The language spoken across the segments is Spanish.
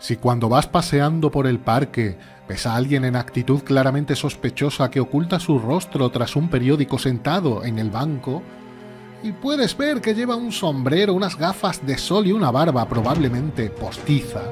Si cuando vas paseando por el parque ves a alguien en actitud claramente sospechosa que oculta su rostro tras un periódico sentado en el banco, y puedes ver que lleva un sombrero, unas gafas de sol y una barba probablemente postiza,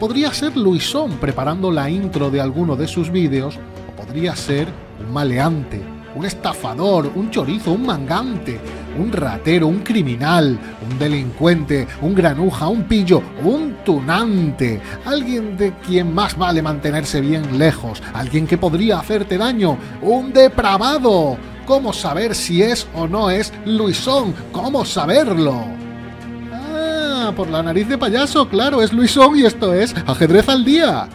podría ser Luisón preparando la intro de alguno de sus vídeos, o podría ser un maleante un estafador, un chorizo, un mangante, un ratero, un criminal, un delincuente, un granuja, un pillo, un tunante, alguien de quien más vale mantenerse bien lejos, alguien que podría hacerte daño, un depravado. ¿Cómo saber si es o no es Luisón? ¿Cómo saberlo? Ah, por la nariz de payaso, claro, es Luisón y esto es ajedrez al día.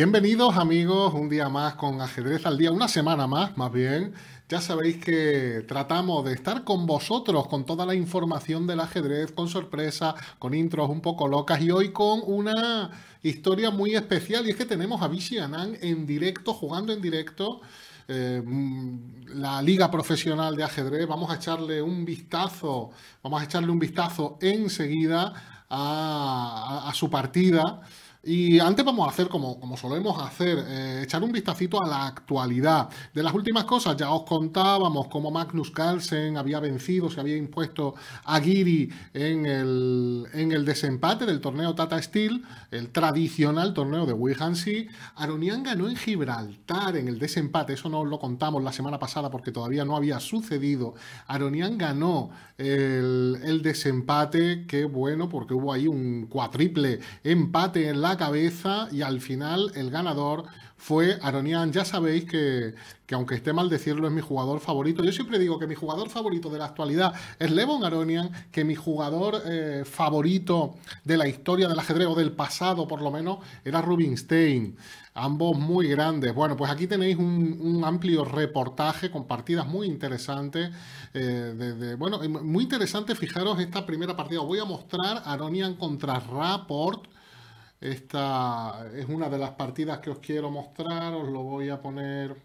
Bienvenidos amigos, un día más con ajedrez al día, una semana más más bien. Ya sabéis que tratamos de estar con vosotros con toda la información del ajedrez, con sorpresas, con intros un poco locas y hoy con una historia muy especial y es que tenemos a Vichy en directo, jugando en directo. Eh, mm, la liga profesional de ajedrez. Vamos a echarle un vistazo, vamos a echarle un vistazo enseguida a su partida. Y antes vamos a hacer, como, como solemos hacer, eh, echar un vistacito a la actualidad. De las últimas cosas ya os contábamos cómo Magnus Carlsen había vencido, se había impuesto a Giri en el, desempate del torneo Tata Steel, el tradicional torneo de y Aronian ganó en Gibraltar en el desempate, eso no lo contamos la semana pasada porque todavía no había sucedido. Aronian ganó el, el desempate, qué bueno, porque hubo ahí un cuatriple empate en la cabeza y al final el ganador fue Aronian. Ya sabéis que, aunque esté mal decirlo, es mi jugador favorito. Yo siempre digo que mi jugador favorito de la actualidad es Levon Aronian, que mi jugador eh, favorito de la historia del ajedrez o del pasado, por lo menos, era Rubinstein. Ambos muy grandes. Bueno, pues aquí tenéis un, amplio reportaje con partidas muy interesantes. Eh, bueno, muy interesante, fijaros, esta primera partida. Os voy a mostrar Aronian contra Rapport esta es una de las partidas que os quiero mostrar, os lo voy a poner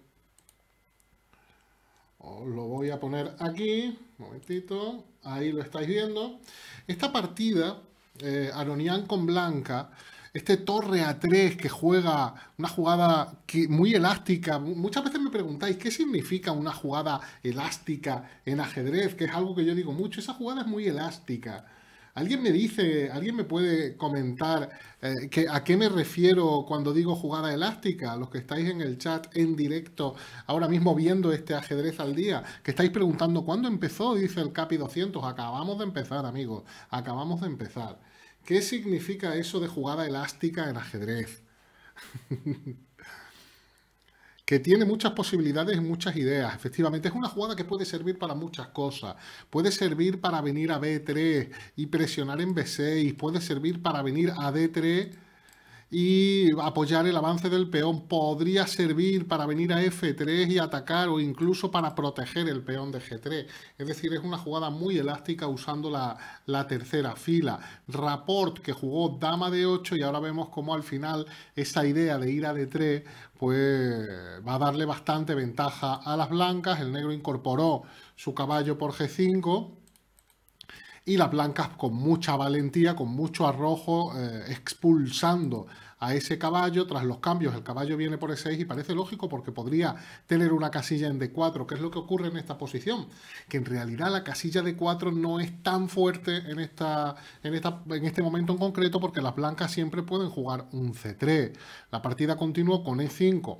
lo voy a poner aquí, momentito, ahí lo estáis viendo. Esta partida, eh, Aronian con Blanca, este torre a 3 que juega una jugada muy elástica. Muchas veces me preguntáis qué significa una jugada elástica en ajedrez, que es algo que yo digo mucho. Esa jugada es muy elástica. ¿Alguien me dice, alguien me puede comentar eh, que, a qué me refiero cuando digo jugada elástica? Los que estáis en el chat en directo ahora mismo viendo este ajedrez al día, que estáis preguntando cuándo empezó, dice el Capi 200. Acabamos de empezar, amigos, acabamos de empezar. ¿Qué significa eso de jugada elástica en ajedrez? que tiene muchas posibilidades y muchas ideas. Efectivamente, es una jugada que puede servir para muchas cosas. Puede servir para venir a B3 y presionar en B6. Puede servir para venir a D3 y apoyar el avance del peón. Podría servir para venir a F3 y atacar o incluso para proteger el peón de G3. Es decir, es una jugada muy elástica usando la, tercera fila. Rapport que jugó dama de 8 y ahora vemos cómo al final esa idea de ir a D3 pues va a darle bastante ventaja a las blancas. El negro incorporó su caballo por G5 y las blancas con mucha valentía, con mucho arrojo, eh, expulsando a ese caballo, tras los cambios el caballo viene por E6 y parece lógico porque podría tener una casilla en D4, que es lo que ocurre en esta posición, que en realidad la casilla D4 no es tan fuerte en, esta, en, este momento en concreto porque las blancas siempre pueden jugar un C3. La partida continuó con E5,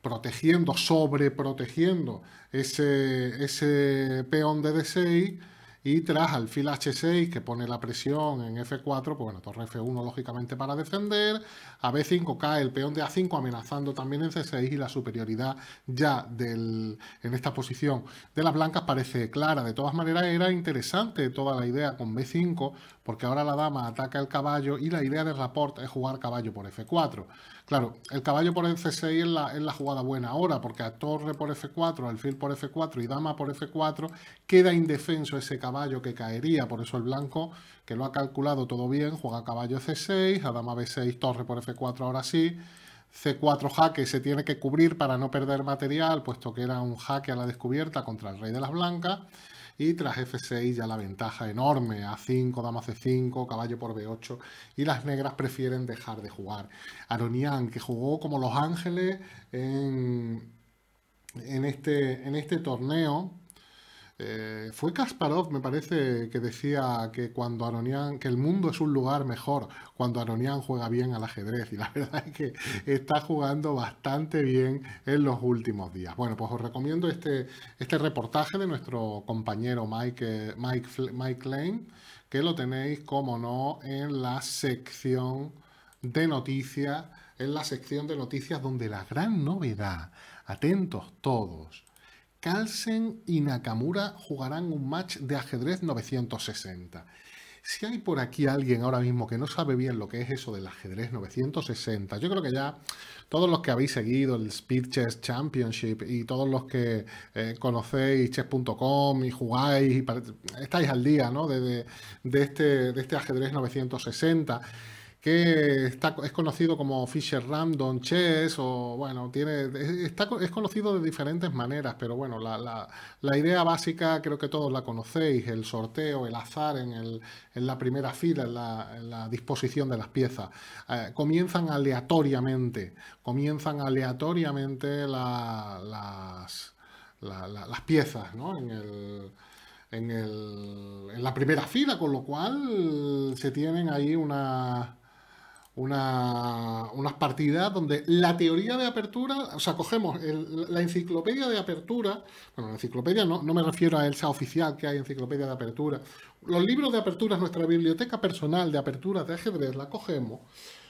protegiendo, sobreprotegiendo ese, ese peón de D6 y tras alfil H6, que pone la presión en F4, pues bueno, torre F1 lógicamente para defender. A B5 cae el peón de A5 amenazando también en C6 y la superioridad ya del, en esta posición de las blancas parece clara. De todas maneras, era interesante toda la idea con B5, porque ahora la dama ataca el caballo y la idea de raport es jugar caballo por F4. Claro, el caballo por c 6 es la, jugada buena ahora, porque a torre por F4, alfil por F4 y dama por F4, queda indefenso ese caballo que caería. Por eso el blanco, que lo ha calculado todo bien, juega caballo C6, a dama B6, torre por F4 ahora sí. C4 jaque se tiene que cubrir para no perder material, puesto que era un jaque a la descubierta contra el rey de las blancas y tras F6 ya la ventaja enorme, A5, dama C5, caballo por B8 y las negras prefieren dejar de jugar. Aronian, que jugó como Los Ángeles en, en, este, en este torneo, eh, fue Kasparov, me parece, que decía que cuando Aronian, que el mundo es un lugar mejor cuando Aronian juega bien al ajedrez. Y la verdad es que está jugando bastante bien en los últimos días. Bueno, pues os recomiendo este, este reportaje de nuestro compañero Mike, eh, Mike, Mike Lane, que lo tenéis, como no, en la sección de noticias, en la sección de noticias donde la gran novedad, atentos todos, Carlsen y Nakamura jugarán un match de ajedrez 960. Si hay por aquí alguien ahora mismo que no sabe bien lo que es eso del ajedrez 960, yo creo que ya todos los que habéis seguido el Speed Chess Championship y todos los que eh, conocéis chess.com y jugáis y estáis al día ¿no? este, de este ajedrez 960, es conocido como Fisher Random Chess, o bueno, tiene, está, es conocido de diferentes maneras, pero bueno, la, la, la, idea básica creo que todos la conocéis, el sorteo, el azar en, el, en la primera fila, en la, disposición de las piezas. Eh, comienzan aleatoriamente, comienzan aleatoriamente las, las piezas, en, la primera fila, con lo cual se tienen ahí una, una, unas partidas donde la teoría de apertura, o sea, cogemos la enciclopedia de apertura, bueno, la enciclopedia no, no me refiero a Elsa oficial que hay enciclopedia de apertura, los libros de apertura nuestra biblioteca personal de apertura de ajedrez, la cogemos,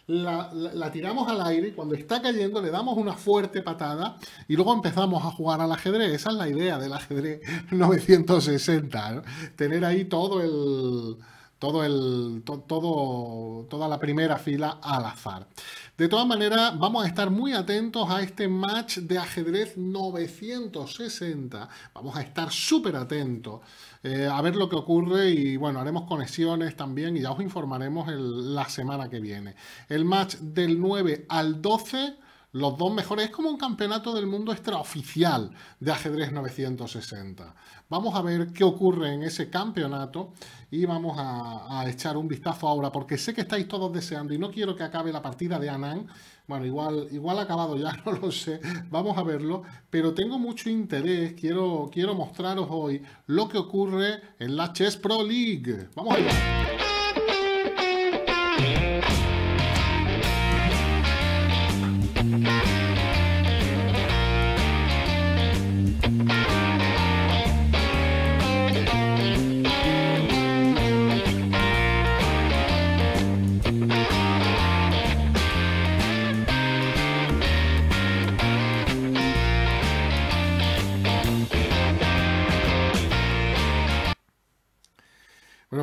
la, tiramos al aire y cuando está cayendo le damos una fuerte patada y luego empezamos a jugar al ajedrez. Esa es la idea del ajedrez 960, tener ahí todo el todo el, todo, toda la primera fila al azar. De todas maneras, vamos a estar muy atentos a este match de ajedrez 960. Vamos a estar súper atentos eh, a ver lo que ocurre y bueno, haremos conexiones también y ya os informaremos en la semana que viene. El match del 9 al 12 los dos mejores. Es como un campeonato del mundo extraoficial de ajedrez 960. Vamos a ver qué ocurre en ese campeonato y vamos a, echar un vistazo ahora, porque sé que estáis todos deseando y no quiero que acabe la partida de Anán. Bueno, igual, igual ha acabado ya, no lo sé. Vamos a verlo, pero tengo mucho interés. Quiero, quiero mostraros hoy lo que ocurre en la Chess Pro League. Vamos allá.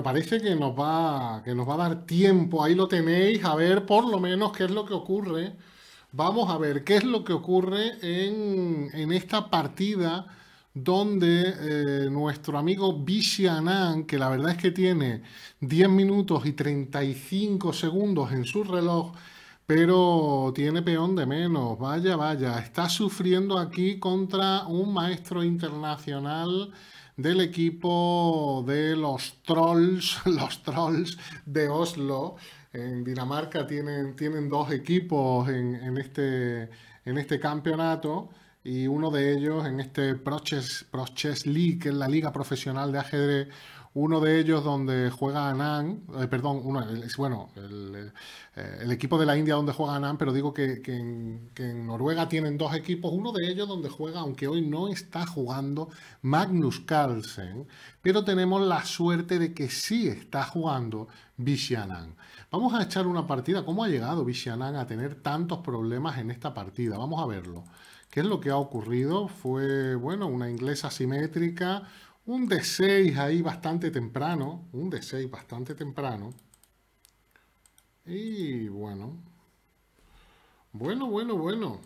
parece que nos va, que nos va a dar tiempo. Ahí lo tenéis, a ver por lo menos qué es lo que ocurre. Vamos a ver qué es lo que ocurre en, esta partida donde eh, nuestro amigo Anand, que la verdad es que tiene 10 minutos y 35 segundos en su reloj, pero tiene peón de menos, vaya, vaya, está sufriendo aquí contra un maestro internacional del equipo de los trolls, los trolls de Oslo. En Dinamarca tienen, tienen dos equipos en, este, en este campeonato y uno de ellos en este Proches, League, que es la liga profesional de ajedrez uno de ellos donde juega Anand, eh, perdón, bueno, eh, el, equipo de la India donde juega Anand, pero digo que, en, Noruega tienen dos equipos. Uno de ellos donde juega, aunque hoy no está jugando, Magnus Carlsen, pero tenemos la suerte de que sí está jugando Vichy Vamos a echar una partida. ¿Cómo ha llegado Vichy a tener tantos problemas en esta partida? Vamos a verlo. ¿Qué es lo que ha ocurrido? Fue, bueno, una inglesa simétrica un D6 ahí bastante temprano, un D6 bastante temprano. Y bueno, bueno, bueno, bueno.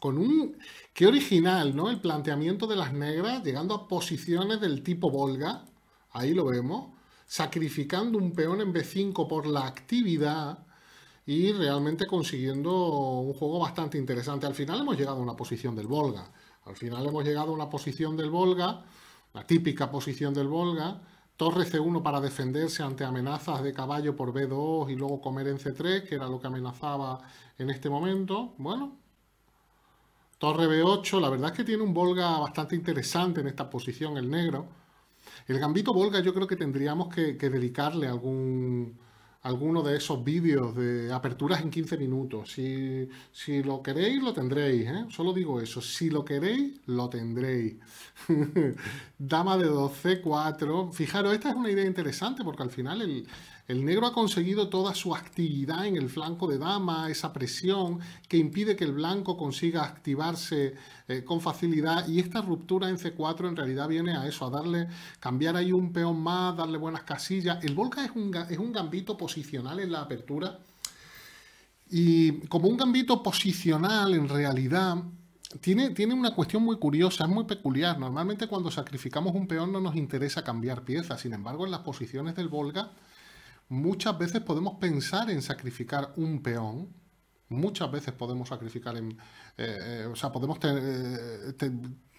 Con un... Qué original, ¿no? El planteamiento de las negras llegando a posiciones del tipo Volga. Ahí lo vemos. Sacrificando un peón en B5 por la actividad y realmente consiguiendo un juego bastante interesante. Al final hemos llegado a una posición del Volga. Al final hemos llegado a una posición del Volga la típica posición del Volga, torre C1 para defenderse ante amenazas de caballo por B2 y luego comer en C3, que era lo que amenazaba en este momento. Bueno, torre B8, la verdad es que tiene un Volga bastante interesante en esta posición, el negro. El gambito Volga yo creo que tendríamos que, que dedicarle algún, alguno de esos vídeos de aperturas en 15 minutos. Si, lo queréis, lo tendréis. ¿eh? Solo digo eso. Si lo queréis, lo tendréis. Dama de 12, 4. Fijaros, esta es una idea interesante porque al final el, el negro ha conseguido toda su actividad en el flanco de dama, esa presión que impide que el blanco consiga activarse eh, con facilidad y esta ruptura en C4 en realidad viene a eso, a darle, cambiar ahí un peón más, darle buenas casillas. El Volga es un, es un gambito posicional en la apertura y como un gambito posicional en realidad tiene, tiene, una cuestión muy curiosa, es muy peculiar. Normalmente cuando sacrificamos un peón no nos interesa cambiar piezas, sin embargo en las posiciones del Volga muchas veces podemos pensar en sacrificar un peón, muchas veces podemos sacrificar en... Eh, eh, o sea, podemos eh,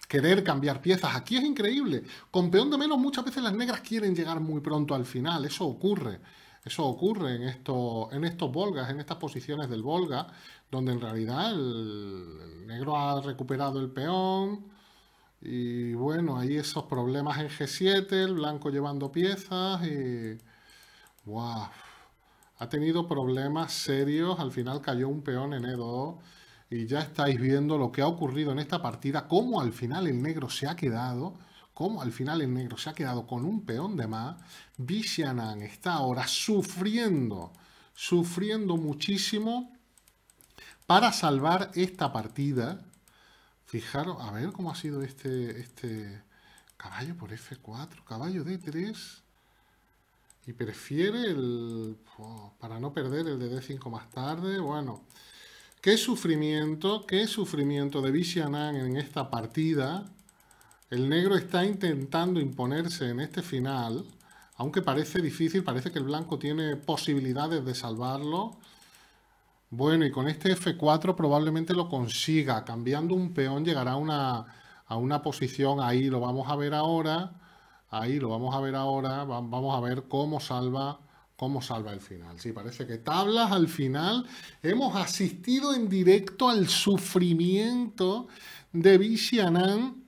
querer cambiar piezas. Aquí es increíble. Con peón de menos muchas veces las negras quieren llegar muy pronto al final. Eso ocurre. Eso ocurre en, esto, en estos Volgas, en estas posiciones del Volga, donde en realidad el, el negro ha recuperado el peón. Y bueno, hay esos problemas en G7, el blanco llevando piezas y... Wow. Ha tenido problemas serios, al final cayó un peón en E2 y ya estáis viendo lo que ha ocurrido en esta partida, cómo al final el negro se ha quedado, cómo al final el negro se ha quedado con un peón de más. Vishanan está ahora sufriendo, sufriendo muchísimo para salvar esta partida. Fijaros, a ver cómo ha sido este, este caballo por F4, caballo D3 y prefiere el oh, para no perder el de D5 más tarde. Bueno, qué sufrimiento, qué sufrimiento de Vishanan en esta partida. El negro está intentando imponerse en este final, aunque parece difícil, parece que el blanco tiene posibilidades de salvarlo. Bueno, y con este F4 probablemente lo consiga. Cambiando un peón llegará a una, a una posición ahí, lo vamos a ver ahora Ahí lo vamos a ver ahora, vamos a ver cómo salva cómo salva el final. Sí, parece que tablas al final. Hemos asistido en directo al sufrimiento de Anand.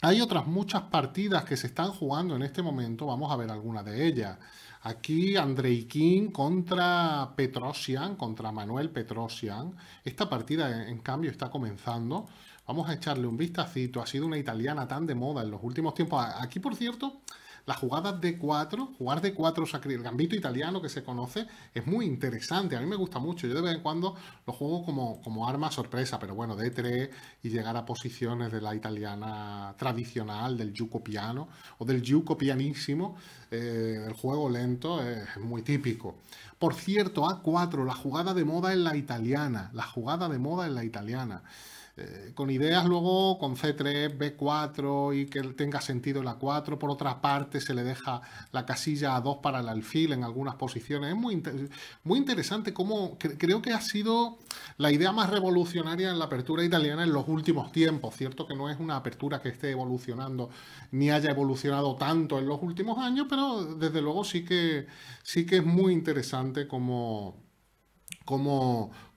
Hay otras muchas partidas que se están jugando en este momento. Vamos a ver alguna de ellas. Aquí Andrei King contra Petrosian, contra Manuel Petrosian. Esta partida, en cambio, está comenzando. Vamos a echarle un vistacito. Ha sido una italiana tan de moda en los últimos tiempos. Aquí, por cierto, las jugadas de 4 jugar de cuatro, el gambito italiano que se conoce, es muy interesante. A mí me gusta mucho. Yo de vez en cuando lo juego como, como arma sorpresa, pero bueno, de 3 y llegar a posiciones de la italiana tradicional, del yuco piano o del yuco pianísimo, eh, el juego lento es muy típico. Por cierto, A4, la jugada de moda en la italiana, la jugada de moda en la italiana. Eh, con ideas luego con C3, B4 y que tenga sentido la 4. Por otra parte, se le deja la casilla a 2 para el alfil en algunas posiciones. Es muy, muy interesante cómo creo que ha sido la idea más revolucionaria en la apertura italiana en los últimos tiempos. Cierto que no es una apertura que esté evolucionando ni haya evolucionado tanto en los últimos años, pero desde luego sí que, sí que es muy interesante como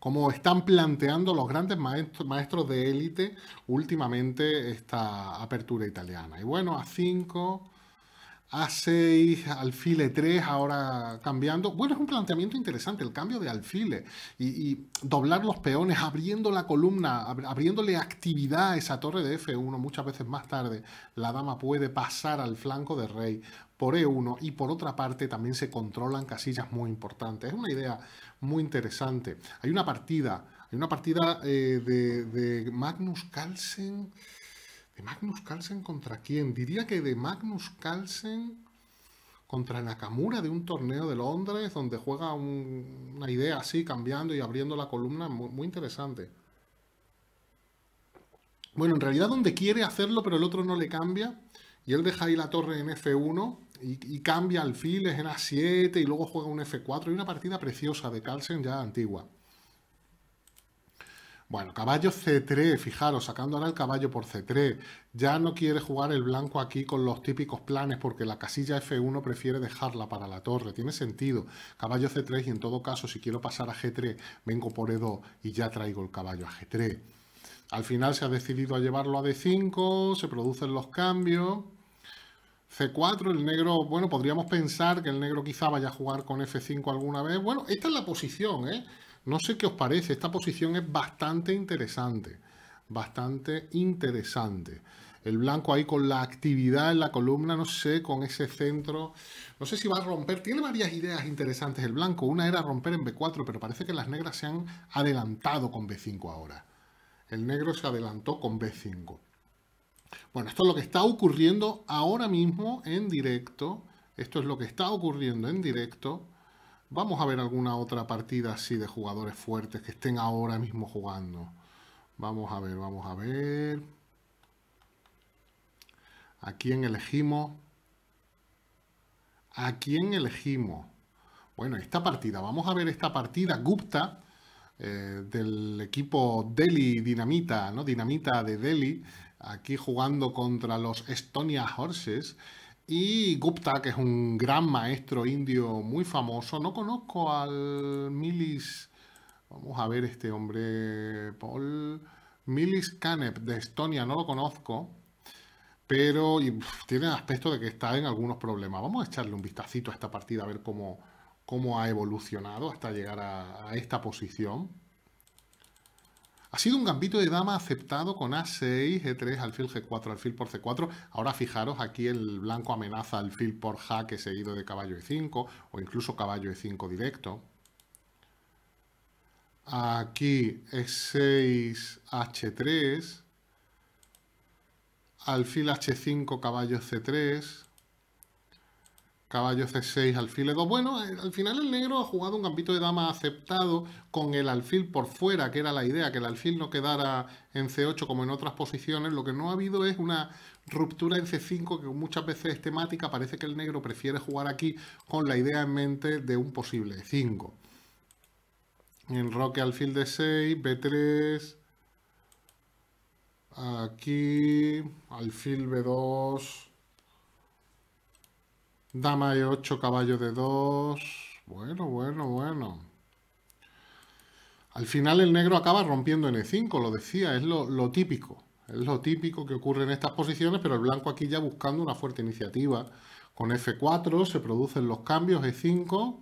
como están planteando los grandes maestros, de élite últimamente esta apertura italiana. Y bueno, A5, A6, alfile 3, ahora cambiando. Bueno, es un planteamiento interesante el cambio de alfile y, y doblar los peones, abriendo la columna, abriéndole actividad a esa torre de F1. Muchas veces más tarde la dama puede pasar al flanco de rey por E1 y por otra parte también se controlan casillas muy importantes. Es una idea muy interesante. Hay una partida, hay una partida eh, de, Magnus Carlsen. ¿De Magnus Carlsen contra quién? Diría que de Magnus Carlsen contra Nakamura de un torneo de Londres donde juega una idea así, cambiando y abriendo la columna, muy, muy interesante. Bueno, en realidad donde quiere hacerlo, pero el otro no le cambia. Y él deja ahí la torre en F1 y, cambia alfiles en A7 y luego juega un F4. Y una partida preciosa de Carlsen ya antigua. Bueno, caballo C3, fijaros, sacando ahora el caballo por C3. Ya no quiere jugar el blanco aquí con los típicos planes porque la casilla F1 prefiere dejarla para la torre. Tiene sentido. Caballo C3 y en todo caso, si quiero pasar a G3, vengo por E2 y ya traigo el caballo a G3. Al final se ha decidido a llevarlo a D5, se producen los cambios C4, el negro, bueno, podríamos pensar que el negro quizá vaya a jugar con F5 alguna vez. Bueno, esta es la posición, ¿eh? No sé qué os parece, esta posición es bastante interesante, bastante interesante. El blanco ahí con la actividad en la columna, no sé, con ese centro, no sé si va a romper. Tiene varias ideas interesantes el blanco. Una era romper en B4, pero parece que las negras se han adelantado con B5 ahora. El negro se adelantó con B5. Bueno, esto es lo que está ocurriendo ahora mismo en directo. Esto es lo que está ocurriendo en directo. Vamos a ver alguna otra partida así de jugadores fuertes que estén ahora mismo jugando. Vamos a ver, vamos a ver. ¿A quién elegimos? ¿A quién elegimos? Bueno, esta partida, vamos a ver esta partida Gupta eh, del equipo Delhi Dinamita, ¿no? Dinamita de Delhi aquí jugando contra los Estonia Horses. Y Gupta, que es un gran maestro indio muy famoso. No conozco al Milis. Vamos a ver este hombre. Paul Milis Kanep de Estonia, no lo conozco. Pero tiene aspecto de que está en algunos problemas. Vamos a echarle un vistacito a esta partida a ver cómo, cómo ha evolucionado hasta llegar a esta posición. Ha sido un gambito de dama aceptado con A6, E3, alfil G4, alfil por C4. Ahora fijaros, aquí el blanco amenaza alfil por jaque seguido de caballo E5 o incluso caballo E5 directo. Aquí E6, H3, alfil H5, caballo C3, Caballo C6, alfil E2. Bueno, eh, al final el negro ha jugado un gambito de dama aceptado con el alfil por fuera, que era la idea, que el alfil no quedara en C8 como en otras posiciones. Lo que no ha habido es una ruptura en C5 que muchas veces es temática. Parece que el negro prefiere jugar aquí con la idea en mente de un posible 5. En Roque alfil de 6, B3. Aquí, alfil B2 Dama e8, caballo de 2. Bueno, bueno, bueno. Al final el negro acaba rompiendo en E5, lo decía, es lo, típico. Es lo típico que ocurre en estas posiciones, pero el blanco aquí ya buscando una fuerte iniciativa. Con F4 se producen los cambios, E5,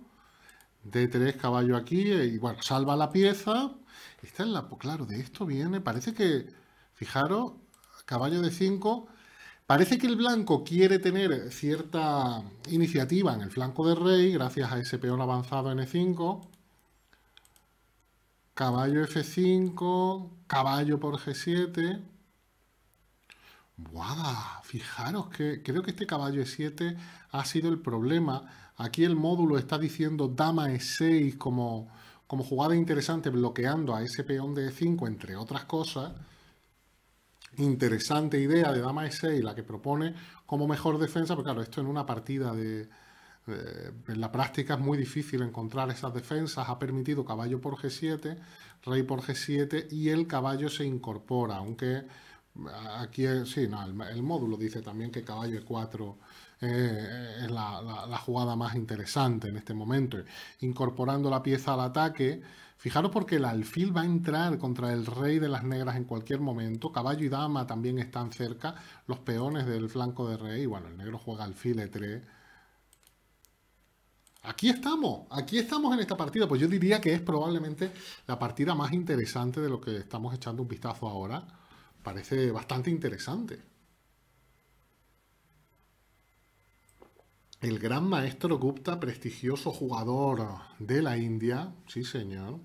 D3, caballo aquí, e, y bueno, salva la pieza. Esta la, claro, de esto viene, parece que, fijaros, caballo de 5 Parece que el blanco quiere tener cierta iniciativa en el flanco de rey, gracias a ese peón avanzado en e 5 Caballo F5, caballo por G7. ¡Guada! Fijaros que creo que este caballo E7 ha sido el problema. Aquí el módulo está diciendo dama E6 como, como jugada interesante, bloqueando a ese peón de E5, entre otras cosas interesante idea de dama e6, la que propone como mejor defensa, pero claro, esto en una partida de... Eh, en la práctica es muy difícil encontrar esas defensas, ha permitido caballo por g7, rey por g7 y el caballo se incorpora, aunque eh, aquí eh, sí, no, el, módulo dice también que caballo e4 es la jugada más interesante en este momento, incorporando la pieza al ataque Fijaros porque el alfil va a entrar contra el rey de las negras en cualquier momento. Caballo y dama también están cerca. Los peones del flanco de rey. Bueno, el negro juega alfil e3. Aquí estamos, aquí estamos en esta partida. Pues yo diría que es probablemente la partida más interesante de lo que estamos echando un vistazo ahora. Parece bastante interesante. El gran maestro Gupta, prestigioso jugador de la India, sí señor.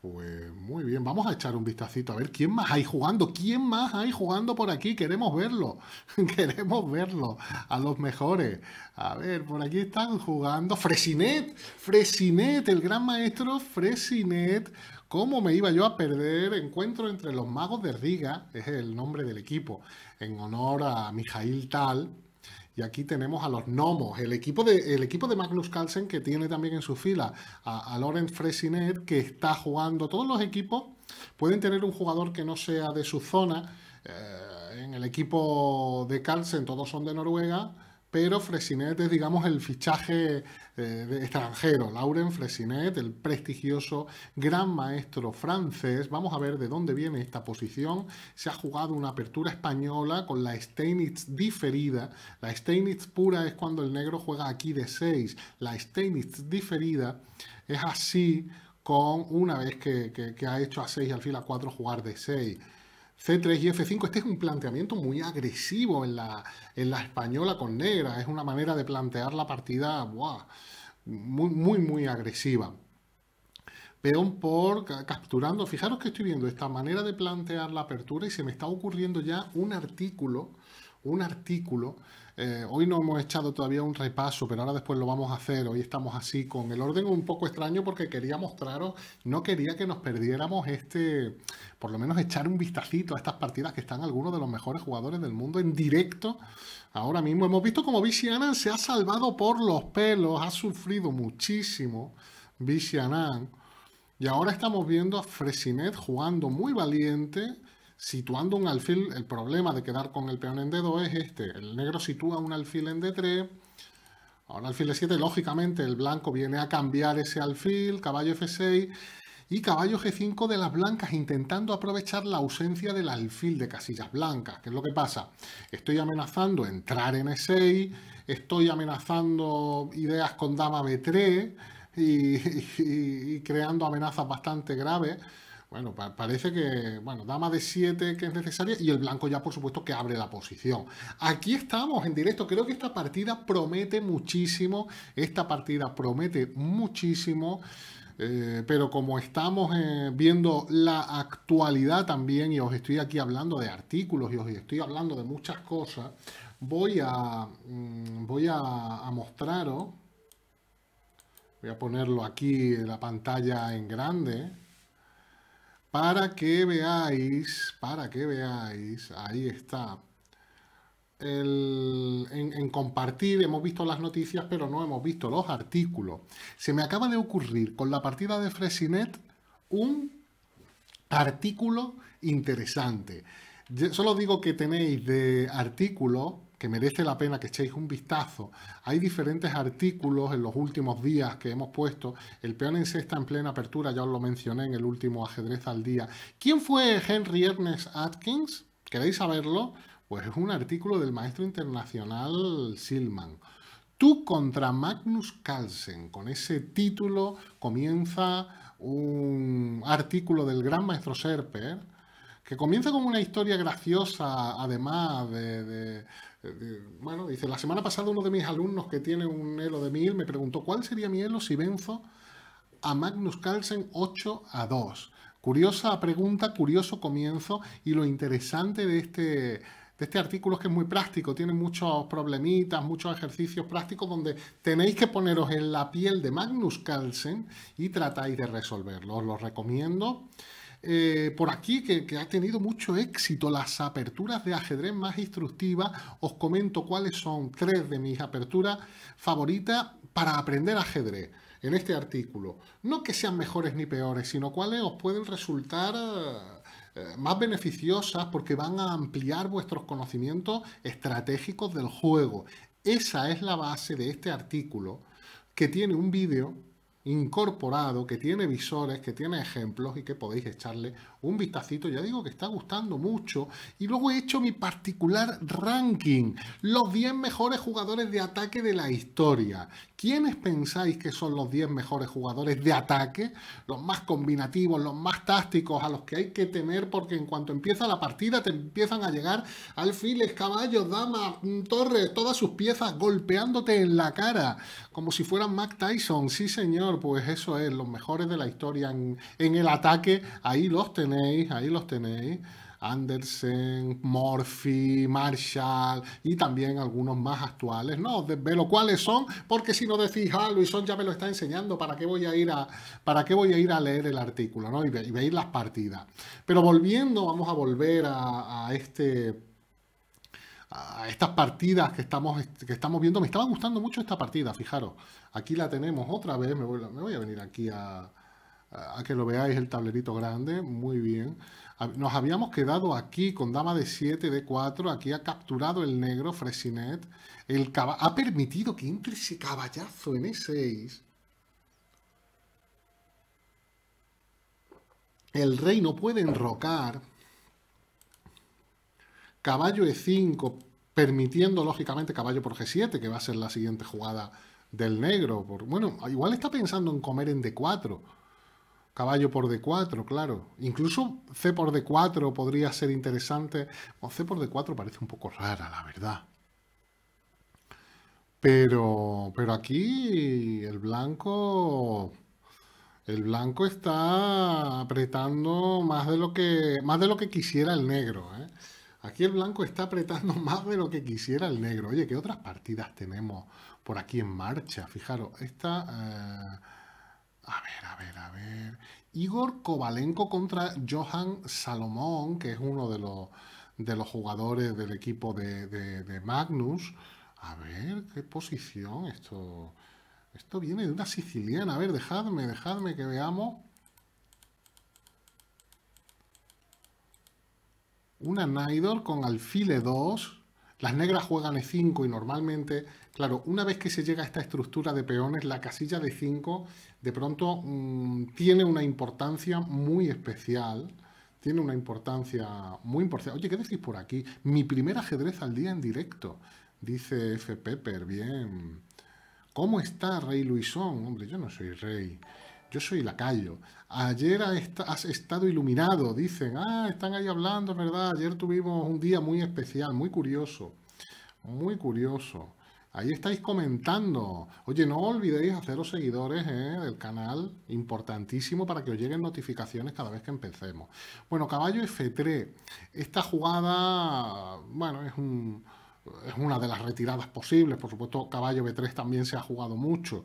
Pues muy bien, vamos a echar un vistacito a ver quién más hay jugando, quién más hay jugando por aquí, queremos verlo, queremos verlo, a los mejores. A ver, por aquí están jugando Fresinet, Fresinet, el gran maestro Fresinet ¿Cómo me iba yo a perder encuentro entre los magos de Riga? Es el nombre del equipo, en honor a Mijail Tal. Y aquí tenemos a los gnomos, el equipo de, equipo de Magnus Carlsen que tiene también en su fila a, Lorenz Laurent Fresinet que está jugando. Todos los equipos pueden tener un jugador que no sea de su zona. Eh, en el equipo de Carlsen todos son de Noruega pero Fresinet es, digamos, el fichaje eh, extranjero. Lauren Fresinet, el prestigioso gran maestro francés. Vamos a ver de dónde viene esta posición. Se ha jugado una apertura española con la Steinitz diferida. La Steinitz pura es cuando el negro juega aquí de 6. La Steinitz diferida es así con una vez que, ha hecho a 6 y al a 4 jugar de 6 C3 y F5. Este es un planteamiento muy agresivo en la, española con negra. Es una manera de plantear la partida muy, muy, muy agresiva. Peón por capturando. Fijaros que estoy viendo esta manera de plantear la apertura y se me está ocurriendo ya un artículo, un artículo eh, hoy no hemos echado todavía un repaso, pero ahora después lo vamos a hacer. Hoy estamos así con el orden un poco extraño porque quería mostraros, no quería que nos perdiéramos este, por lo menos echar un vistacito a estas partidas que están algunos de los mejores jugadores del mundo en directo. Ahora mismo hemos visto como Anand se ha salvado por los pelos, ha sufrido muchísimo Anand. Y ahora estamos viendo a Fresinet jugando muy valiente situando un alfil, el problema de quedar con el peón en D2 es este. El negro sitúa un alfil en D3, ahora alfil e 7 lógicamente el blanco viene a cambiar ese alfil, caballo F6 y caballo G5 de las blancas intentando aprovechar la ausencia del alfil de casillas blancas. ¿Qué es lo que pasa? Estoy amenazando entrar en E6, estoy amenazando ideas con dama B3 y creando amenazas bastante graves bueno, parece que, bueno, dama de 7 que es necesaria y el blanco ya por supuesto que abre la posición. Aquí estamos en directo, creo que esta partida promete muchísimo, esta partida promete muchísimo. Eh, pero como estamos eh, viendo la actualidad también y os estoy aquí hablando de artículos y os estoy hablando de muchas cosas, voy a, mm, voy a, a mostraros, voy a ponerlo aquí en la pantalla en grande, para que veáis, para que veáis, ahí está. en, compartir hemos visto las noticias, pero no hemos visto los artículos. Se me acaba de ocurrir con la partida de Fresinet un artículo interesante. Yo solo digo que tenéis de artículo que merece la pena que echéis un vistazo. Hay diferentes artículos en los últimos días que hemos puesto. El peón en sexta en plena apertura, ya os lo mencioné en el último ajedrez al día. ¿Quién fue Henry Ernest Atkins? ¿Queréis saberlo? Pues es un artículo del maestro internacional Silman. Tú contra Magnus Carlsen. Con ese título comienza un artículo del gran maestro Serper, que comienza con una historia graciosa, además de eh, bueno, dice, la semana pasada uno de mis alumnos que tiene un elo de 1000 me preguntó cuál sería mi elo si venzo a Magnus Carlsen 8 a 2. Curiosa pregunta, curioso comienzo y lo interesante de este, de este artículo es que es muy práctico, tiene muchos problemitas, muchos ejercicios prácticos donde tenéis que poneros en la piel de Magnus Carlsen y tratáis de resolverlo. Os lo recomiendo. Eh, por aquí que, ha tenido mucho éxito. Las aperturas de ajedrez más instructivas. Os comento cuáles son tres de mis aperturas favoritas para aprender ajedrez en este artículo. No que sean mejores ni peores, sino cuáles os pueden resultar eh, más beneficiosas porque van a ampliar vuestros conocimientos estratégicos del juego. Esa es la base de este artículo que tiene un vídeo incorporado, que tiene visores, que tiene ejemplos y que podéis echarle un vistacito. Ya digo que está gustando mucho. Y luego he hecho mi particular ranking. Los 10 mejores jugadores de ataque de la historia. ¿Quiénes pensáis que son los 10 mejores jugadores de ataque? Los más combinativos, los más tácticos, a los que hay que temer porque en cuanto empieza la partida te empiezan a llegar alfiles, caballos, damas, mm, torres, todas sus piezas golpeándote en la cara. Como si fueran Mac Tyson. Sí, señor, pues eso es. Los mejores de la historia en, en el ataque. Ahí los tenemos ahí los tenéis. Anderson, Murphy, Marshall y también algunos más actuales. No ve lo cuáles son, porque si no decís, ah, Luisón ya me lo está enseñando, ¿para qué voy a ir a, para qué voy a, ir a leer el artículo ¿no? y, veis las partidas? Pero volviendo, vamos a volver a, este a estas partidas que estamos, que estamos viendo. Me estaba gustando mucho esta partida, fijaros. Aquí la tenemos otra vez. me voy a venir aquí a, a que lo veáis el tablerito grande, muy bien. Nos habíamos quedado aquí con dama de 7, de 4, aquí ha capturado el negro Fresinet, el ha permitido que entre ese caballazo en E6. El rey no puede enrocar. Caballo E5, permitiendo lógicamente caballo por G7, que va a ser la siguiente jugada del negro. Por, bueno, igual está pensando en comer en D4 Caballo por D4, claro. Incluso C por D4 podría ser interesante. O C por D4 parece un poco rara, la verdad. Pero, pero aquí el blanco... El blanco está apretando más de lo que, más de lo que quisiera el negro. ¿eh? Aquí el blanco está apretando más de lo que quisiera el negro. Oye, ¿qué otras partidas tenemos por aquí en marcha? Fijaros, esta... Eh, a ver, a ver, a ver. Igor Kovalenko contra Johan Salomón, que es uno de los, de los jugadores del equipo de, Magnus. A ver, qué posición esto. Esto viene de una siciliana. A ver, dejadme, dejadme que veamos. Una Naidor con alfile 2. Las negras juegan E5 y normalmente, claro, una vez que se llega a esta estructura de peones, la casilla de 5 de pronto mm, tiene una importancia muy especial. Tiene una importancia muy importante. Oye, ¿qué decís por aquí? Mi primer ajedrez al día en directo, dice F. Pepper. Bien. ¿Cómo está Rey Luisón? Hombre, yo no soy rey. Yo soy lacayo. Ayer has estado iluminado, dicen. Ah, están ahí hablando, ¿verdad? Ayer tuvimos un día muy especial, muy curioso. Muy curioso. Ahí estáis comentando. Oye, no olvidéis haceros seguidores eh, del canal, importantísimo para que os lleguen notificaciones cada vez que empecemos. Bueno, caballo F3. Esta jugada, bueno, es, una de las retiradas posibles. Por supuesto, caballo B3 también se ha jugado mucho.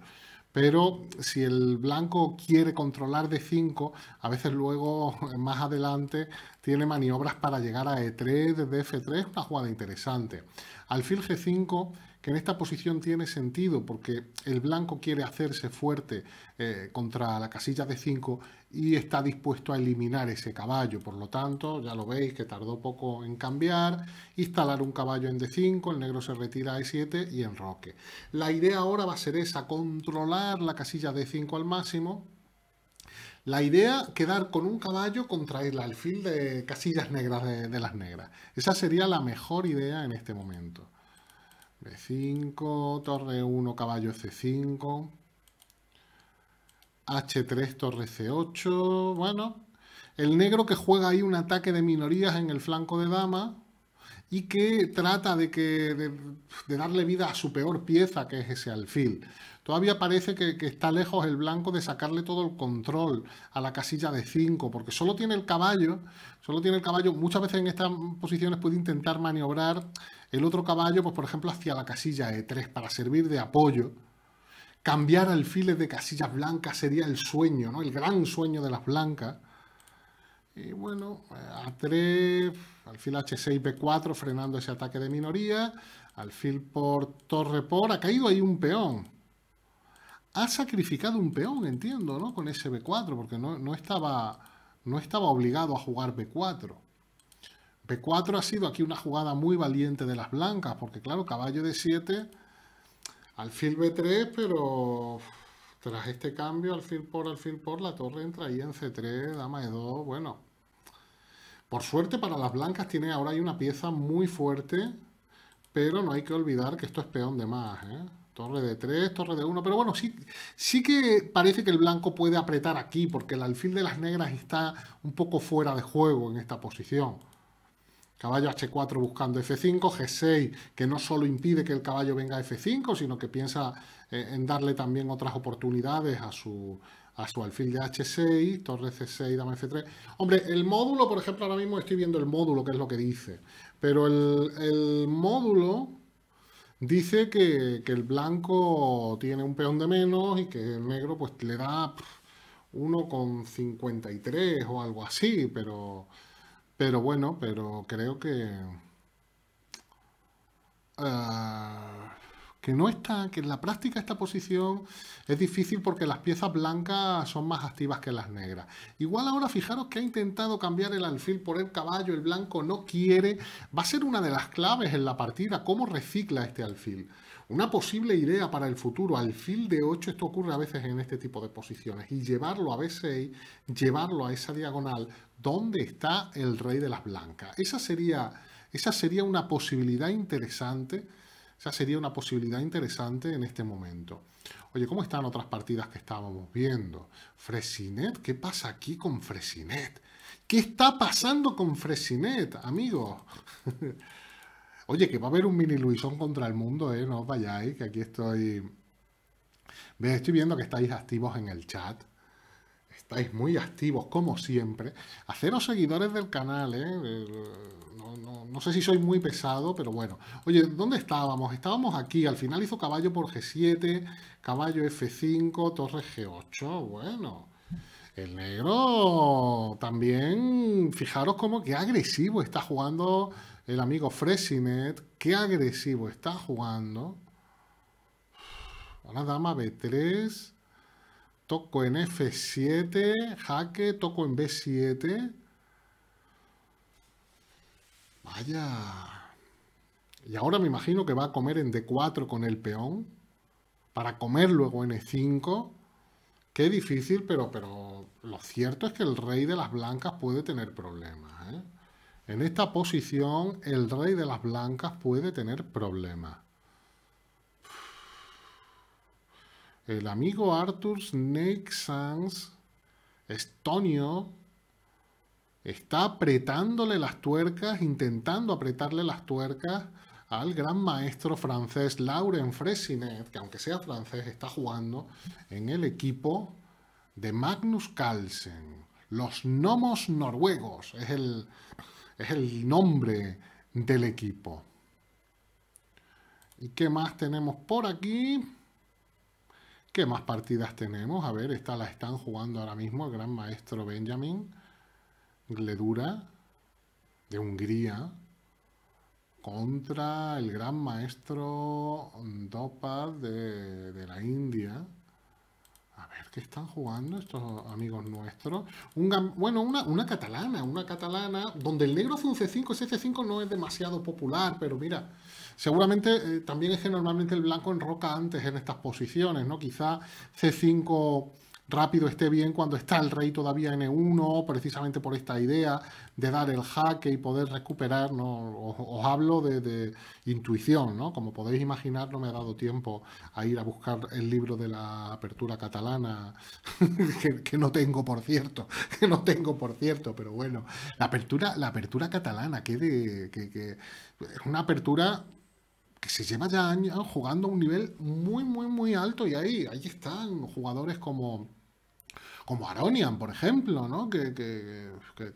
Pero si el blanco quiere controlar d 5, a veces luego, más adelante, tiene maniobras para llegar a E3 desde F3, una jugada interesante. Alfil G5 que en esta posición tiene sentido porque el blanco quiere hacerse fuerte eh, contra la casilla de 5 y está dispuesto a eliminar ese caballo. Por lo tanto, ya lo veis que tardó poco en cambiar, instalar un caballo en D5, el negro se retira a E7 y enroque. La idea ahora va a ser esa, controlar la casilla de 5 al máximo, la idea, quedar con un caballo contra el alfil de casillas negras de, las negras. Esa sería la mejor idea en este momento. B5, torre 1, caballo C5, H3, torre C8, bueno, el negro que juega ahí un ataque de minorías en el flanco de dama y que trata de, de darle vida a su peor pieza, que es ese alfil. Todavía parece que, está lejos el blanco de sacarle todo el control a la casilla de 5, porque solo tiene el caballo, solo tiene el caballo, muchas veces en estas posiciones puede intentar maniobrar el otro caballo, pues por ejemplo hacia la casilla E3 para servir de apoyo. Cambiar alfiles de casillas blancas sería el sueño, ¿no? El gran sueño de las blancas. Y bueno, A3, alfil H6, B4, frenando ese ataque de minoría. Alfil por torre por. Ha caído ahí un peón ha sacrificado un peón, entiendo, ¿no? Con ese B4, porque no, estaba, no estaba obligado a jugar B4. B4 ha sido aquí una jugada muy valiente de las blancas, porque claro, caballo de 7, alfil B3, pero tras este cambio, alfil por alfil por, la torre entra ahí en C3, dama de 2 bueno. Por suerte para las blancas tiene ahora hay una pieza muy fuerte, pero no hay que olvidar que esto es peón de más, ¿eh? Torre de 3, torre de 1, pero bueno, sí, sí que parece que el blanco puede apretar aquí, porque el alfil de las negras está un poco fuera de juego en esta posición. Caballo H4 buscando F5, G6, que no solo impide que el caballo venga a F5, sino que piensa eh, en darle también otras oportunidades a su, a su alfil de H6, torre C6, dama F3. Hombre, el módulo, por ejemplo, ahora mismo estoy viendo el módulo, que es lo que dice, pero el, el módulo Dice que, el blanco tiene un peón de menos y que el negro pues le da 1,53 o algo así, pero, pero bueno, pero creo que... Ah, que no está, que en la práctica esta posición es difícil porque las piezas blancas son más activas que las negras. Igual ahora fijaros que ha intentado cambiar el alfil por el caballo, el blanco no quiere, va a ser una de las claves en la partida, cómo recicla este alfil. Una posible idea para el futuro, alfil de 8, esto ocurre a veces en este tipo de posiciones, y llevarlo a B6, llevarlo a esa diagonal, donde está el rey de las blancas. Esa sería, esa sería una posibilidad interesante o sería una posibilidad interesante en este momento. Oye, ¿cómo están otras partidas que estábamos viendo? Fresinet, ¿qué pasa aquí con Fresinet? ¿Qué está pasando con Fresinet, amigos? Oye, que va a haber un mini Luisón contra el mundo, ¿eh? No os vayáis, que aquí estoy... Estoy viendo que estáis activos en el chat estáis muy activos como siempre. Haceros seguidores del canal, ¿eh? no, sé si soy muy pesado, pero bueno. Oye, ¿dónde estábamos? Estábamos aquí, al final hizo caballo por G7, caballo F5, torre G8, bueno. El negro también, fijaros cómo que agresivo está jugando el amigo Fresinet, qué agresivo está jugando. Una dama B3, Toco en F7, jaque, toco en B7. Vaya. Y ahora me imagino que va a comer en D4 con el peón. Para comer luego en E5. Qué difícil, pero, pero lo cierto es que el rey de las blancas puede tener problemas. ¿eh? En esta posición, el rey de las blancas puede tener problemas. el amigo Arthur Nexans, estonio, está apretándole las tuercas, intentando apretarle las tuercas al gran maestro francés Lauren Fresinet, que aunque sea francés, está jugando en el equipo de Magnus Carlsen. Los nomos noruegos es el, es el nombre del equipo. ¿Y qué más tenemos por aquí? ¿Qué más partidas tenemos? A ver, esta la están jugando ahora mismo el gran maestro Benjamin Gledura de Hungría contra el gran maestro Dopa de, la India. A ver qué están jugando estos amigos nuestros. Un, bueno, una, una, catalana, una catalana donde el negro hace un C5, ese C5 no es demasiado popular, pero mira, Seguramente eh, también es que normalmente el blanco enroca antes en estas posiciones, ¿no? Quizá C5 rápido esté bien cuando está el rey todavía en E1, precisamente por esta idea de dar el jaque y poder recuperar, ¿no? os, hablo de, intuición, ¿no? como podéis imaginar no me ha dado tiempo a ir a buscar el libro de la apertura catalana, que, no tengo por cierto, que no tengo por cierto, pero bueno, la apertura, la apertura catalana, que, que es una apertura se lleva ya años jugando a un nivel muy, muy, muy alto. Y ahí, ahí están jugadores como, como Aronian, por ejemplo, ¿no? que,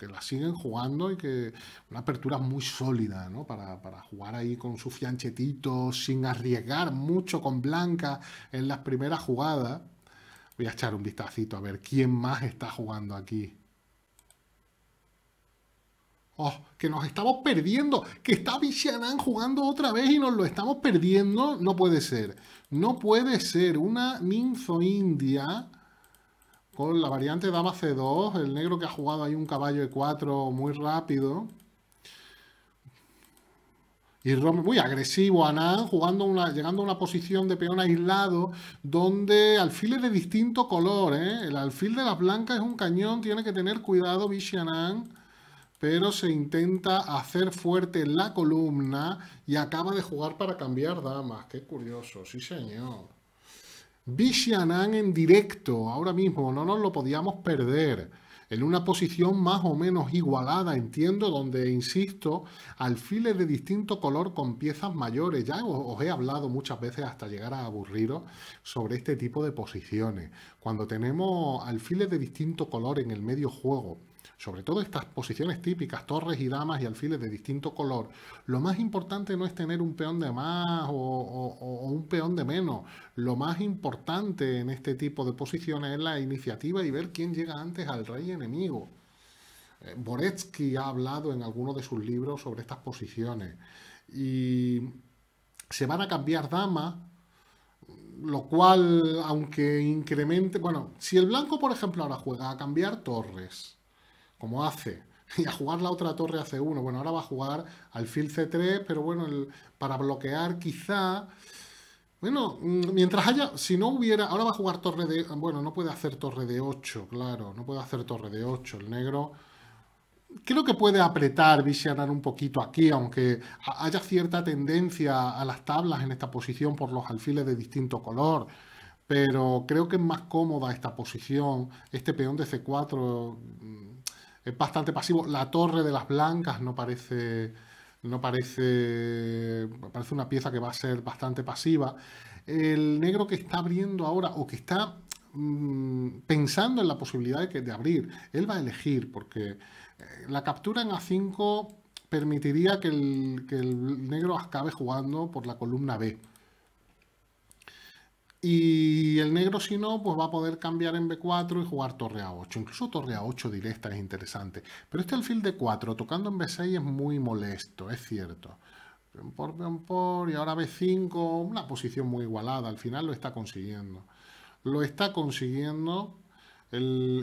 la siguen jugando y que una apertura muy sólida ¿no? para, para jugar ahí con su fianchetito, sin arriesgar mucho con Blanca en las primeras jugadas. Voy a echar un vistacito a ver quién más está jugando aquí. Oh, que nos estamos perdiendo, que está Anand jugando otra vez y nos lo estamos perdiendo. No puede ser. No puede ser. Una minzo india con la variante dama c2. El negro que ha jugado ahí un caballo e4 muy rápido. Y muy agresivo, Anand jugando una, llegando a una posición de peón aislado, donde alfiles de distinto color, ¿eh? El alfil de las blancas es un cañón, tiene que tener cuidado, Vichy pero se intenta hacer fuerte la columna y acaba de jugar para cambiar damas. Qué curioso, sí señor. Bishanan en directo, ahora mismo, no nos lo podíamos perder. En una posición más o menos igualada, entiendo, donde, insisto, alfiles de distinto color con piezas mayores. Ya os he hablado muchas veces hasta llegar a aburriros sobre este tipo de posiciones. Cuando tenemos alfiles de distinto color en el medio juego, sobre todo estas posiciones típicas, torres y damas y alfiles de distinto color, lo más importante no es tener un peón de más o, un peón de menos. Lo más importante en este tipo de posiciones es la iniciativa y ver quién llega antes al rey enemigo. Eh, Boretsky ha hablado en alguno de sus libros sobre estas posiciones. Y se van a cambiar damas, lo cual, aunque incremente. Bueno, si el blanco, por ejemplo, ahora juega a cambiar torres como hace, y a jugar la otra torre a C1. Bueno, ahora va a jugar alfil C3, pero bueno, para bloquear quizá... Bueno, mm, mientras haya, si no hubiera, ahora va a jugar torre de, bueno, no puede hacer torre de 8, claro, no puede hacer torre de 8, el negro creo que puede apretar Visionar un poquito aquí, aunque haya cierta tendencia a las tablas en esta posición por los alfiles de distinto color. Pero creo que es más cómoda esta posición. Este peón de C4 es bastante pasivo. La torre de las blancas no parece, no parece, parece una pieza que va a ser bastante pasiva. El negro que está abriendo ahora o que está mm, pensando en la posibilidad de, que, de abrir, él va a elegir porque eh, la captura en A5 permitiría que el, que el negro acabe jugando por la columna B. Y el negro, si no, pues va a poder cambiar en B4 y jugar torre A8. Incluso torre A8 directa es interesante. Pero este alfil de 4 tocando en B6 es muy molesto, es cierto. por, por, y ahora B5, una posición muy igualada. Al final lo está consiguiendo. Lo está consiguiendo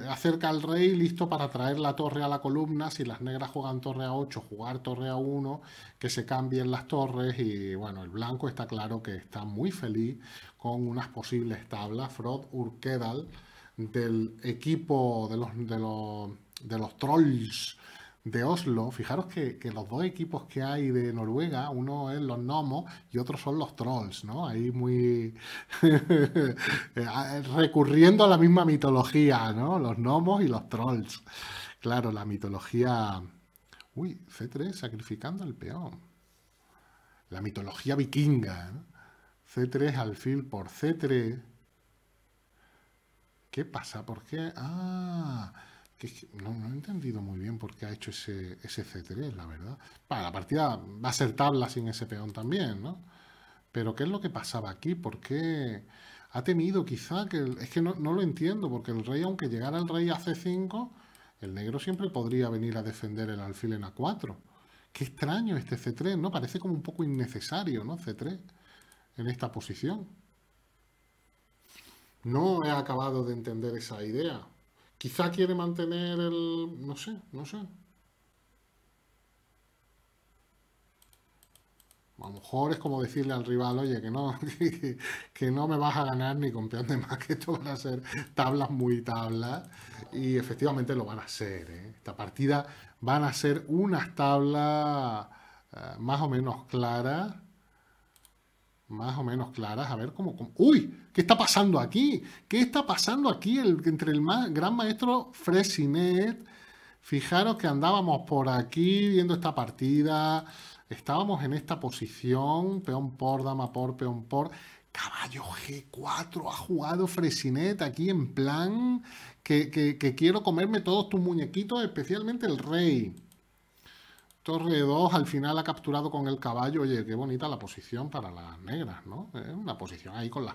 acerca al rey listo para traer la torre a la columna. Si las negras juegan torre a 8, jugar torre a 1, que se cambien las torres. Y bueno, el blanco está claro que está muy feliz con unas posibles tablas. Frod Urquedal del equipo de los, de de los trolls de Oslo, fijaros que, los dos equipos que hay de Noruega, uno es los gnomos y otro son los trolls, ¿no? Ahí muy eh, eh, recurriendo a la misma mitología, ¿no? Los gnomos y los trolls. Claro, la mitología... Uy, C3 sacrificando al peón. La mitología vikinga. ¿eh? c C3 alfil por C3. ¿Qué pasa? ¿Por qué? Ah, no, he entendido muy bien por qué ha hecho ese, ese C3, la verdad. Para la partida va a ser tabla sin ese peón también, ¿no? Pero ¿qué es lo que pasaba aquí? ¿Por qué ha temido quizá que... es que no, no, lo entiendo, porque el rey, aunque llegara el rey a C5, el negro siempre podría venir a defender el alfil en A4. Qué extraño este C3, ¿no? Parece como un poco innecesario, ¿no? C3 en esta posición. No he acabado de entender esa idea. Quizá quiere mantener el... no sé, no sé. A lo mejor es como decirle al rival, oye, que no, que, no me vas a ganar ni con de más, que esto van a ser tablas muy tablas. Y efectivamente lo van a ser. ¿eh? Esta partida van a ser unas tablas eh, más o menos claras más o menos claras. A ver cómo, ¡Uy! ¿Qué está pasando aquí? ¿Qué está pasando aquí el, entre el más gran maestro Fresinet? Fijaros que andábamos por aquí viendo esta partida. Estábamos en esta posición. Peón por, dama por, peón por. Caballo G4 ha jugado Fresinet aquí en plan que quiero comerme todos tus muñequitos, especialmente el rey torre 2 al final ha capturado con el caballo. Oye, qué bonita la posición para las negras, ¿no? Una posición ahí con las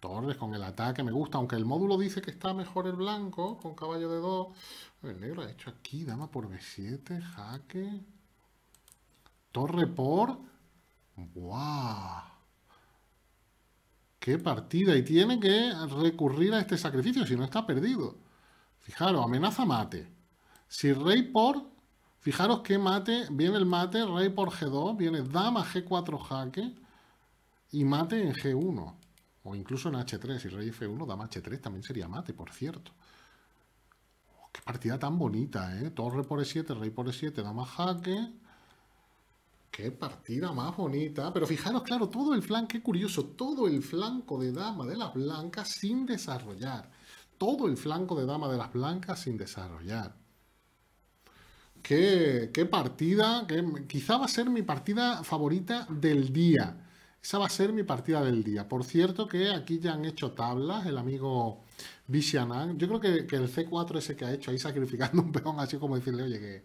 torres, con el ataque, me gusta. Aunque el módulo dice que está mejor el blanco, con caballo de 2. El negro ha hecho aquí, dama por B7, jaque. Torre por... ¡Guau! ¡Qué partida! Y tiene que recurrir a este sacrificio, si no está perdido. Fijaros, amenaza mate. Si rey por Fijaros que mate, viene el mate, rey por G2, viene dama G4 jaque y mate en G1. O incluso en H3, y rey F1, dama H3 también sería mate, por cierto. Oh, qué partida tan bonita, ¿eh? Torre por E7, rey por E7, dama jaque. Qué partida más bonita. Pero fijaros, claro, todo el flanco, qué curioso, todo el flanco de dama de las blancas sin desarrollar. Todo el flanco de dama de las blancas sin desarrollar. Qué, partida, que quizá va a ser mi partida favorita del día. Esa va a ser mi partida del día. Por cierto que aquí ya han hecho tablas, el amigo Anand. Yo creo que, el C4 ese que ha hecho ahí sacrificando un peón, así como decirle, oye, que...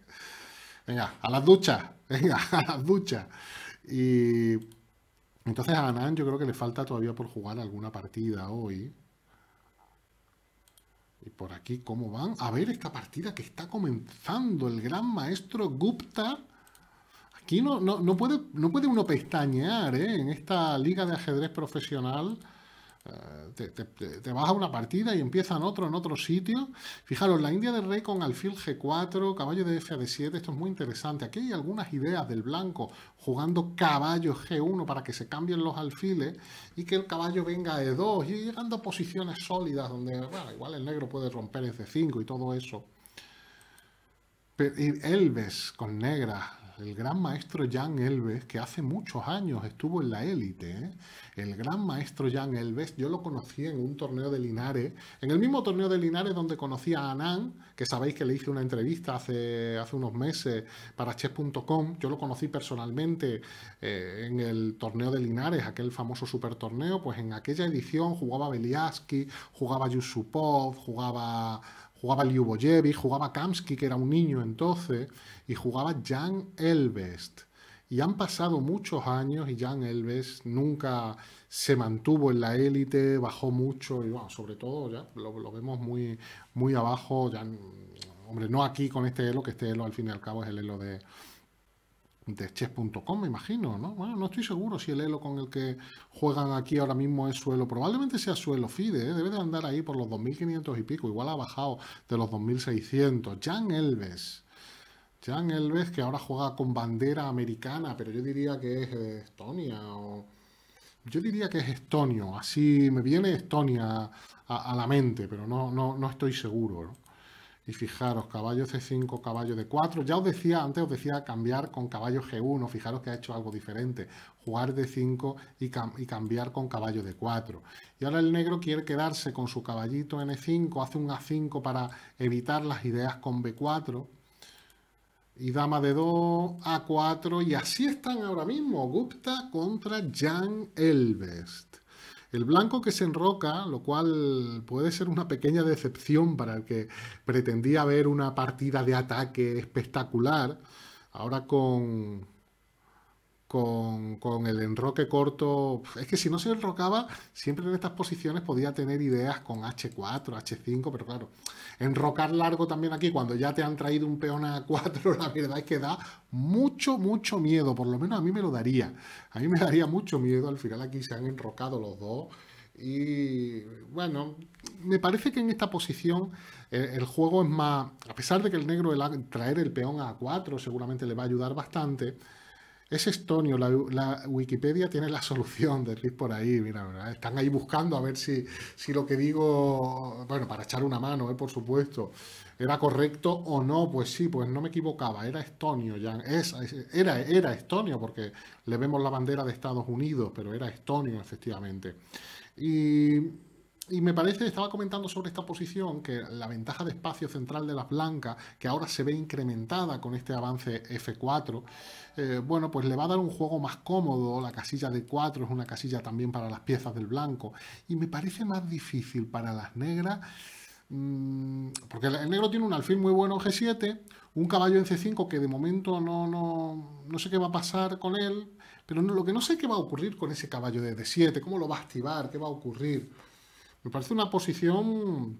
Venga, a las duchas, venga, a las duchas. Y entonces a Anand yo creo que le falta todavía por jugar alguna partida hoy. Y por aquí, ¿cómo van? A ver esta partida que está comenzando el gran maestro Gupta. Aquí no, puede, no puede uno pestañear ¿eh? en esta liga de ajedrez profesional. Eh, te, vas a una partida y empiezan otro en otro sitio. Fijaros, la India de Rey con alfil G4, caballo de F a D7, esto es muy interesante. Aquí hay algunas ideas del blanco jugando caballo G1 para que se cambien los alfiles y que el caballo venga de E2 y llegando a posiciones sólidas donde, igual el negro puede romper c 5 y todo eso. Elves con negras, el gran maestro Jan Elves, que hace muchos años estuvo en la élite, ¿eh? el gran maestro Jan Elves, yo lo conocí en un torneo de Linares, en el mismo torneo de Linares donde conocí a Anand, que sabéis que le hice una entrevista hace, hace unos meses para chess.com, yo lo conocí personalmente eh, en el torneo de Linares, aquel famoso super torneo, pues en aquella edición jugaba Beliaski, jugaba Yusupov, jugaba... Jugaba Ljubojevic, jugaba Kamsky, que era un niño entonces, y jugaba Jan Elvest. Y han pasado muchos años y Jan Elvest nunca se mantuvo en la élite, bajó mucho y bueno, sobre todo ya lo, vemos muy, muy abajo. Ya, hombre, no aquí con este elo, que este elo al fin y al cabo es el elo de, de chess.com, me imagino, ¿no? Bueno, no estoy seguro si el elo con el que juegan aquí ahora mismo es suelo. Probablemente sea suelo FIDE, ¿eh? debe de andar ahí por los 2.500 y pico. Igual ha bajado de los 2.600. Jan Elves. Jan Elves, que ahora juega con bandera americana, pero yo diría que es eh, Estonia o... Yo diría que es estonio. Así me viene Estonia a, la mente, pero no, no, no estoy seguro, ¿no? Y fijaros, caballo C5, caballo D4. Ya os decía, antes os decía cambiar con caballo G1. Fijaros que ha hecho algo diferente. Jugar D5 y, cambiar con caballo D4. Y ahora el negro quiere quedarse con su caballito N5. Hace un A5 para evitar las ideas con B4 y dama de 2, a 4 y así están ahora mismo Gupta contra Jan Elvest. El blanco que se enroca, lo cual puede ser una pequeña decepción para el que pretendía ver una partida de ataque espectacular, ahora con, con, el enroque corto. Es que si no se enrocaba, siempre en estas posiciones podía tener ideas con H4, H5, pero claro, enrocar largo también aquí, cuando ya te han traído un peón a 4, la verdad es que da mucho, mucho miedo. Por lo menos a mí me lo daría. A mí me daría mucho miedo. Al final aquí se han enrocado los dos. Y bueno, me parece que en esta posición eh, el, juego es más, a pesar de que el negro traer el peón a 4 seguramente le va a ayudar bastante, es estonio, la, Wikipedia tiene la solución, decís por ahí, mira, están ahí buscando a ver si, si lo que digo, bueno, para echar una mano, eh, por supuesto, era correcto o no, pues sí, pues no me equivocaba, era estonio, Jan, era, era estonio, porque le vemos la bandera de Estados Unidos, pero era estonio, efectivamente. Y y me parece, estaba comentando sobre esta posición, que la ventaja de espacio central de las blancas, que ahora se ve incrementada con este avance F4, eh, bueno, pues le va a dar un juego más cómodo. La casilla d 4 es una casilla también para las piezas del blanco. Y me parece más difícil para las negras mm, porque el negro tiene un alfil muy bueno G7, un caballo en C5 que de momento no, sé qué va a pasar con él, pero lo que no sé qué va a ocurrir con ese caballo de D7, cómo lo va a activar, qué va a ocurrir. Me parece una posición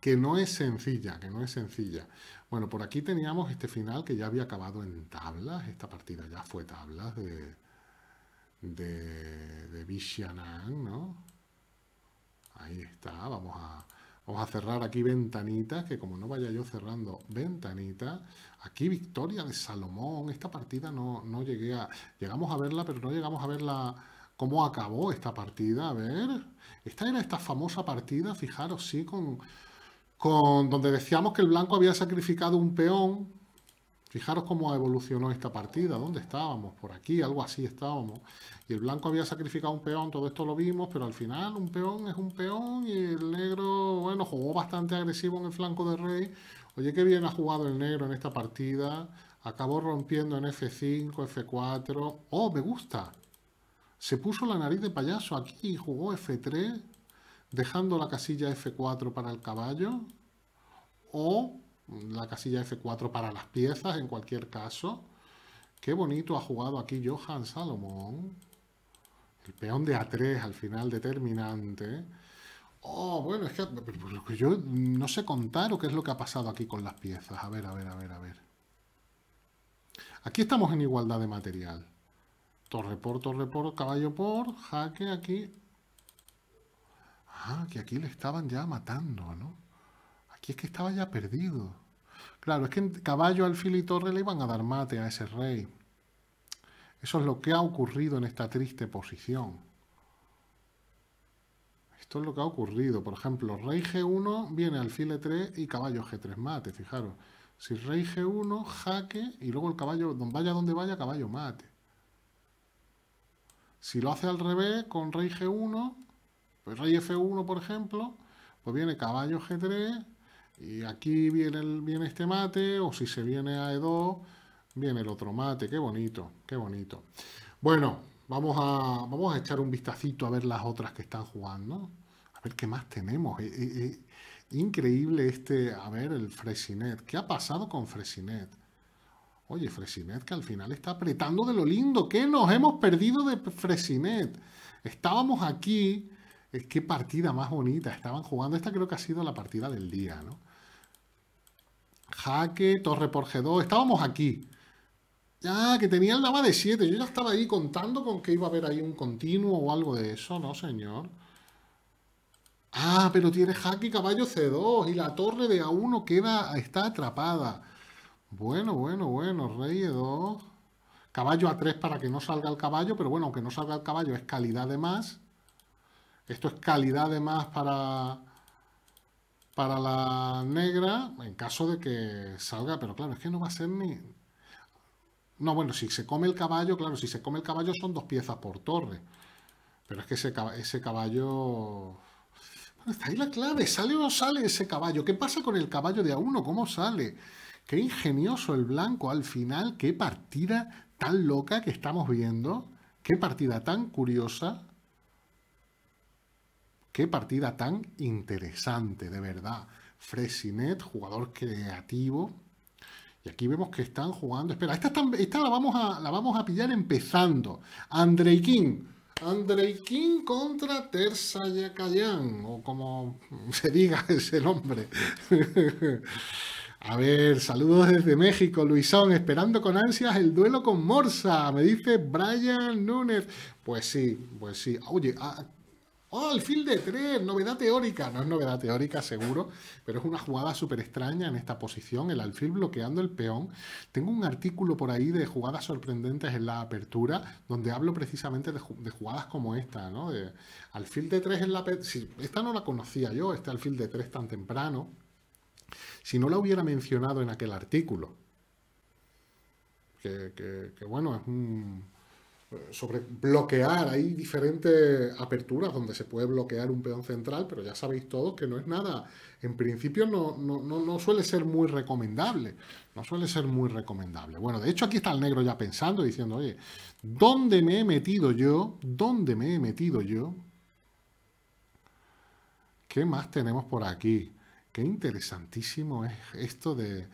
que no es sencilla, que no es sencilla. Bueno, por aquí teníamos este final que ya había acabado en tablas. Esta partida ya fue tablas de, de, ¿no? Ahí está, vamos a, a cerrar aquí ventanitas, que como no vaya yo cerrando ventanita aquí victoria de Salomón, esta partida no, no llegué a... Llegamos a verla, pero no llegamos a verla ¿Cómo acabó esta partida? A ver. Esta era esta famosa partida, fijaros, sí, con, con donde decíamos que el blanco había sacrificado un peón. Fijaros cómo evolucionó esta partida, dónde estábamos, por aquí, algo así estábamos. Y el blanco había sacrificado un peón, todo esto lo vimos, pero al final un peón es un peón y el negro, bueno, jugó bastante agresivo en el flanco de rey. Oye, qué bien ha jugado el negro en esta partida. Acabó rompiendo en F5, F4. ¡Oh, me gusta! Se puso la nariz de payaso aquí y jugó F3, dejando la casilla F4 para el caballo o la casilla F4 para las piezas en cualquier caso. Qué bonito ha jugado aquí Johan Salomón. El peón de A3 al final determinante. Oh, bueno, es que yo no sé contar o qué es lo que ha pasado aquí con las piezas. A ver, a ver, a ver, a ver. Aquí estamos en igualdad de material. Torre por, torre por, caballo por, jaque aquí. Ah, que aquí le estaban ya matando, ¿no? Aquí es que estaba ya perdido. Claro, es que caballo, alfil y torre le iban a dar mate a ese rey. Eso es lo que ha ocurrido en esta triste posición. Esto es lo que ha ocurrido. Por ejemplo, rey G1 viene alfil E3 y caballo G3 mate, fijaros. Si rey G1, jaque y luego el caballo, vaya donde vaya, caballo mate. Si lo hace al revés, con rey G1, pues rey F1, por ejemplo, pues viene caballo G3, y aquí viene, este mate, o si se viene a E2, viene el otro mate. Qué bonito, qué bonito. Bueno, vamos a, vamos a echar un vistacito a ver las otras que están jugando. A ver qué más tenemos. Eh, eh, eh, increíble este, a ver, el Fresinet. ¿Qué ha pasado con Fresinet? Oye, Fresinet, que al final está apretando de lo lindo. ¿Qué nos hemos perdido de Fresinet? Estábamos aquí. Es eh, que partida más bonita. Estaban jugando. Esta creo que ha sido la partida del día, ¿no? Jaque, torre por G2. Estábamos aquí. ah, que tenía el lava de 7. Yo ya estaba ahí contando con que iba a haber ahí un continuo o algo de eso. No, señor. Ah, pero tiene jaque caballo C2 y la torre de A1 queda, está atrapada. Bueno, bueno, bueno, rey E2. Caballo A3 para que no salga el caballo, pero bueno, aunque no salga el caballo, es calidad de más. Esto es calidad de más para, para la negra, en caso de que salga, pero claro, es que no va a ser ni... No, bueno, si se come el caballo, claro, si se come el caballo son dos piezas por torre. Pero es que ese, caballo... está ahí la clave, ¿sale o no sale ese caballo? ¿Qué pasa con el caballo de A1? ¿Cómo sale? Qué ingenioso el blanco al final, qué partida tan loca que estamos viendo, qué partida tan curiosa, qué partida tan interesante, de verdad. Fresinet, jugador creativo. Y aquí vemos que están jugando. Espera, esta, la, vamos a, la vamos a pillar empezando. Andrei King. Andrei King contra Terza Yakayan, o como se diga ese nombre. A ver, saludos desde México, Luisón, esperando con ansias el duelo con Morsa, me dice Brian Núñez. Pues sí, pues sí. Oye, ah, oh, alfil de tres, novedad teórica. No es novedad teórica, seguro, pero es una jugada súper extraña en esta posición, el alfil bloqueando el peón. Tengo un artículo por ahí de jugadas sorprendentes en la apertura, donde hablo precisamente de, jugadas como esta, ¿no? De alfil de tres en la... esta no la conocía yo, este alfil de tres tan temprano si no la hubiera mencionado en aquel artículo, que, bueno, es eh, sobre bloquear, hay diferentes aperturas donde se puede bloquear un peón central, pero ya sabéis todos que no es nada, en principio no, no suele ser muy recomendable, no suele ser muy recomendable. Bueno, de hecho aquí está el negro ya pensando, diciendo, oye, ¿dónde me he metido yo? ¿Dónde me he metido yo? ¿Qué más tenemos por aquí? qué interesantísimo es esto de,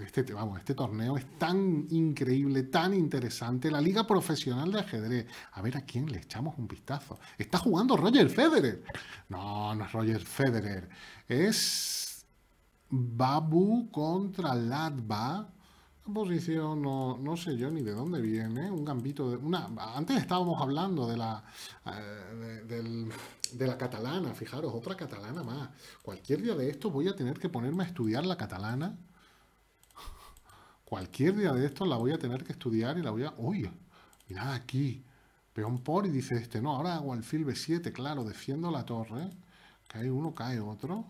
este, vamos, este torneo es tan increíble, tan interesante. La Liga Profesional de Ajedrez. A ver a quién le echamos un vistazo. Está jugando Roger Federer. No, no es Roger Federer. Es Babu contra Latva posición, no, sé yo ni de dónde viene, un gambito de una... Antes estábamos hablando de la, eh, de, la catalana, fijaros, otra catalana más. Cualquier día de esto voy a tener que ponerme a estudiar la catalana. Cualquier día de esto la voy a tener que estudiar y la voy a... Uy, mirad aquí, peón por y dice este, no, ahora hago alfil B7, claro, defiendo la torre, cae uno, cae otro.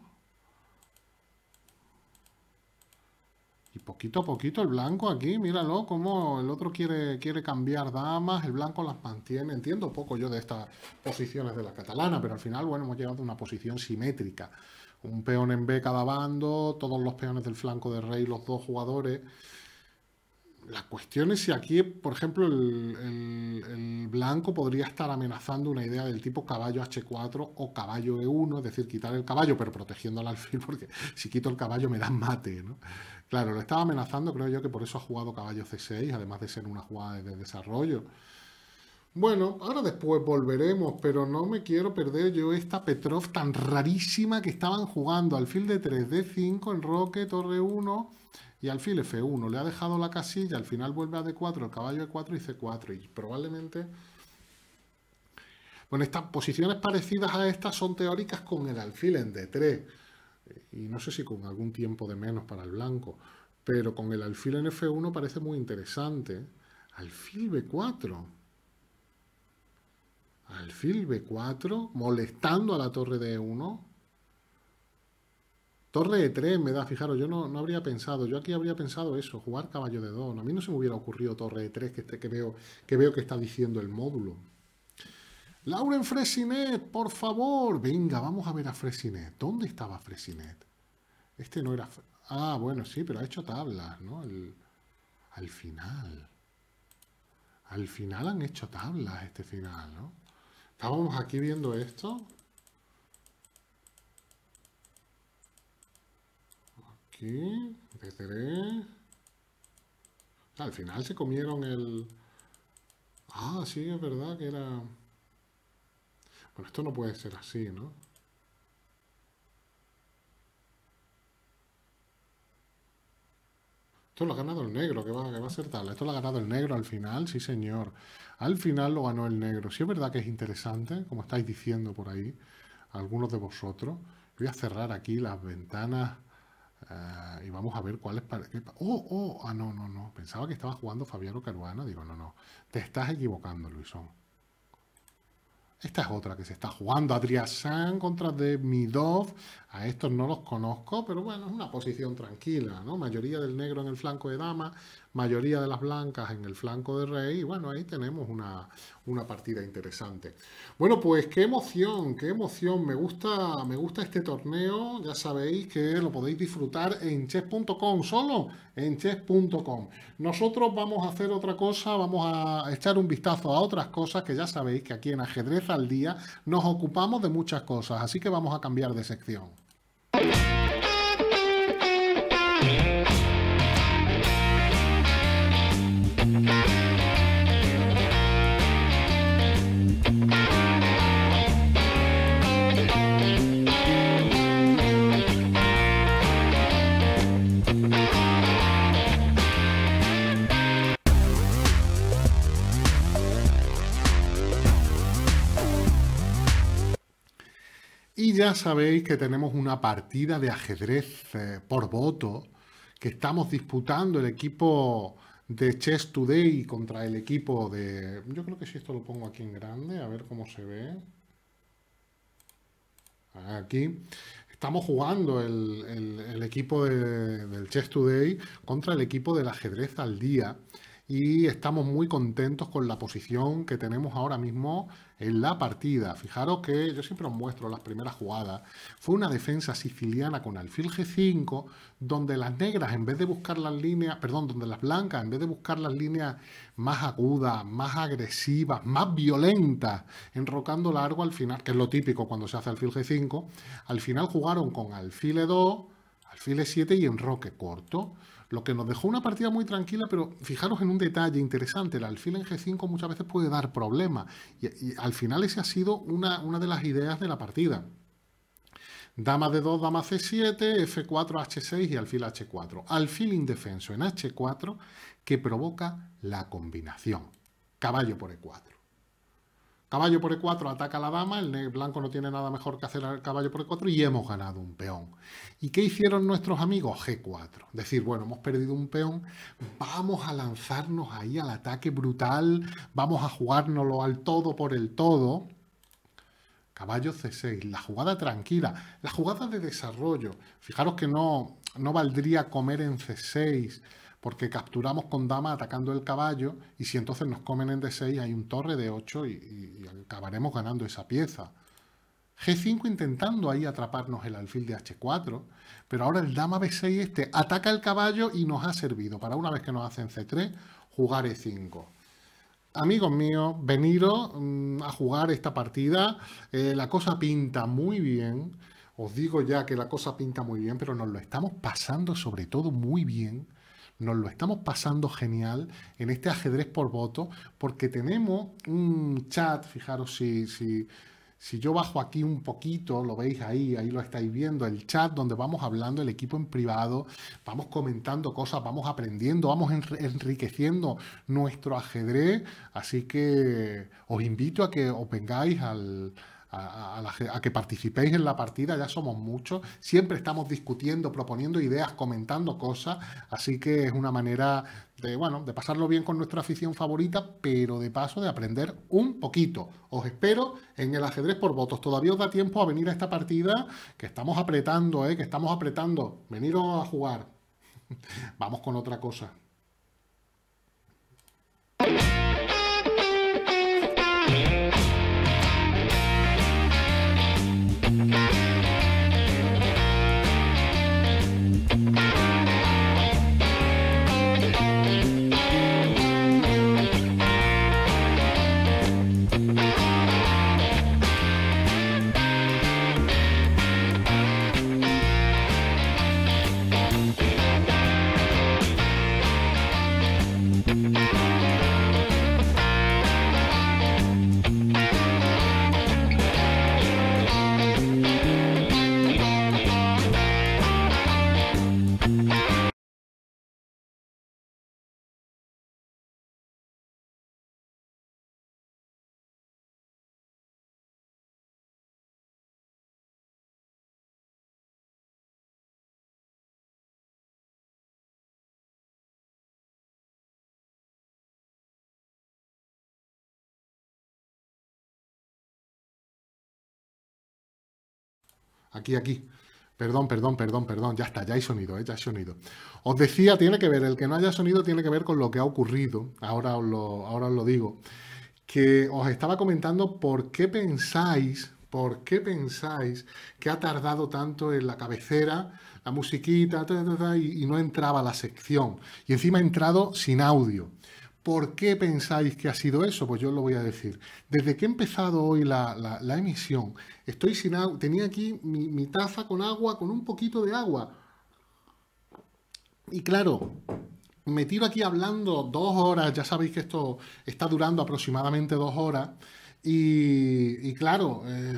Y poquito a poquito el blanco aquí, míralo, como el otro quiere, quiere cambiar damas, el blanco las mantiene. Entiendo poco yo de estas posiciones de la catalana, pero al final, bueno, hemos llegado a una posición simétrica. Un peón en B cada bando, todos los peones del flanco de rey, los dos jugadores la cuestión es si aquí, por ejemplo, el, blanco podría estar amenazando una idea del tipo caballo H4 o caballo E1, es decir, quitar el caballo, pero protegiendo al alfil, porque si quito el caballo me dan mate, ¿no? Claro, lo estaba amenazando, creo yo que por eso ha jugado caballo C6, además de ser una jugada de desarrollo. Bueno, ahora después volveremos, pero no me quiero perder yo esta Petrov tan rarísima que estaban jugando. Alfil de 3D5 en Roque, Torre 1 y alfil F1, le ha dejado la casilla, al final vuelve a D4, el caballo E4 y C4, y probablemente... Bueno, estas posiciones parecidas a estas son teóricas con el alfil en D3, eh, y no sé si con algún tiempo de menos para el blanco, pero con el alfil en F1 parece muy interesante. Alfil B4. Alfil B4 molestando a la torre de E1 Torre de 3 me da, fijaros, yo no, no, habría pensado, yo aquí habría pensado eso, jugar caballo de 2. A mí no se me hubiera ocurrido torre de 3 que, veo, que está diciendo el módulo. Lauren Fresinet, por favor, venga, vamos a ver a Fresinet. ¿Dónde estaba Fresinet? Este no era... Ah, bueno, sí, pero ha hecho tablas, ¿no? al final. Al final han hecho tablas este final, ¿no? Estábamos aquí viendo esto Al final se comieron el... Ah, sí, es verdad que era... Bueno, esto no puede ser así, ¿no? Esto lo ha ganado el negro, que va, que va a ser tal. Esto lo ha ganado el negro al final, sí señor. Al final lo ganó el negro. Sí es verdad que es interesante, como estáis diciendo por ahí, algunos de vosotros. Voy a cerrar aquí las ventanas Ah, y vamos a ver cuál es para... Oh, oh, ah, no, no, no. Pensaba que estaba jugando Fabiano Caruana. Digo, no, no. Te estás equivocando, Luisón. Esta es otra que se está jugando. San contra de Demidov. A estos no los conozco, pero bueno, es una posición tranquila, ¿no? Mayoría del negro en el flanco de dama mayoría de las blancas en el flanco de rey. Y bueno, ahí tenemos una, una partida interesante. Bueno, pues qué emoción, qué emoción. Me gusta, me gusta este torneo. Ya sabéis que lo podéis disfrutar en chess.com, solo en chess.com. Nosotros vamos a hacer otra cosa, vamos a echar un vistazo a otras cosas que ya sabéis que aquí en Ajedrez al Día nos ocupamos de muchas cosas. Así que vamos a cambiar de sección. ya sabéis que tenemos una partida de ajedrez eh, por voto que estamos disputando el equipo de Chess Today contra el equipo de... Yo creo que si esto lo pongo aquí en grande, a ver cómo se ve. Aquí estamos jugando el, el, equipo del Chess Today contra el equipo del ajedrez al día y estamos muy contentos con la posición que tenemos ahora mismo en la partida. Fijaros que yo siempre os muestro las primeras jugadas. Fue una defensa siciliana con alfil G5, donde las negras, en vez de buscar las líneas, perdón, donde las blancas, en vez de buscar las líneas más agudas, más agresivas, más violentas, enrocando largo al final, que es lo típico cuando se hace alfil G5, al final jugaron con alfil E2, alfil E7 y enroque corto. Lo que nos dejó una partida muy tranquila, pero fijaros en un detalle interesante, el alfil en G5 muchas veces puede dar problemas y, al final esa ha sido una, de las ideas de la partida. Dama de 2, dama C7, F4, H6 y alfil H4. Alfil indefenso en H4 que provoca la combinación. Caballo por E4. Caballo por E4 ataca la dama, el blanco no tiene nada mejor que hacer al caballo por E4 y hemos ganado un peón. ¿Y qué hicieron nuestros amigos? G4. Decir, bueno, hemos perdido un peón, vamos a lanzarnos ahí al ataque brutal, vamos a jugárnoslo al todo por el todo. Caballo C6, la jugada tranquila, la jugada de desarrollo. Fijaros que no, no valdría comer en C6, porque capturamos con dama atacando el caballo y si entonces nos comen en D6 hay un torre de 8 y, acabaremos ganando esa pieza. G5 intentando ahí atraparnos el alfil de H4, pero ahora el dama B6 este ataca el caballo y nos ha servido para una vez que nos hacen C3 jugar E5 amigos míos, veniros mm, a jugar esta partida. Eh, la cosa pinta muy bien. Os digo ya que la cosa pinta muy bien, pero nos lo estamos pasando sobre todo muy bien nos lo estamos pasando genial en este ajedrez por voto, porque tenemos un chat, fijaros si, si, yo bajo aquí un poquito, lo veis ahí, ahí lo estáis viendo, el chat donde vamos hablando el equipo en privado, vamos comentando cosas, vamos aprendiendo, vamos enriqueciendo nuestro ajedrez. Así que os invito a que os vengáis al, a, que participéis en la partida, ya somos muchos, siempre estamos discutiendo, proponiendo ideas, comentando cosas, así que es una manera de, bueno, de pasarlo bien con nuestra afición favorita, pero de paso de aprender un poquito. Os espero en el ajedrez por votos, todavía os da tiempo a venir a esta partida que estamos apretando, ¿eh? que estamos apretando, veniros a jugar. Vamos con otra cosa. Aquí, aquí. Perdón, perdón, perdón, perdón. Ya está, ya hay sonido, ¿eh? ya hay sonido. Os decía, tiene que ver, el que no haya sonido tiene que ver con lo que ha ocurrido. Ahora os lo, ahora lo digo. Que os estaba comentando por qué pensáis, por qué pensáis que ha tardado tanto en la cabecera la musiquita y, no entraba la sección. Y encima ha entrado sin audio. ¿Por qué pensáis que ha sido eso? Pues yo os lo voy a decir. Desde que he empezado hoy la, emisión, estoy sin Tenía aquí mi, taza con agua, con un poquito de agua. Y claro, me tiro aquí hablando dos horas. Ya sabéis que esto está durando aproximadamente dos horas. Y, claro. Eh,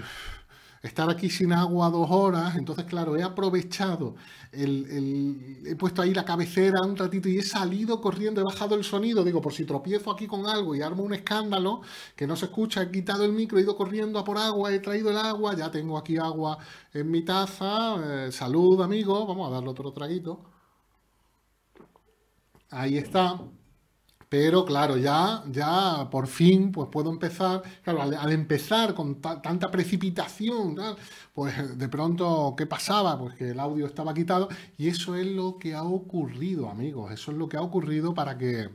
estar aquí sin agua dos horas, entonces claro, he aprovechado, el, he puesto ahí la cabecera un ratito y he salido corriendo, he bajado el sonido, digo, por si tropiezo aquí con algo y armo un escándalo que no se escucha, he quitado el micro, he ido corriendo a por agua, he traído el agua, ya tengo aquí agua en mi taza, eh, salud amigos, vamos a darle otro traguito. Ahí está. Pero claro, ya, ya por fin pues puedo empezar. Claro, al, empezar con tanta precipitación, pues de pronto, ¿qué pasaba? Pues que el audio estaba quitado. Y eso es lo que ha ocurrido, amigos. Eso es lo que ha ocurrido para que.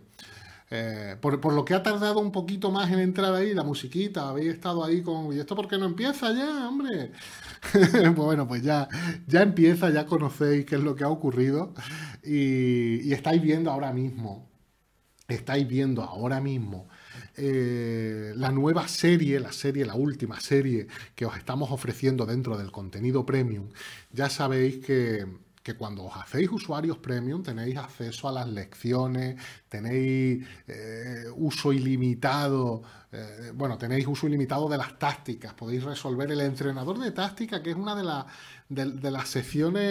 Eh, por, lo que ha tardado un poquito más en entrar ahí la musiquita, habéis estado ahí con. ¿Y esto por qué no empieza ya, hombre? bueno, pues ya, ya empieza, ya conocéis qué es lo que ha ocurrido y estáis viendo ahora mismo estáis viendo ahora mismo eh, la nueva serie, la serie, la última serie que os estamos ofreciendo dentro del contenido premium, ya sabéis que, cuando os hacéis usuarios premium tenéis acceso a las lecciones, tenéis eh, uso ilimitado, eh, bueno, tenéis uso ilimitado de las tácticas, podéis resolver el entrenador de táctica, que es una de las de, las secciones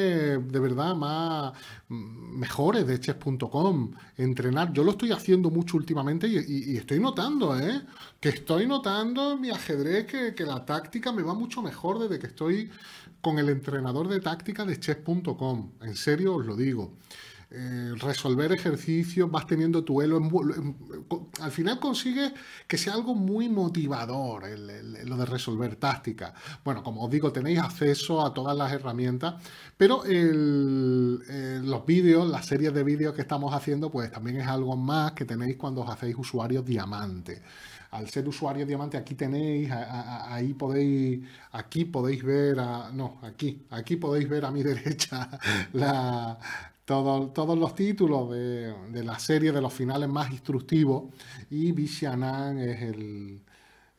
de verdad más mm, mejores de chess.com, entrenar. Yo lo estoy haciendo mucho últimamente y, estoy notando, ¿eh? Que estoy notando en mi ajedrez que, que la táctica me va mucho mejor desde que estoy con el entrenador de táctica de chess.com. En serio os lo digo. Eh, resolver ejercicios, vas teniendo tu elo. al final consigues que sea algo muy motivador lo de resolver tácticas. Bueno, como os digo, tenéis acceso a todas las herramientas, pero eh, los vídeos, las series de vídeos que estamos haciendo, pues también es algo más que tenéis cuando os hacéis usuarios diamante al ser usuario diamante aquí tenéis ahí podéis aquí podéis ver no aquí aquí podéis ver a mi derecha la, todos los títulos de, la serie de los finales más instructivos y Vishanan es el,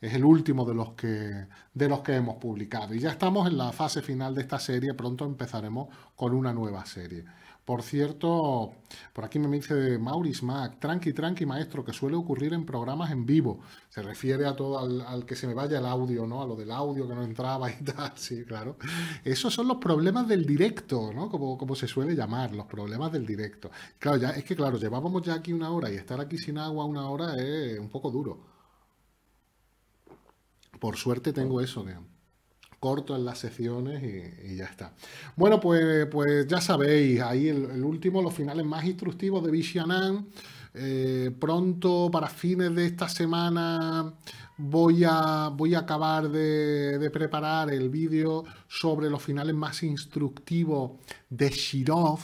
es el último de los que hemos publicado. Y ya estamos en la fase final de esta serie, pronto empezaremos con una nueva serie. Por cierto, por aquí me dice Maurice Mac, tranqui, tranqui, maestro, que suele ocurrir en programas en vivo. Se refiere a todo, al, que se me vaya el audio, ¿no? A lo del audio que no entraba y tal, sí, claro. Esos son los problemas del directo, ¿no? Como, como se suele llamar, los problemas del directo. Claro, ya, es que claro, llevábamos ya aquí una hora y estar aquí sin agua una hora es un poco duro. Por suerte tengo eso, digamos corto en las sesiones y, ya está. Bueno, pues, pues ya sabéis, ahí el, último, los finales más instructivos de Vishy Eh, pronto, para fines de esta semana, voy a, voy a acabar de, de preparar el vídeo sobre los finales más instructivos de Shirov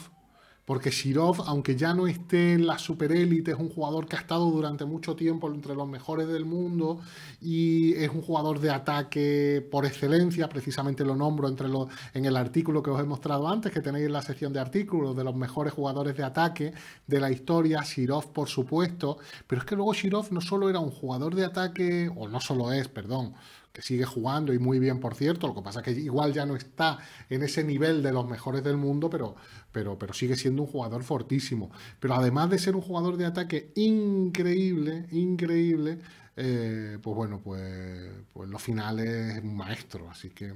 porque Shirov, aunque ya no esté en la superélite, es un jugador que ha estado durante mucho tiempo entre los mejores del mundo y es un jugador de ataque por excelencia, precisamente lo nombro entre los, en el artículo que os he mostrado antes, que tenéis en la sección de artículos de los mejores jugadores de ataque de la historia, Shirov por supuesto, pero es que luego Shirov no solo era un jugador de ataque, o no solo es, perdón, sigue jugando y muy bien, por cierto. Lo que pasa es que igual ya no está en ese nivel de los mejores del mundo, pero, pero, pero sigue siendo un jugador fortísimo. Pero además de ser un jugador de ataque increíble, increíble, eh, pues bueno, pues, pues los finales es un maestro. Así que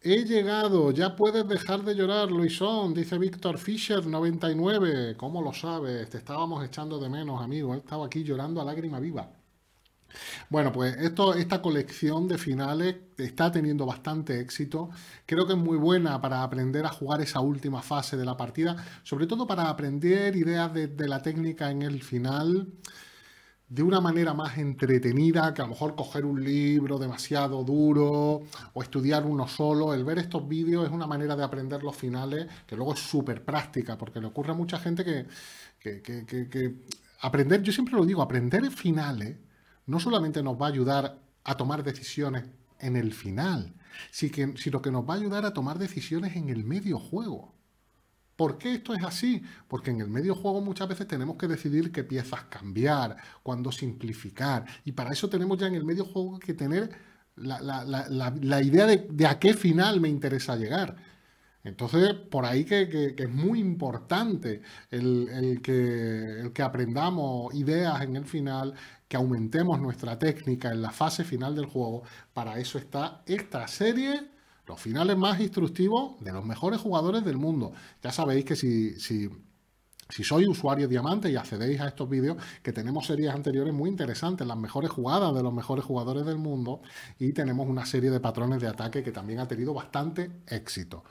he llegado, ya puedes dejar de llorar, Luisón, dice Víctor Fischer, 99. ¿Cómo lo sabes? Te estábamos echando de menos, amigo. He estado aquí llorando a lágrima viva. Bueno, pues esto, esta colección de finales está teniendo bastante éxito. Creo que es muy buena para aprender a jugar esa última fase de la partida, sobre todo para aprender ideas de, la técnica en el final de una manera más entretenida que a lo mejor coger un libro demasiado duro o estudiar uno solo. El ver estos vídeos es una manera de aprender los finales que luego es súper práctica porque le ocurre a mucha gente que, que aprender, yo siempre lo digo, aprender finales no solamente nos va a ayudar a tomar decisiones en el final, sino que nos va a ayudar a tomar decisiones en el medio juego. ¿Por qué esto es así? Porque en el medio juego muchas veces tenemos que decidir qué piezas cambiar, cuándo simplificar, y para eso tenemos ya en el medio juego que tener la, idea de, a qué final me interesa llegar. Entonces, por ahí que, es muy importante el, que, el que aprendamos ideas en el final, que aumentemos nuestra técnica en la fase final del juego. Para eso está esta serie, los finales más instructivos de los mejores jugadores del mundo. Ya sabéis que si, si si sois usuario diamante y accedéis a estos vídeos, que tenemos series anteriores muy interesantes, las mejores jugadas de los mejores jugadores del mundo y tenemos una serie de patrones de ataque que también ha tenido bastante éxito.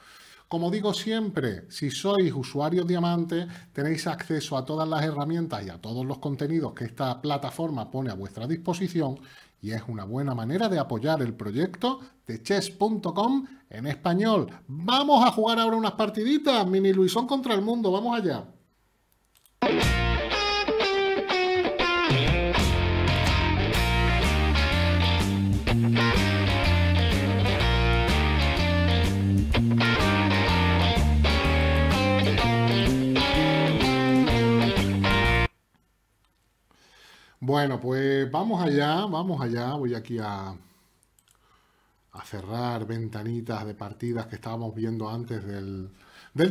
Como digo siempre, si sois usuarios diamante, tenéis acceso a todas las herramientas y a todos los contenidos que esta plataforma pone a vuestra disposición y es una buena manera de apoyar el proyecto de chess.com en español. Vamos a jugar ahora unas partiditas, mini Luisón contra el mundo, vamos allá. Bueno, pues vamos allá, vamos allá. Voy aquí a, cerrar ventanitas de partidas que estábamos viendo antes del,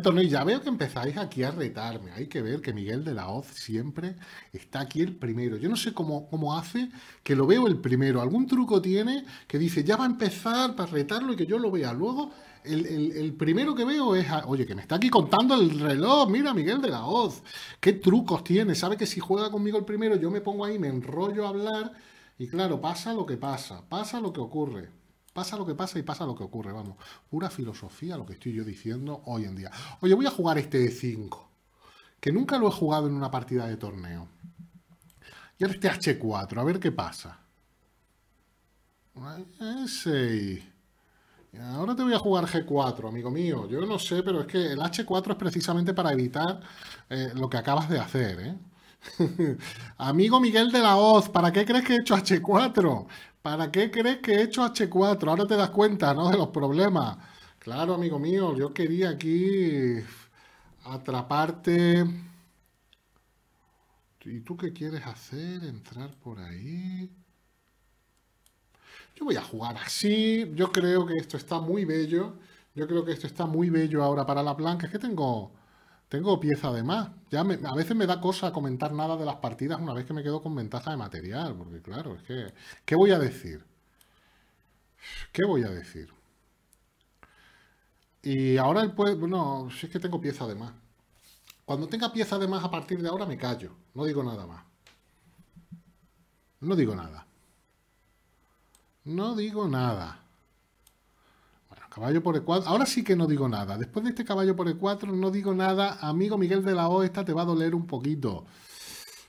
torneo. Y ya veo que empezáis aquí a retarme. Hay que ver que Miguel de la Hoz siempre está aquí el primero. Yo no sé cómo, cómo hace que lo veo el primero. Algún truco tiene que dice, ya va a empezar para retarlo y que yo lo vea. Luego el, primero que veo es, oye, que me está aquí contando el reloj, mira Miguel de la Hoz, qué trucos tiene, sabe que si juega conmigo el primero, yo me pongo ahí, me enrollo a hablar, y claro, pasa lo que pasa, pasa lo que ocurre, pasa lo que pasa y pasa lo que ocurre, vamos, pura filosofía lo que estoy yo diciendo hoy en día. Oye, voy a jugar este E5, que nunca lo he jugado en una partida de torneo. Y ahora este H4, a ver qué pasa. E6 Ahora te voy a jugar G4, amigo mío. Yo no sé, pero es que el H4 es precisamente para evitar eh, lo que acabas de hacer, ¿eh? amigo Miguel de la Hoz, ¿para qué crees que he hecho H4? ¿Para qué crees que he hecho H4? Ahora te das cuenta, ¿no? De los problemas. Claro, amigo mío, yo quería aquí atraparte. ¿Y tú qué quieres hacer? ¿Entrar por ahí? Yo voy a jugar así. Yo creo que esto está muy bello. Yo creo que esto está muy bello ahora para la blancas. Es que tengo, tengo pieza de más. Ya a veces me da cosa comentar nada de las partidas una vez que me quedo con ventaja de material. Porque claro, es que... ¿Qué voy a decir? ¿Qué voy a decir? Y ahora el pueblo... Bueno, si es que tengo pieza de más. Cuando tenga pieza de más a partir de ahora me callo. No digo nada más. No digo nada. No digo nada. Bueno, caballo por E4. Ahora sí que no digo nada. Después de este caballo por E4 no digo nada. Amigo Miguel de la O, esta te va a doler un poquito.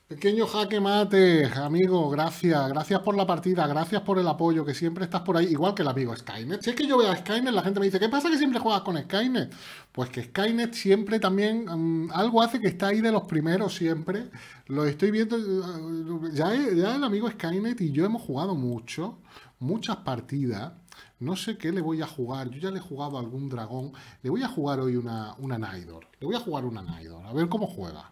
Pequeño jaque mate, amigo, gracias. Gracias por la partida, gracias por el apoyo, que siempre estás por ahí. Igual que el amigo Skynet. Si es que yo veo a Skynet, la gente me dice, ¿qué pasa que siempre juegas con Skynet? Pues que Skynet siempre también mm, algo hace que está ahí de los primeros siempre. Lo estoy viendo, eh, ya, ya el amigo Skynet y yo hemos jugado mucho muchas partidas. No sé qué le voy a jugar. Yo ya le he jugado a algún dragón. Le voy a jugar hoy una, una Naidor. Le voy a jugar una Naidor. A ver cómo juega.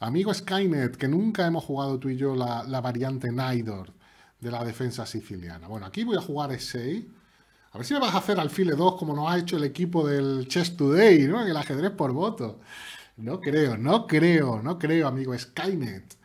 Amigo Skynet, que nunca hemos jugado tú y yo la, variante Naidor de la defensa siciliana. Bueno, aquí voy a jugar ese. 6 A ver si me vas a hacer alfile 2 como nos ha hecho el equipo del Chess Today, ¿no? En el ajedrez por voto. No creo, no creo, no creo, amigo Skynet.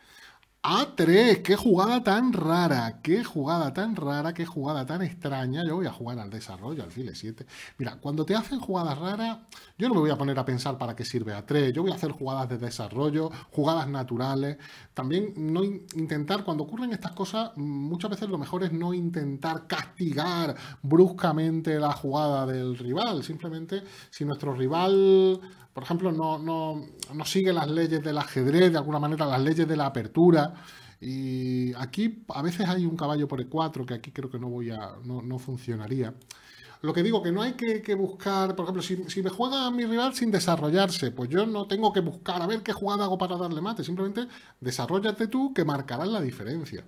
A3, qué jugada tan rara, qué jugada tan rara, qué jugada tan extraña. Yo voy a jugar al desarrollo, al file 7. Mira, cuando te hacen jugadas raras, yo no me voy a poner a pensar para qué sirve A3. Yo voy a hacer jugadas de desarrollo, jugadas naturales. También no intentar, cuando ocurren estas cosas, muchas veces lo mejor es no intentar castigar bruscamente la jugada del rival. Simplemente, si nuestro rival por ejemplo, no, sigue las leyes del ajedrez, de alguna manera las leyes de la apertura. Y aquí a veces hay un caballo por E4 que aquí creo que no, voy a, no, funcionaría. Lo que digo, que no hay que, buscar, por ejemplo, si, si, me juega mi rival sin desarrollarse, pues yo no tengo que buscar a ver qué jugada hago para darle mate, simplemente desarrollate tú que marcarás la diferencia.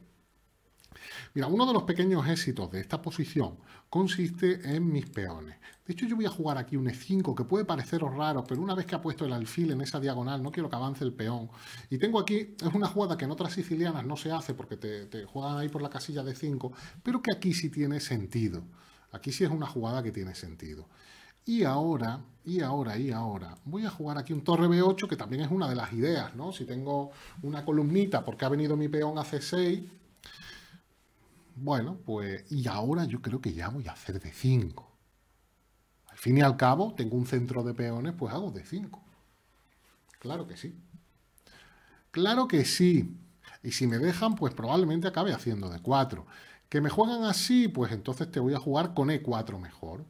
Mira, uno de los pequeños éxitos de esta posición consiste en mis peones. De hecho, yo voy a jugar aquí un e5, que puede pareceros raro, pero una vez que ha puesto el alfil en esa diagonal, no quiero que avance el peón. Y tengo aquí, es una jugada que en otras sicilianas no se hace porque te, te juegan ahí por la casilla de 5, pero que aquí sí tiene sentido. Aquí sí es una jugada que tiene sentido. Y ahora, y ahora, y ahora, voy a jugar aquí un torre B8, que también es una de las ideas, ¿no? Si tengo una columnita porque ha venido mi peón a C6, bueno, pues y ahora yo creo que ya voy a hacer de 5. Al fin y al cabo, tengo un centro de peones, pues hago de 5. Claro que sí. Claro que sí. Y si me dejan, pues probablemente acabe haciendo de 4. Que me juegan así, pues entonces te voy a jugar con E4 mejor.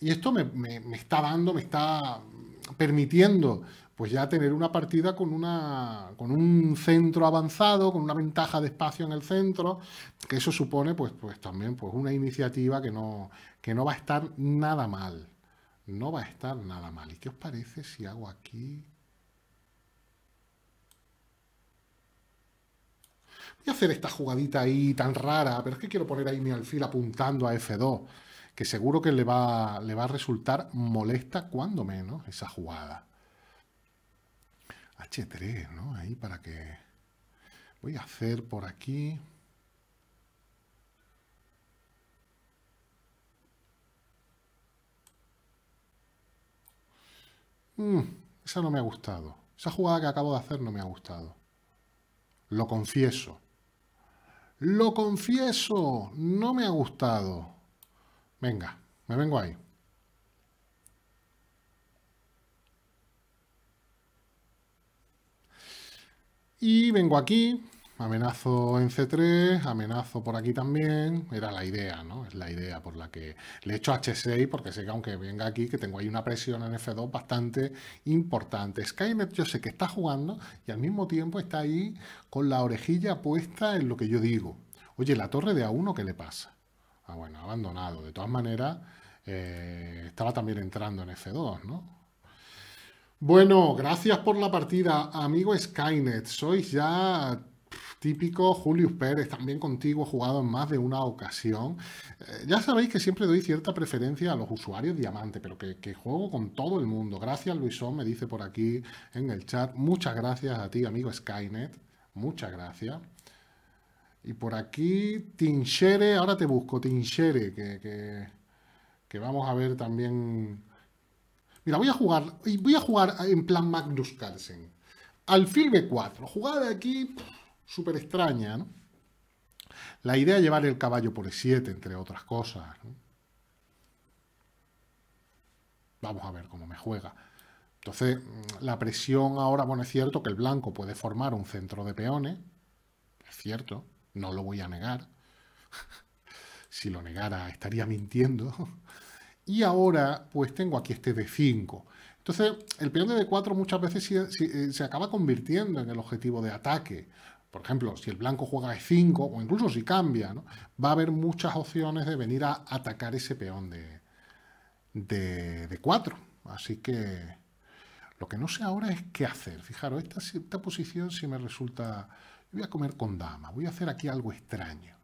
Y esto me, me está dando, me está permitiendo pues ya tener una partida con, un centro avanzado, con una ventaja de espacio en el centro, que eso supone pues, pues también pues una iniciativa que no, va a estar nada mal. No va a estar nada mal. ¿Y qué os parece si hago aquí? Voy a hacer esta jugadita ahí tan rara, pero es que quiero poner ahí mi alfil apuntando a F2, que seguro que le va a resultar molesta cuando menos esa jugada. H3, ¿no? Ahí para que... Voy a hacer por aquí... Mm, esa no me ha gustado. Esa jugada que acabo de hacer no me ha gustado. Lo confieso. Lo confieso. No me ha gustado. Venga, me vengo ahí. Y vengo aquí, amenazo en C3, amenazo por aquí también. Era la idea, ¿no? Es la idea por la que le echo H6 porque sé que aunque venga aquí, que tengo ahí una presión en F2 bastante importante. Skynet yo sé que está jugando y al mismo tiempo está ahí con la orejilla puesta en lo que yo digo. Oye, la torre de A1, ¿qué le pasa? Ah, bueno, abandonado. De todas maneras, eh, estaba también entrando en F2, ¿no? Bueno, gracias por la partida, amigo Skynet. Sois ya típico Julius Pérez, también contigo jugado en más de una ocasión. Eh, ya sabéis que siempre doy cierta preferencia a los usuarios diamante, pero que, juego con todo el mundo. Gracias, Luisón, me dice por aquí en el chat. Muchas gracias a ti, amigo Skynet. Muchas gracias. Y por aquí, Tinchere, ahora te busco, Tinchere, que vamos a ver también Mira, voy a jugar, voy a jugar en plan Magnus Carlsen. Alfil B4, jugada aquí súper extraña, ¿no? La idea es llevar el caballo por E7, entre otras cosas. Vamos a ver cómo me juega. Entonces, la presión ahora, bueno, es cierto que el blanco puede formar un centro de peones, es cierto, no lo voy a negar. si lo negara estaría mintiendo. Y ahora pues tengo aquí este D5. Entonces, el peón de D4 muchas veces eh, se, acaba convirtiendo en el objetivo de ataque. Por ejemplo, si el blanco juega E5, o incluso si cambia, va a haber muchas opciones de venir a atacar ese peón de, d 4. Así que lo que no sé ahora es qué hacer. Fijaros, esta, esta posición si me resulta... Voy a comer con dama. Voy a hacer aquí algo extraño.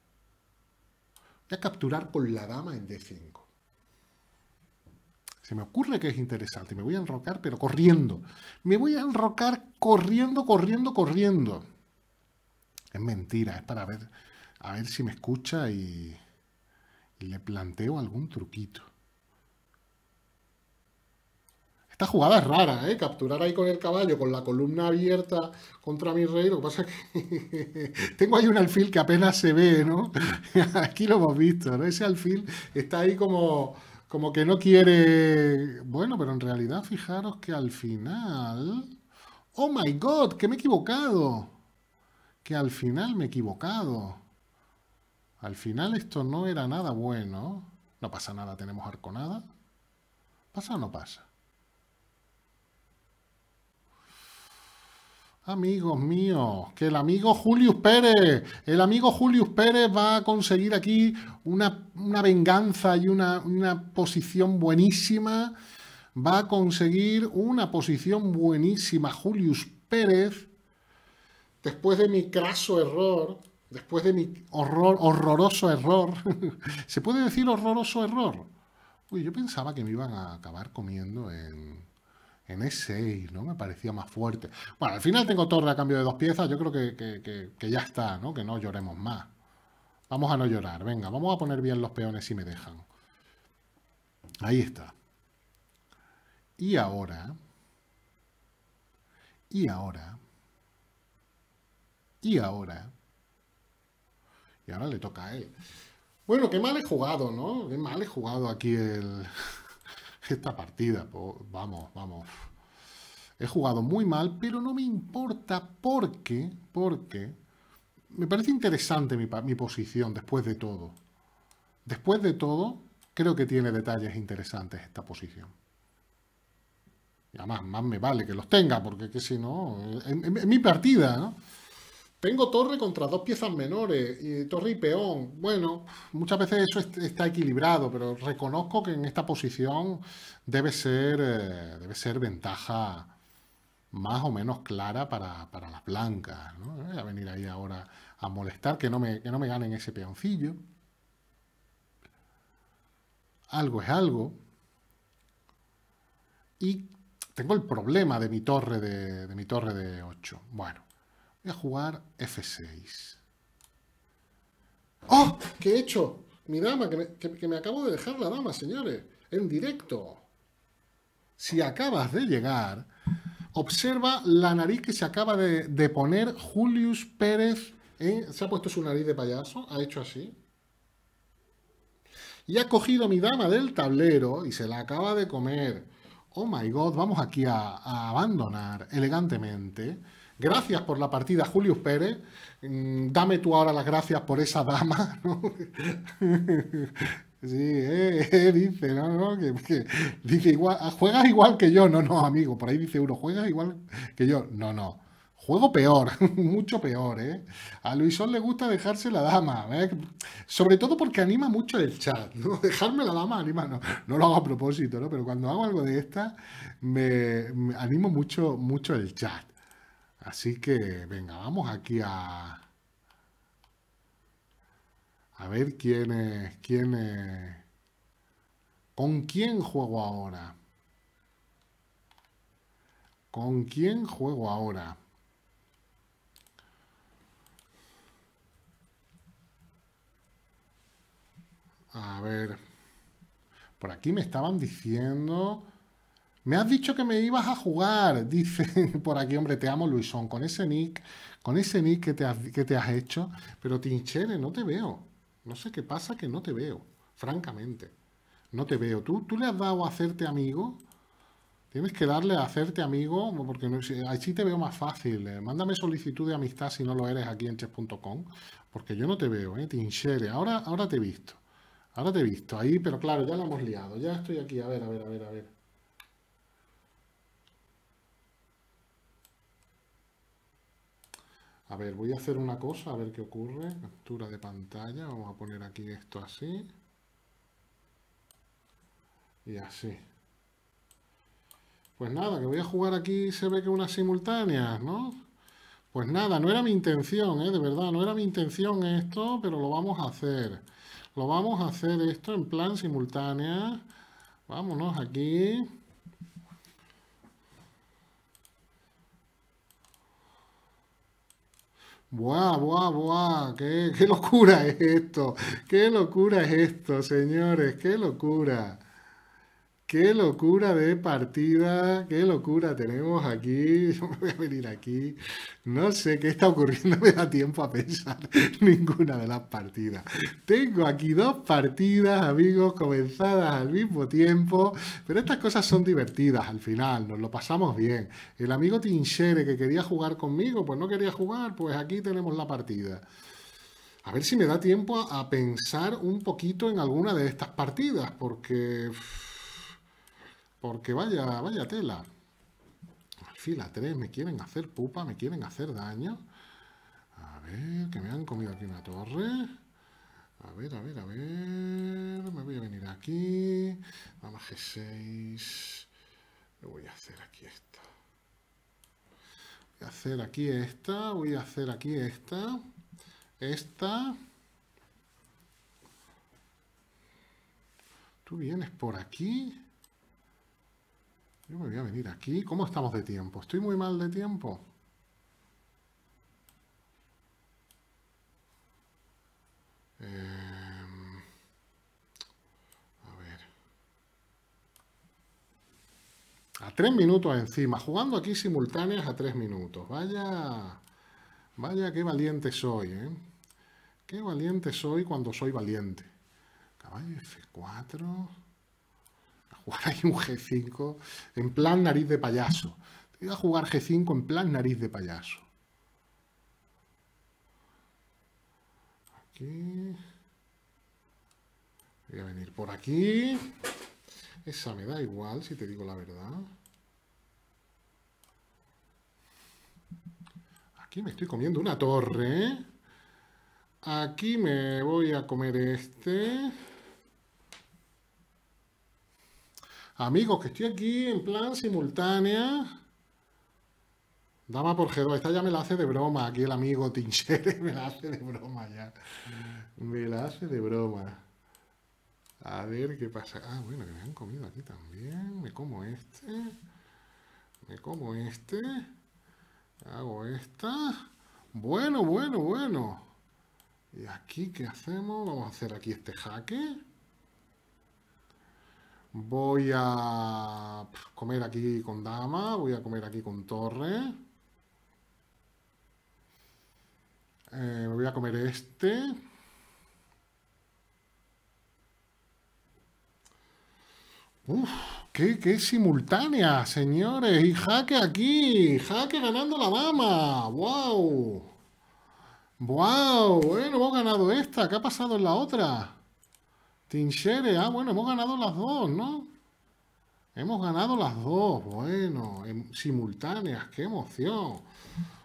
Voy a capturar con la dama en D5. Se me ocurre que es interesante. Me voy a enrocar, pero corriendo. Me voy a enrocar corriendo, corriendo, corriendo. Es mentira, es para ver, a ver si me escucha y, y le planteo algún truquito. Esta jugada es rara, ¿eh? Capturar ahí con el caballo, con la columna abierta contra mi rey. Lo que pasa es que tengo ahí un alfil que apenas se ve, ¿no? Aquí lo hemos visto, ¿no? Ese alfil está ahí como como que no quiere... Bueno, pero en realidad fijaros que al final... ¡Oh, my God! ¡Que me he equivocado! Que al final me he equivocado. Al final esto no era nada bueno. No pasa nada, tenemos arconada. ¿Pasa o no pasa? Amigos míos, que el amigo Julius Pérez, el amigo Julius Pérez va a conseguir aquí una, venganza y una, una, posición buenísima. Va a conseguir una posición buenísima Julius Pérez. Después de mi craso error, después de mi horror, horroroso error. ¿Se puede decir horroroso error? Uy, yo pensaba que me iban a acabar comiendo en en E6, ¿no? Me parecía más fuerte. Bueno, al final tengo torre a cambio de dos piezas, yo creo que, que ya está, ¿no? Que no lloremos más. Vamos a no llorar, venga, vamos a poner bien los peones si me dejan. Ahí está. Y ahora... Y ahora... Y ahora... Y ahora le toca a él. Bueno, qué mal he jugado, ¿no? Qué mal he jugado aquí el esta partida, vamos, vamos. He jugado muy mal, pero no me importa porque, porque me parece interesante mi, posición después de todo. Después de todo, creo que tiene detalles interesantes esta posición. Y además, más me vale que los tenga, porque que si no, mi partida, ¿no? Tengo torre contra dos piezas menores, y torre y peón. Bueno, muchas veces eso está equilibrado, pero reconozco que en esta posición debe ser, eh, debe ser ventaja más o menos clara para, las blancas. Voy a venir ahí ahora a molestar, que no me, no me ganen ese peoncillo. Algo es algo. Y tengo el problema de mi torre de mi torre de 8. Bueno. Voy a jugar F6. ¡Oh! ¿Qué he hecho? Mi dama, que me, acabo de dejar la dama, señores. En directo. Si acabas de llegar, observa la nariz que se acaba de, poner Julius Pérez. ¿eh? Se ha puesto su nariz de payaso, ha hecho así. Y ha cogido mi dama del tablero y se la acaba de comer. Oh my god, vamos aquí a abandonar elegantemente Gracias por la partida, Julius Pérez. Mm, dame tú ahora las gracias por esa dama. ¿no? Sí, eh, eh, dice, no, dice igual, ah, juegas igual que yo, no, no, amigo, por ahí dice uno, juegas igual que yo, no, no, juego peor, mucho peor, ¿eh? A Luisón le gusta dejarse la dama, sobre todo porque anima mucho el chat, ¿no? dejarme la dama anima, no, lo hago a propósito, ¿no? Pero cuando hago algo de esta, me, animo mucho, mucho el chat. Así que, venga, vamos aquí a... A ver quién es... Quién es, ¿Con quién juego ahora? ¿Con quién juego ahora? A ver. Por aquí me estaban diciendo me has dicho que me ibas a jugar, dice por aquí, hombre, te amo Luisón, con ese nick, con ese nick que te has, hecho, pero Tinchere, no te veo. No sé qué pasa que no te veo, francamente. No te veo. ¿Tú, tú le has dado a hacerte amigo? Tienes que darle a hacerte amigo, porque no, te veo más fácil. Eh. Mándame solicitud de amistad si no lo eres aquí en chess.com, porque yo no te veo, ¿eh? Tinchere, ahora, ahora te he visto. Ahora te he visto ahí, pero claro, ya lo hemos liado. Ya estoy aquí, a ver, a ver, a ver, a ver. A ver, voy a hacer una cosa, a ver qué ocurre. Captura de pantalla, vamos a poner aquí esto así. Y así. Pues nada, que voy a jugar aquí, se ve que unas simultáneas, ¿no? Pues nada, no era mi intención, ¿eh? De verdad, no era mi intención esto, pero lo vamos a hacer. Lo vamos a hacer esto en plan simultánea. Vámonos aquí. Buah, buah, buah, qué, qué locura es esto, qué locura es esto, señores, qué locura. Qué locura de partida, qué locura tenemos aquí. Yo me voy a venir aquí. No sé qué está ocurriendo, me da tiempo a pensar ninguna de las partidas. Tengo aquí dos partidas, amigos, comenzadas al mismo tiempo, pero estas cosas son divertidas al final, nos lo pasamos bien. El amigo Tinchere que quería jugar conmigo, pues no quería jugar, pues aquí tenemos la partida. A ver si me da tiempo a, pensar un poquito en alguna de estas partidas, porque... Porque vaya, vaya tela. fila 3 me quieren hacer pupa, me quieren hacer daño. A ver, que me han comido aquí una torre. A ver, a ver, a ver. Me voy a venir aquí. Dama G6. voy a hacer aquí esta. Voy a hacer aquí esta. Voy a hacer aquí esta. Esta. Tú vienes por aquí. Yo me voy a venir aquí. ¿Cómo estamos de tiempo? ¿Estoy muy mal de tiempo? Em, a ver. A tres minutos encima. Jugando aquí simultáneas a tres minutos. Vaya... Vaya, qué valiente soy, ¿eh? Qué valiente soy cuando soy valiente. Caballo F4 jugar ahí un G5 en plan nariz de payaso. Te voy a jugar G5 en plan nariz de payaso. Aquí. Voy a venir por aquí. Esa me da igual, si te digo la verdad. Aquí me estoy comiendo una torre. ¿eh? Aquí me voy a comer este. Amigos, que estoy aquí en plan simultánea. Dama por g Esta ya me la hace de broma. Aquí el amigo Tinchere me la hace de broma ya. Me la hace de broma. A ver qué pasa. Ah, bueno, que me han comido aquí también. Me como este. Me como este. Hago esta. Bueno, bueno, bueno. ¿Y aquí qué hacemos? Vamos a hacer aquí este jaque. Voy a comer aquí con dama, voy a comer aquí con torre. Eh, me voy a comer este. Uf, qué, simultánea, señores. Y jaque aquí, jaque ganando la dama. ¡Wow! ¡Wow! Bueno, hemos ganado esta. ¿Qué ha pasado en la otra? Tinchere, ah, bueno, hemos ganado las dos, ¿no? Hemos ganado las dos, bueno, simultáneas, qué emoción.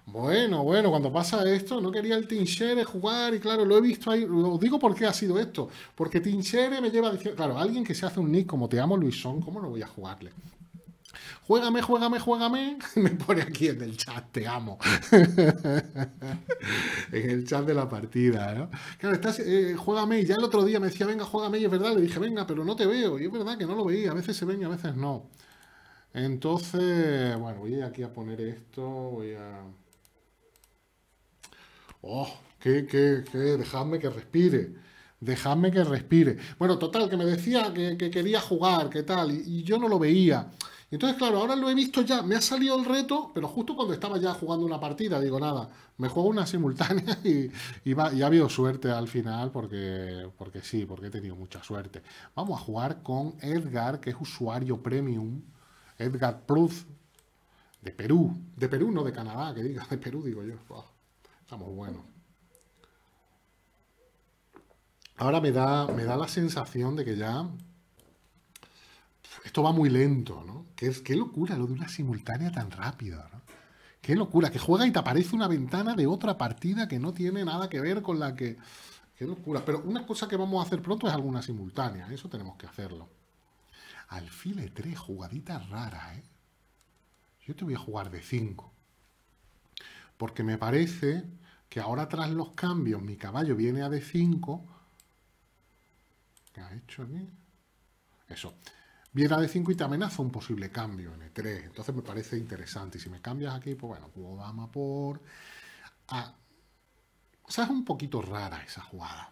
Bueno, bueno, cuando pasa esto, no quería el Tinchere jugar y claro, lo he visto ahí, lo digo qué ha sido esto, porque Tinchere me lleva a decir, claro, alguien que se hace un nick como te amo Luisón, ¿cómo no voy a jugarle? Juégame, juégame, juégame. Me pone aquí en el chat, te amo. en el chat de la partida, ¿no? Claro, estás, eh, juégame. Y ya el otro día me decía, venga, juégame. Y es verdad, le dije, venga, pero no te veo. Y es verdad que no lo veía. A veces se ven y a veces no. Entonces, bueno, voy aquí a poner esto. Voy a... ¡Oh! ¡Qué, qué, qué! Dejadme que respire dejadme que respire. Bueno, total, que me decía que, quería jugar, qué tal, y, yo no lo veía. Entonces, claro, ahora lo he visto ya, me ha salido el reto, pero justo cuando estaba ya jugando una partida, digo, nada, me juego una simultánea y, y, va, ha habido suerte al final, porque, porque sí, porque he tenido mucha suerte. Vamos a jugar con Edgar, que es usuario premium, Edgar plus de Perú, de Perú, no de Canadá, que diga, de Perú digo yo, oh, estamos buenos. Ahora me da, me da la sensación de que ya esto va muy lento, ¿no? Qué, locura lo de una simultánea tan rápida, Qué locura, que juega y te aparece una ventana de otra partida que no tiene nada que ver con la que... Qué locura. Pero una cosa que vamos a hacer pronto es alguna simultánea, ¿eh? eso tenemos que hacerlo. Alfile 3, jugadita rara, ¿eh? Yo te voy a jugar de 5. Porque me parece que ahora tras los cambios mi caballo viene a D5. ¿Qué ha hecho aquí? Eso viene a D5 y te amenaza un posible cambio en E3. Entonces me parece interesante. Y si me cambias aquí, pues bueno, juego dama por... Ah, o sea, es un poquito rara esa jugada.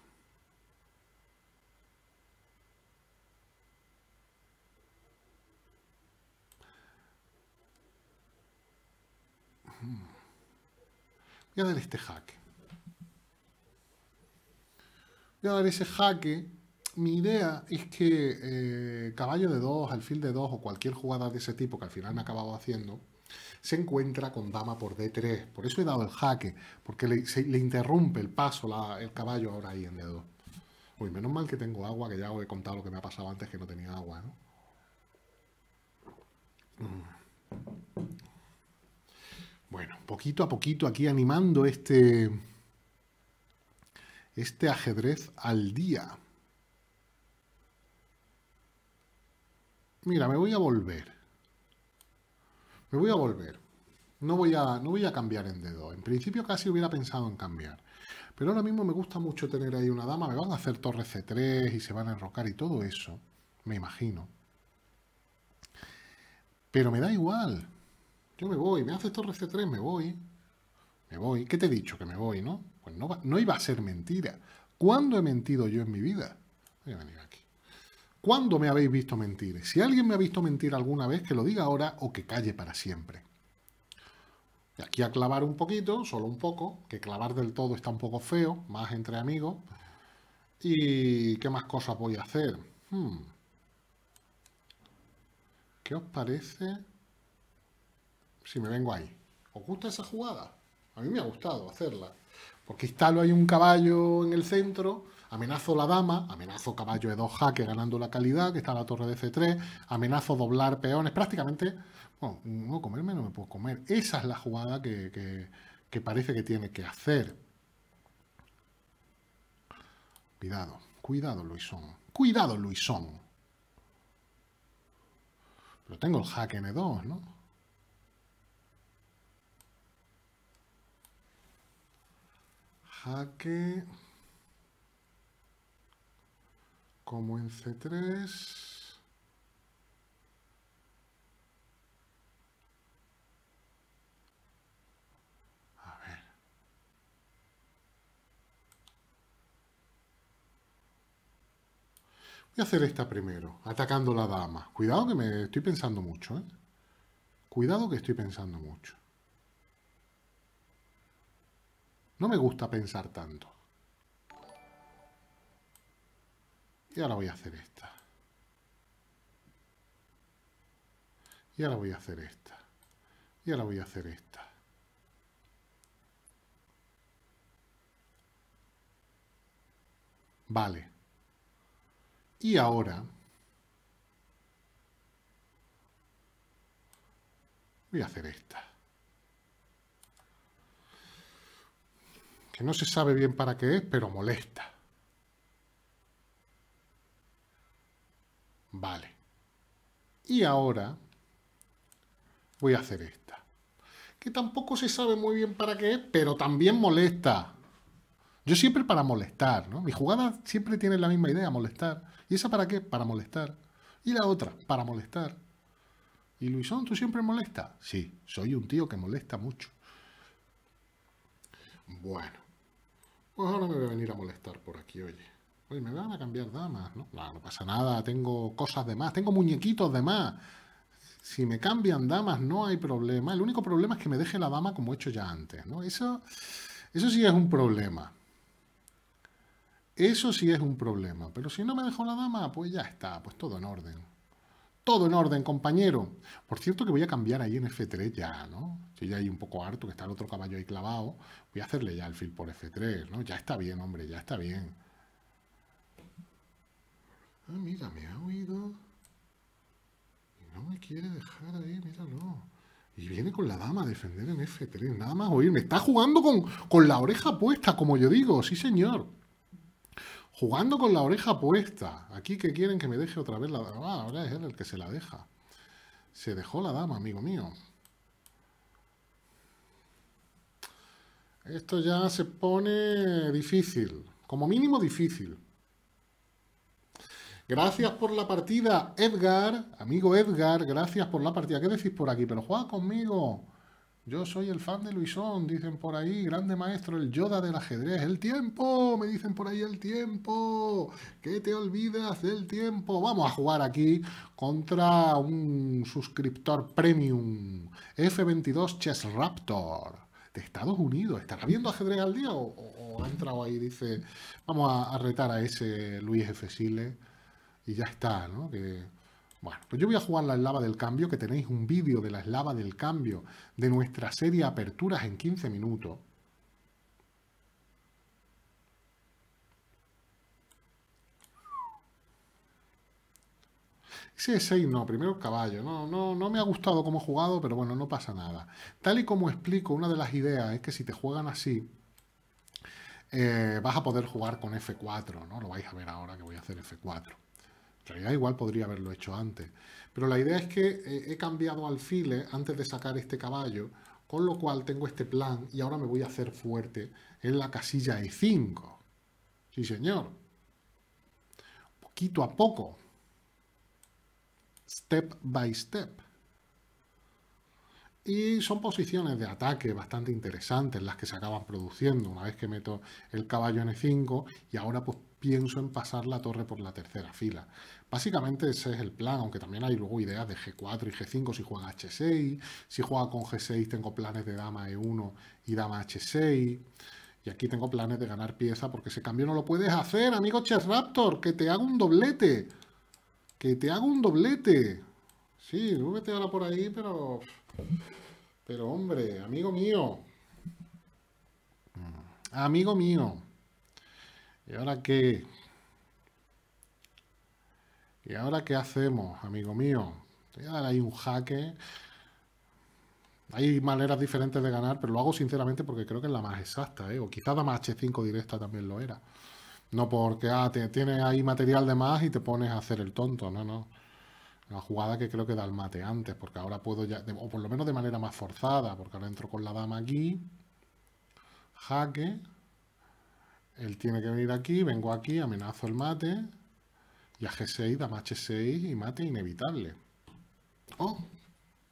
Voy a dar este jaque. Voy a dar ese jaque mi idea es que eh, caballo de 2 alfil de 2 o cualquier jugada de ese tipo que al final me ha acabado haciendo, se encuentra con dama por d3. Por eso he dado el jaque, porque le, interrumpe el paso el caballo ahora ahí en d2. Uy, menos mal que tengo agua, que ya os he contado lo que me ha pasado antes que no tenía agua, mm. Bueno, poquito a poquito aquí animando este, este ajedrez al día. Mira, me voy a volver. Me voy a volver. No voy a, no voy a cambiar en dedo. En principio casi hubiera pensado en cambiar. Pero ahora mismo me gusta mucho tener ahí una dama. Me van a hacer torre C3 y se van a enrocar y todo eso. Me imagino. Pero me da igual. Yo me voy. Me hace torre C3, me voy. Me voy. ¿Qué te he dicho? Que me voy, ¿no? Pues no, iba a ser mentira. ¿Cuándo he mentido yo en mi vida? ¿Cuándo me habéis visto mentir? Si alguien me ha visto mentir alguna vez, que lo diga ahora o que calle para siempre. Y aquí a clavar un poquito, solo un poco, que clavar del todo está un poco feo, más entre amigos. ¿Y qué más cosas voy a hacer? Hmm. ¿Qué os parece si me vengo ahí? ¿Os gusta esa jugada? A mí me ha gustado hacerla. Porque instalo ahí un caballo en el centro Amenazo la dama, amenazo caballo e2 jaque ganando la calidad, que está la torre de c3, amenazo doblar peones, prácticamente, bueno, no comerme, no me puedo comer. Esa es la jugada que, parece que tiene que hacer. Cuidado, cuidado Luisón, cuidado Luisón. Pero tengo el jaque en E2, ¿no? Jaque... como en C3. A ver. Voy a hacer esta primero, atacando la dama. Cuidado que me estoy pensando mucho, ¿eh? Cuidado que estoy pensando mucho. No me gusta pensar tanto. Y ahora voy a hacer esta. Y ahora voy a hacer esta. Y ahora voy a hacer esta. Vale. Y ahora voy a hacer esta. Que no se sabe bien para qué es, pero molesta. Vale. Y ahora voy a hacer esta. Que tampoco se sabe muy bien para qué, pero también molesta. Yo siempre para molestar, ¿no? Mi jugada siempre tiene la misma idea, molestar. ¿Y esa para qué? Para molestar. Y la otra, para molestar. ¿Y Luisón, tú siempre molesta? Sí, soy un tío que molesta mucho. Bueno, pues ahora me voy a venir a molestar por aquí, oye y me van a cambiar damas, ¿no? ¿no? pasa nada, tengo cosas de más, tengo muñequitos de más. Si me cambian damas no hay problema. El único problema es que me deje la dama como he hecho ya antes, ¿no? Eso, eso sí es un problema. Eso sí es un problema. Pero si no me dejo la dama, pues ya está, pues todo en orden. Todo en orden, compañero. Por cierto que voy a cambiar ahí en F3 ya, ¿no? que ya hay un poco harto, que está el otro caballo ahí clavado. Voy a hacerle ya el fil por F3, ¿no? Ya está bien, hombre, ya está bien. Ah, mira, me ha oído. Y no me quiere dejar ahí, míralo. Y viene con la dama a defender en F3. Nada más oírme. Está jugando con, con la oreja puesta, como yo digo. Sí, señor. Jugando con la oreja puesta. Aquí que quieren que me deje otra vez la dama. Ah, ahora es él el que se la deja. Se dejó la dama, amigo mío. Esto ya se pone difícil. Como mínimo difícil. Gracias por la partida, Edgar. Amigo Edgar, gracias por la partida. ¿Qué decís por aquí? Pero juega conmigo. Yo soy el fan de Luisón, dicen por ahí. Grande maestro, el Yoda del ajedrez. El tiempo, me dicen por ahí el tiempo. ¿Qué te olvidas del tiempo? Vamos a jugar aquí contra un suscriptor premium. F22 Chess Raptor de Estados Unidos. ¿Estará viendo ajedrez al día o, ha entrado ahí? Dice, vamos a, a retar a ese Luis F. Sile y ya está, ¿no? bueno, pues yo voy a jugar la eslava del cambio, que tenéis un vídeo de la eslava del cambio de nuestra serie Aperturas en 15 minutos. Sí, 6 no, primero el caballo. No, no, me ha gustado cómo he jugado, pero bueno, no pasa nada. Tal y como explico, una de las ideas es que si te juegan así, eh, vas a poder jugar con F4, ¿no? Lo vais a ver ahora que voy a hacer F4. En realidad igual podría haberlo hecho antes. Pero la idea es que eh, he cambiado alfiles antes de sacar este caballo, con lo cual tengo este plan y ahora me voy a hacer fuerte en la casilla E5. Sí, señor. Poquito a poco. Step by step. Y son posiciones de ataque bastante interesantes las que se acaban produciendo una vez que meto el caballo en E5 y ahora pues pienso en pasar la torre por la tercera fila. Básicamente ese es el plan, aunque también hay luego ideas de G4 y G5 si juega H6, si juega con G6 tengo planes de dama E1 y dama H6. Y aquí tengo planes de ganar pieza porque ese cambio no lo puedes hacer, amigo Chess Raptor, que te hago un doblete. Que te hago un doblete. Sí, vete ahora por ahí, pero pero hombre, amigo mío. Mm, amigo mío. ¿Y ahora qué? ¿Y ahora qué hacemos, amigo mío? Te voy un jaque. Hay maneras diferentes de ganar, pero lo hago sinceramente porque creo que es la más exacta, ¿eh? O quizás la más H5 directa también lo era. No porque, ah, te, tienes ahí material de más y te pones a hacer el tonto, no, no. Una jugada que creo que da el mate antes, porque ahora puedo ya, o por lo menos de manera más forzada, porque ahora entro con la dama aquí, jaque, él tiene que venir aquí, vengo aquí, amenazo el mate, y a G6, dama H6 y mate inevitable. ¡Oh!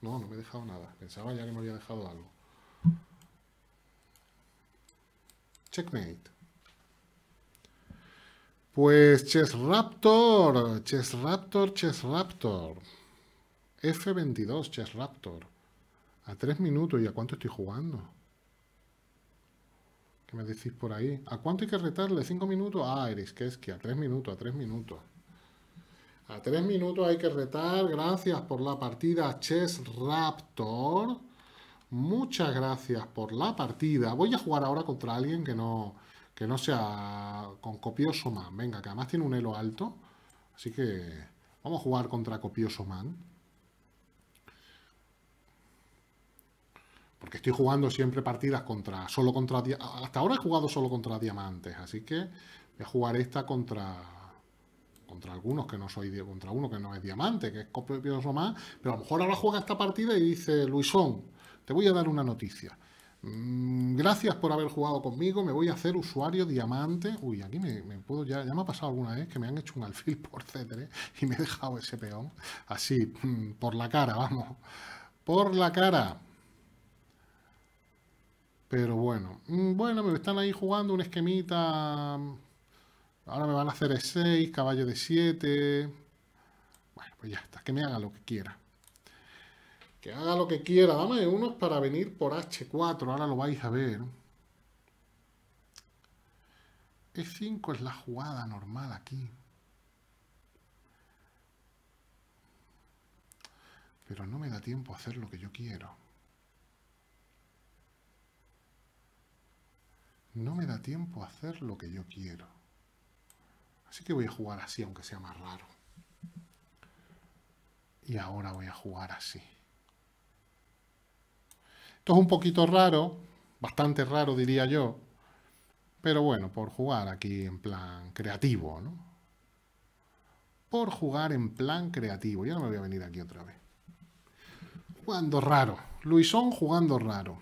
No, no me he dejado nada. Pensaba ya que me había dejado algo. Checkmate. Pues Chess Raptor, Chess Raptor, Chess Raptor. F22, Chess Raptor. A tres minutos, ¿y a cuánto estoy jugando? ¿Qué me decís por ahí? ¿A cuánto hay que retarle? ¿Cinco minutos? Ah, es que a tres minutos, a tres minutos. A tres minutos hay que retar. Gracias por la partida, Chess Raptor. Muchas gracias por la partida. Voy a jugar ahora contra alguien que no que no sea con Copioso Man. Venga, que además tiene un elo alto. Así que vamos a jugar contra Copioso Man. Porque estoy jugando siempre partidas contra solo contra hasta ahora he jugado solo contra diamantes, así que voy a jugar esta contra contra algunos que no soy contra uno que no es diamante, que es Copioso Man, pero a lo mejor ahora juega esta partida y dice, "Luisón, te voy a dar una noticia." Mm, gracias por haber jugado conmigo. Me voy a hacer usuario diamante. Uy, aquí me, puedo ya. Ya me ha pasado alguna vez que me han hecho un alfil por C3 ¿eh? y me he dejado ese peón. Así, mm, por la cara, vamos. Por la cara. Pero bueno. Mm, bueno, me están ahí jugando un esquemita. Ahora me van a hacer E6, caballo de 7. Bueno, pues ya está. Que me haga lo que quiera que haga lo que quiera. Dame unos para venir por H4, ahora lo vais a ver. E5 es la jugada normal aquí. Pero no me da tiempo a hacer lo que yo quiero. No me da tiempo a hacer lo que yo quiero. Así que voy a jugar así, aunque sea más raro. Y ahora voy a jugar así. Esto es un poquito raro, bastante raro diría yo, pero bueno, por jugar aquí en plan creativo, ¿no? Por jugar en plan creativo. Ya no me voy a venir aquí otra vez. Jugando raro. Luisón jugando raro.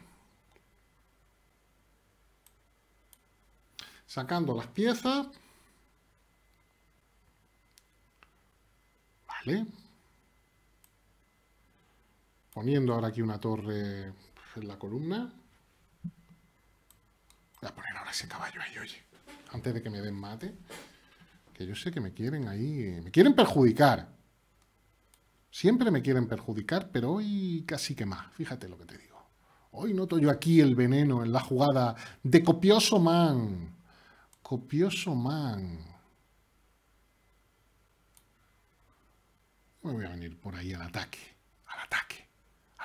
Sacando las piezas. Vale. Poniendo ahora aquí una torre la columna. Voy a poner ahora ese caballo ahí, oye. Antes de que me den mate. Que yo sé que me quieren ahí... Me quieren perjudicar. Siempre me quieren perjudicar, pero hoy casi que más. Fíjate lo que te digo. Hoy noto yo aquí el veneno en la jugada de Copioso Man. Copioso Man. Me voy a venir por ahí al ataque. Al ataque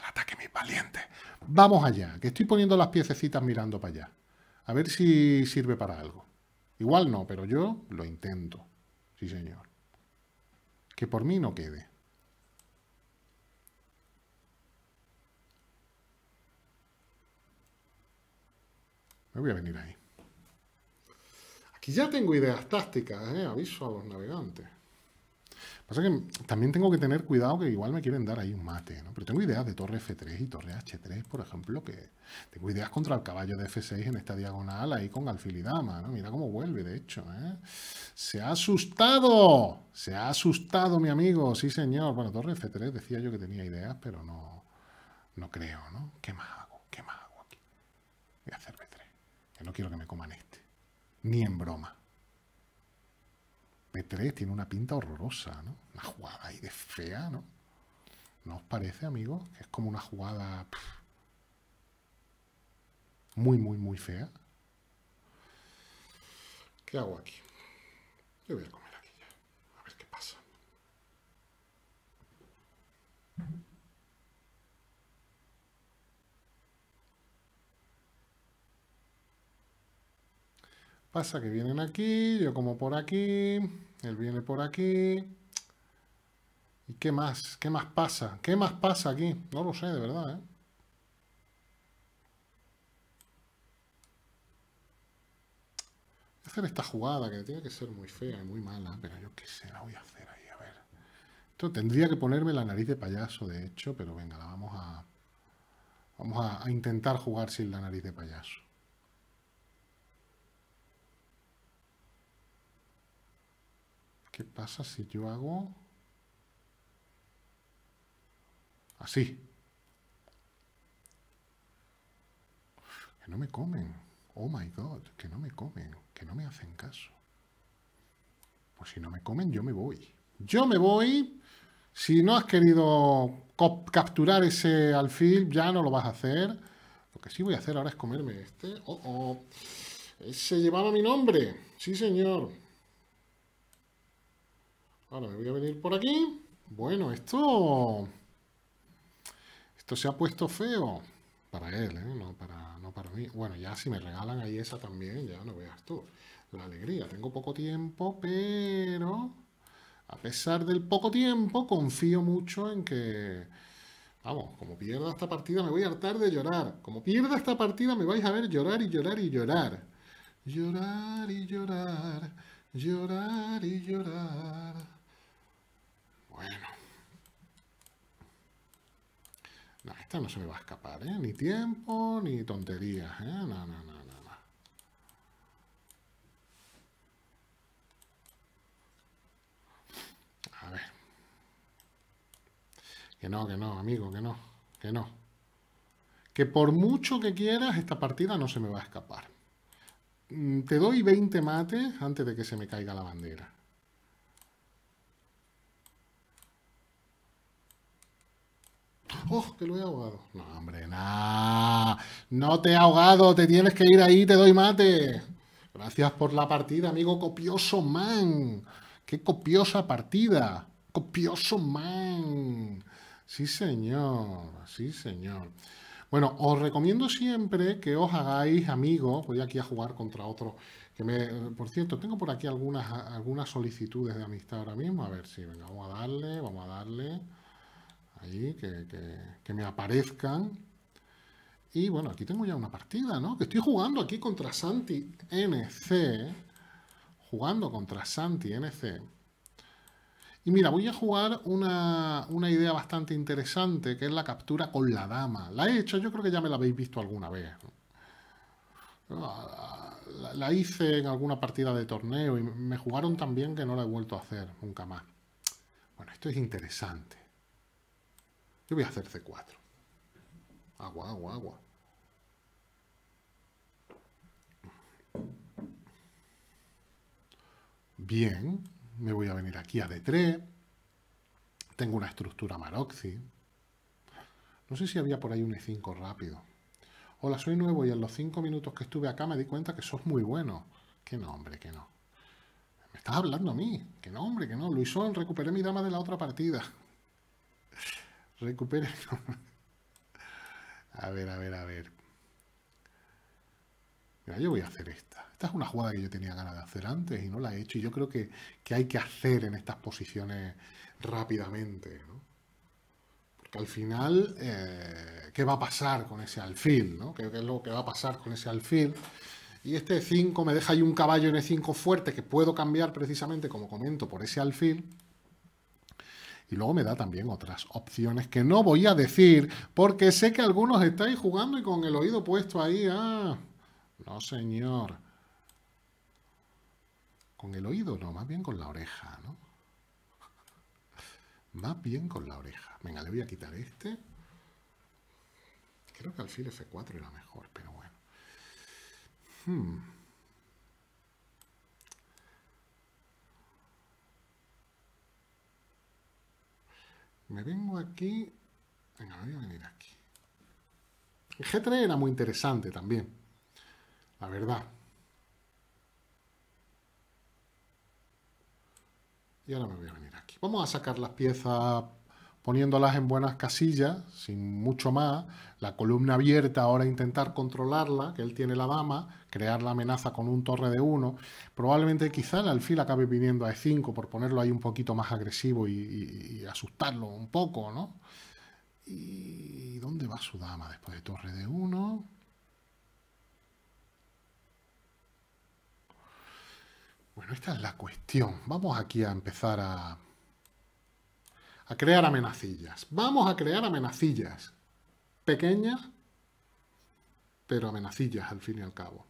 ataque, mis valientes. Vamos allá, que estoy poniendo las piececitas mirando para allá. A ver si sirve para algo. Igual no, pero yo lo intento. Sí, señor. Que por mí no quede. Me voy a venir ahí. Aquí ya tengo ideas tácticas, ¿eh? aviso a los navegantes. Pasa que también tengo que tener cuidado que igual me quieren dar ahí un mate, ¿no? Pero tengo ideas de torre F3 y torre H3, por ejemplo, que tengo ideas contra el caballo de F6 en esta diagonal ahí con alfil y dama, ¿no? Mira cómo vuelve, de hecho, ¿eh? ¡Se ha asustado! ¡Se ha asustado, mi amigo! Sí, señor. Bueno, torre F3 decía yo que tenía ideas, pero no, no creo, ¿no? ¿Qué más hago? ¿Qué más hago aquí? Voy a hacer B3. Que no quiero que me coman este. Ni en broma m 3 tiene una pinta horrorosa, ¿no? Una jugada ahí de fea, ¿no? ¿No os parece, amigos? es como una jugada muy, muy, muy fea. ¿Qué hago aquí? Yo voy a comer aquí ya. A ver qué pasa. Pasa que vienen aquí, yo como por aquí. Él viene por aquí. ¿Y qué más? ¿Qué más pasa? ¿Qué más pasa aquí? No lo sé, de verdad, ¿eh? Hacer esta jugada que tiene que ser muy fea y muy mala, pero yo qué sé, la voy a hacer ahí, a ver. Esto tendría que ponerme la nariz de payaso, de hecho, pero venga, la vamos a... Vamos a intentar jugar sin la nariz de payaso. ¿Qué pasa si yo hago así? Que no me comen. Oh my god, que no me comen, que no me hacen caso. Pues si no me comen, yo me voy. Yo me voy. Si no has querido capturar ese alfil, ya no lo vas a hacer. Lo que sí voy a hacer ahora es comerme este. Oh, oh. Se llevaba mi nombre. Sí, señor. Ahora me voy a venir por aquí. Bueno, esto... Esto se ha puesto feo. Para él, ¿eh? no, para, no para mí. Bueno, ya si me regalan ahí esa también, ya no veas tú. La alegría. Tengo poco tiempo, pero... A pesar del poco tiempo, confío mucho en que... Vamos, como pierda esta partida me voy a hartar de llorar. Como pierda esta partida me vais a ver llorar y llorar y llorar. Llorar y llorar, llorar y llorar. Bueno. No, esta no se me va a escapar, ¿eh? Ni tiempo, ni tonterías, ¿eh? No, no, no, no, A ver. Que no, que no, amigo, que no, que no. Que por mucho que quieras, esta partida no se me va a escapar. Mm, te doy 20 mates antes de que se me caiga la bandera. ¡Oh, que lo he ahogado! No, hombre, nada. No te he ahogado, te tienes que ir ahí, te doy mate. Gracias por la partida, amigo copioso man. ¡Qué copiosa partida! ¡Copioso man! Sí, señor, sí, señor. Bueno, os recomiendo siempre que os hagáis amigos. Voy aquí a jugar contra otro que me... Por cierto, tengo por aquí algunas, algunas solicitudes de amistad ahora mismo. A ver si, venga, vamos a darle, vamos a darle que, me aparezcan. Y bueno, aquí tengo ya una partida, Que estoy jugando aquí contra Santi NC. Jugando contra Santi NC. Y mira, voy a jugar una, una idea bastante interesante, que es la captura con la dama. La he hecho, yo creo que ya me la habéis visto alguna vez. La, la hice en alguna partida de torneo y me jugaron tan bien que no la he vuelto a hacer nunca más. Bueno, esto es interesante. Yo voy a hacer C4. Agua, agua, agua. Bien, me voy a venir aquí a D3. Tengo una estructura Maroxi. No sé si había por ahí un E5 rápido. Hola, soy nuevo y en los cinco minutos que estuve acá me di cuenta que sos muy bueno. Que nombre hombre, que no. Me estás hablando a mí. Que nombre hombre, que no. Luisón, recuperé mi dama de la otra partida. Recupera. a ver, a ver, a ver. Mira, yo voy a hacer esta. Esta es una jugada que yo tenía ganas de hacer antes y no la he hecho. Y yo creo que, hay que hacer en estas posiciones rápidamente, Porque al final, eh, ¿qué va a pasar con ese alfil, ¿Qué, es lo que va a pasar con ese alfil? Y este 5 me deja ahí un caballo en E5 fuerte que puedo cambiar precisamente, como comento, por ese alfil. Y luego me da también otras opciones que no voy a decir porque sé que algunos estáis jugando y con el oído puesto ahí. Ah, no señor. Con el oído no, más bien con la oreja, ¿no? Más bien con la oreja. Venga, le voy a quitar este. Creo que alfil F4 era mejor, pero bueno. Hmm. me vengo aquí... Venga, voy a venir aquí. El G3 era muy interesante también, la verdad. Y ahora me voy a venir aquí. Vamos a sacar las piezas poniéndolas en buenas casillas, sin mucho más, la columna abierta, ahora intentar controlarla, que él tiene la dama, crear la amenaza con un torre de 1, probablemente quizá el alfil acabe viniendo a e5 por ponerlo ahí un poquito más agresivo y, asustarlo un poco, ¿no? ¿Y dónde va su dama después de torre de 1? Bueno, esta es la cuestión. Vamos aquí a empezar a, a crear amenacillas. Vamos a crear amenacillas. Pequeñas, pero amenacillas al fin y al cabo.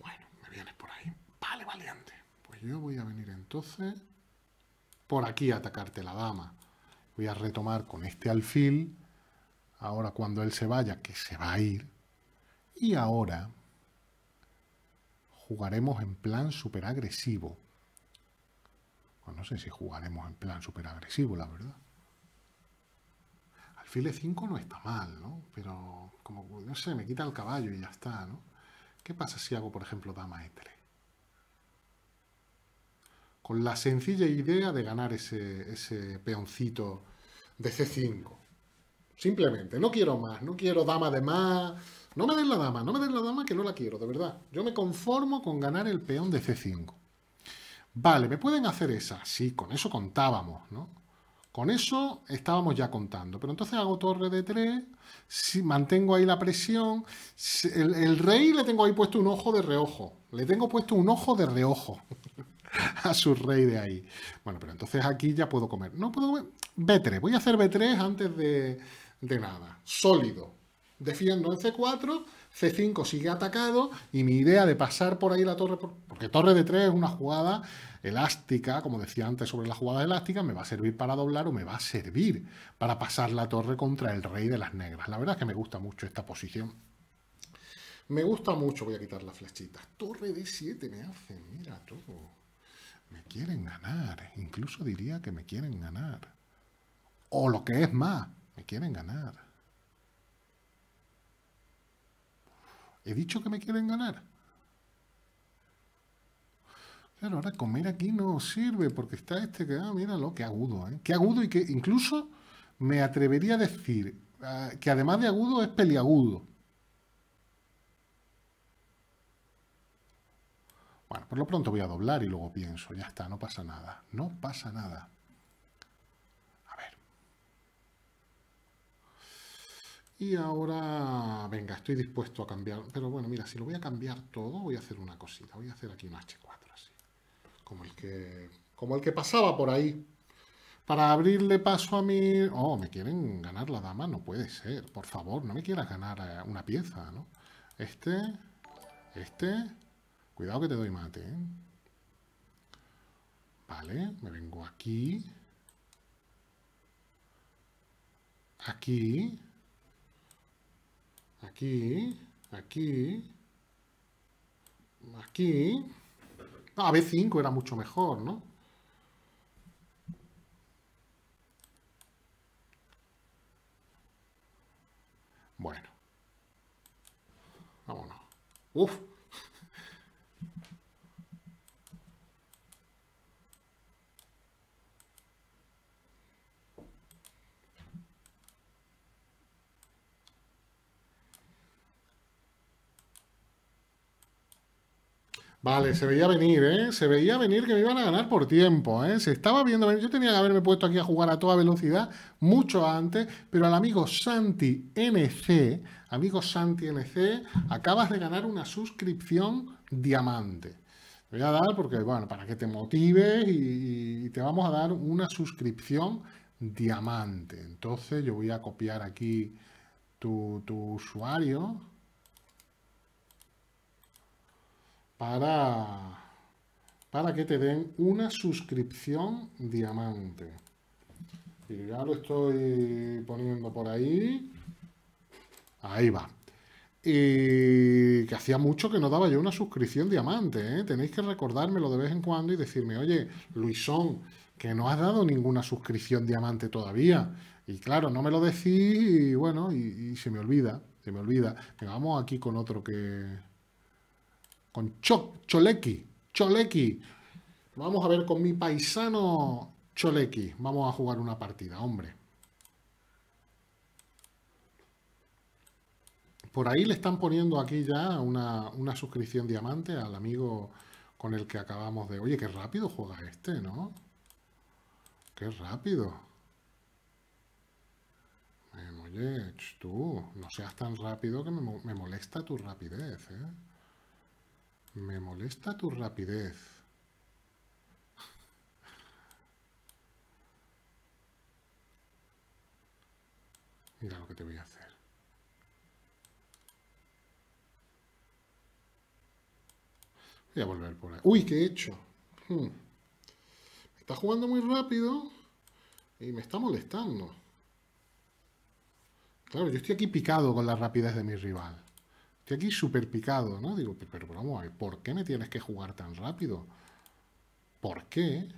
Bueno, me vienes por ahí. Vale, valiente. Pues yo voy a venir entonces por aquí a atacarte la dama. Voy a retomar con este alfil. Ahora cuando él se vaya, que se va a ir. Y ahora jugaremos en plan súper agresivo. Pues no sé si jugaremos en plan súper agresivo, la verdad. Alfil E5 no está mal, ¿no? Pero como, no sé, me quita el caballo y ya está, ¿no? ¿Qué pasa si hago, por ejemplo, dama E3? Con la sencilla idea de ganar ese, ese peoncito de C5. Simplemente, no quiero más, no quiero dama de más. No me den la dama, no me den la dama que no la quiero, de verdad. Yo me conformo con ganar el peón de C5. Vale, ¿me pueden hacer esa? Sí, con eso contábamos, ¿no? Con eso estábamos ya contando. Pero entonces hago torre de 3, si mantengo ahí la presión. el, rey le tengo ahí puesto un ojo de reojo. Le tengo puesto un ojo de reojo a su rey de ahí. Bueno, pero entonces aquí ya puedo comer. No puedo comer. B3. Voy a hacer B3 antes de, de nada. Sólido. Defiendo en C4 C5 sigue atacado y mi idea de pasar por ahí la torre, porque torre de 3 es una jugada elástica, como decía antes sobre la jugada elástica, me va a servir para doblar o me va a servir para pasar la torre contra el rey de las negras. La verdad es que me gusta mucho esta posición. Me gusta mucho, voy a quitar las flechitas. Torre de 7 me hace, mira todo. Me quieren ganar, incluso diría que me quieren ganar. O lo que es más, me quieren ganar. He dicho que me quieren ganar. Claro, ahora comer aquí no sirve porque está este que, ah, míralo, qué agudo, ¿eh? Qué agudo y que incluso me atrevería a decir ah, que además de agudo es peliagudo. Bueno, por lo pronto voy a doblar y luego pienso, ya está, no pasa nada, no pasa nada. Y ahora, venga, estoy dispuesto a cambiar. Pero bueno, mira, si lo voy a cambiar todo, voy a hacer una cosita. Voy a hacer aquí un H4 así. Como el que, como el que pasaba por ahí. Para abrirle paso a mi... Oh, me quieren ganar la dama. No puede ser. Por favor, no me quieras ganar eh, una pieza, ¿no? Este, este... Cuidado que te doy mate, ¿eh? Vale, me vengo aquí. Aquí. Aquí, aquí, aquí. A ah, B5 era mucho mejor, ¿no? Bueno. Vámonos. Uf, Vale, se veía venir, ¿eh? Se veía venir que me iban a ganar por tiempo, ¿eh? Se estaba viendo Yo tenía que haberme puesto aquí a jugar a toda velocidad mucho antes, pero al amigo Santi NC, amigo Santi NC, acabas de ganar una suscripción diamante. Te voy a dar porque, bueno, para que te motives y, te vamos a dar una suscripción diamante. Entonces yo voy a copiar aquí tu, tu usuario. para, que te den una suscripción diamante. Y ya lo estoy poniendo por ahí. Ahí va. Y que hacía mucho que no daba yo una suscripción diamante. ¿eh? Tenéis que recordármelo de vez en cuando y decirme, oye, Luisón, que no has dado ninguna suscripción diamante todavía. Y claro, no me lo decís y bueno, y, se me olvida, se me olvida. Vamos aquí con otro que, con Cho, Cholequi. Cholequi. Vamos a ver con mi paisano Cholequi. Vamos a jugar una partida, hombre. Por ahí le están poniendo aquí ya una, suscripción diamante al amigo con el que acabamos de... Oye, qué rápido juega este, ¿no? Qué rápido. Em, oye, tú, no seas tan rápido que me, me molesta tu rapidez, ¿eh? Me molesta tu rapidez. Mira lo que te voy a hacer. Voy a volver por ahí. ¡Uy, qué he hecho! Hmm. Me está jugando muy rápido y me está molestando. Claro, yo estoy aquí picado con la rapidez de mi rival. Estoy aquí súper picado, ¿no? Digo, pero vamos a ver, ¿por qué me tienes que jugar tan rápido? ¿Por qué?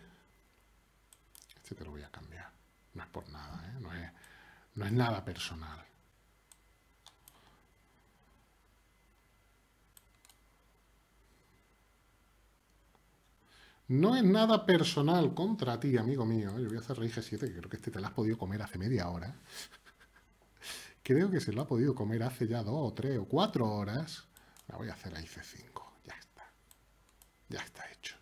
Este te lo voy a cambiar. No es por nada, ¿eh? No es, nada personal. No es nada personal contra ti, amigo mío. Yo voy a hacer rey 7 que creo que este te lo has podido comer hace media hora. Creo que se lo ha podido comer hace ya dos o tres o cuatro horas. La voy a hacer ahí C5. Ya está. Ya está hecho.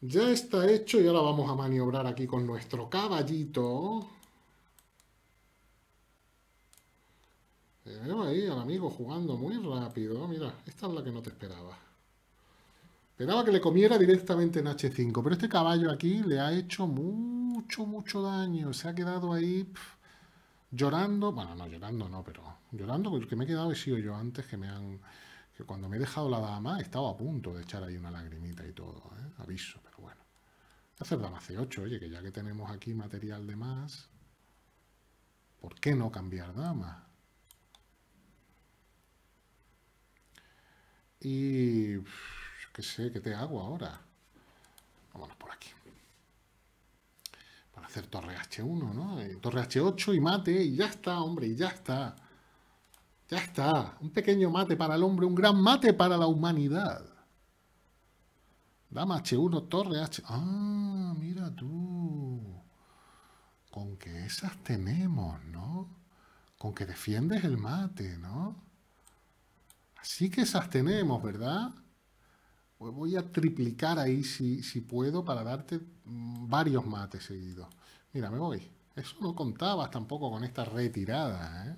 Ya está hecho y ahora vamos a maniobrar aquí con nuestro caballito. Veo ahí al amigo jugando muy rápido. Mira, esta es la que no te esperaba. Esperaba que le comiera directamente en H5, pero este caballo aquí le ha hecho mucho, mucho daño. Se ha quedado ahí... Llorando, bueno, no llorando, no, pero llorando porque me he quedado, he sido yo antes que me han. que cuando me he dejado la dama he estado a punto de echar ahí una lagrimita y todo, ¿eh? aviso, pero bueno. Hacer dama C8, oye, que ya que tenemos aquí material de más, ¿por qué no cambiar dama? Y. qué sé, ¿qué te hago ahora? Vámonos por aquí hacer torre H1, ¿no? Eh, torre H8 y mate, y ya está, hombre, y ya está. Ya está. Un pequeño mate para el hombre, un gran mate para la humanidad. Dama H1, torre H... Ah, mira tú. Con que esas tenemos, ¿no? Con que defiendes el mate, ¿no? Así que esas tenemos, ¿verdad? Pues voy a triplicar ahí si, si puedo para darte mm, varios mates seguidos. Mira, me voy. Eso no contabas tampoco con esta retirada, ¿eh?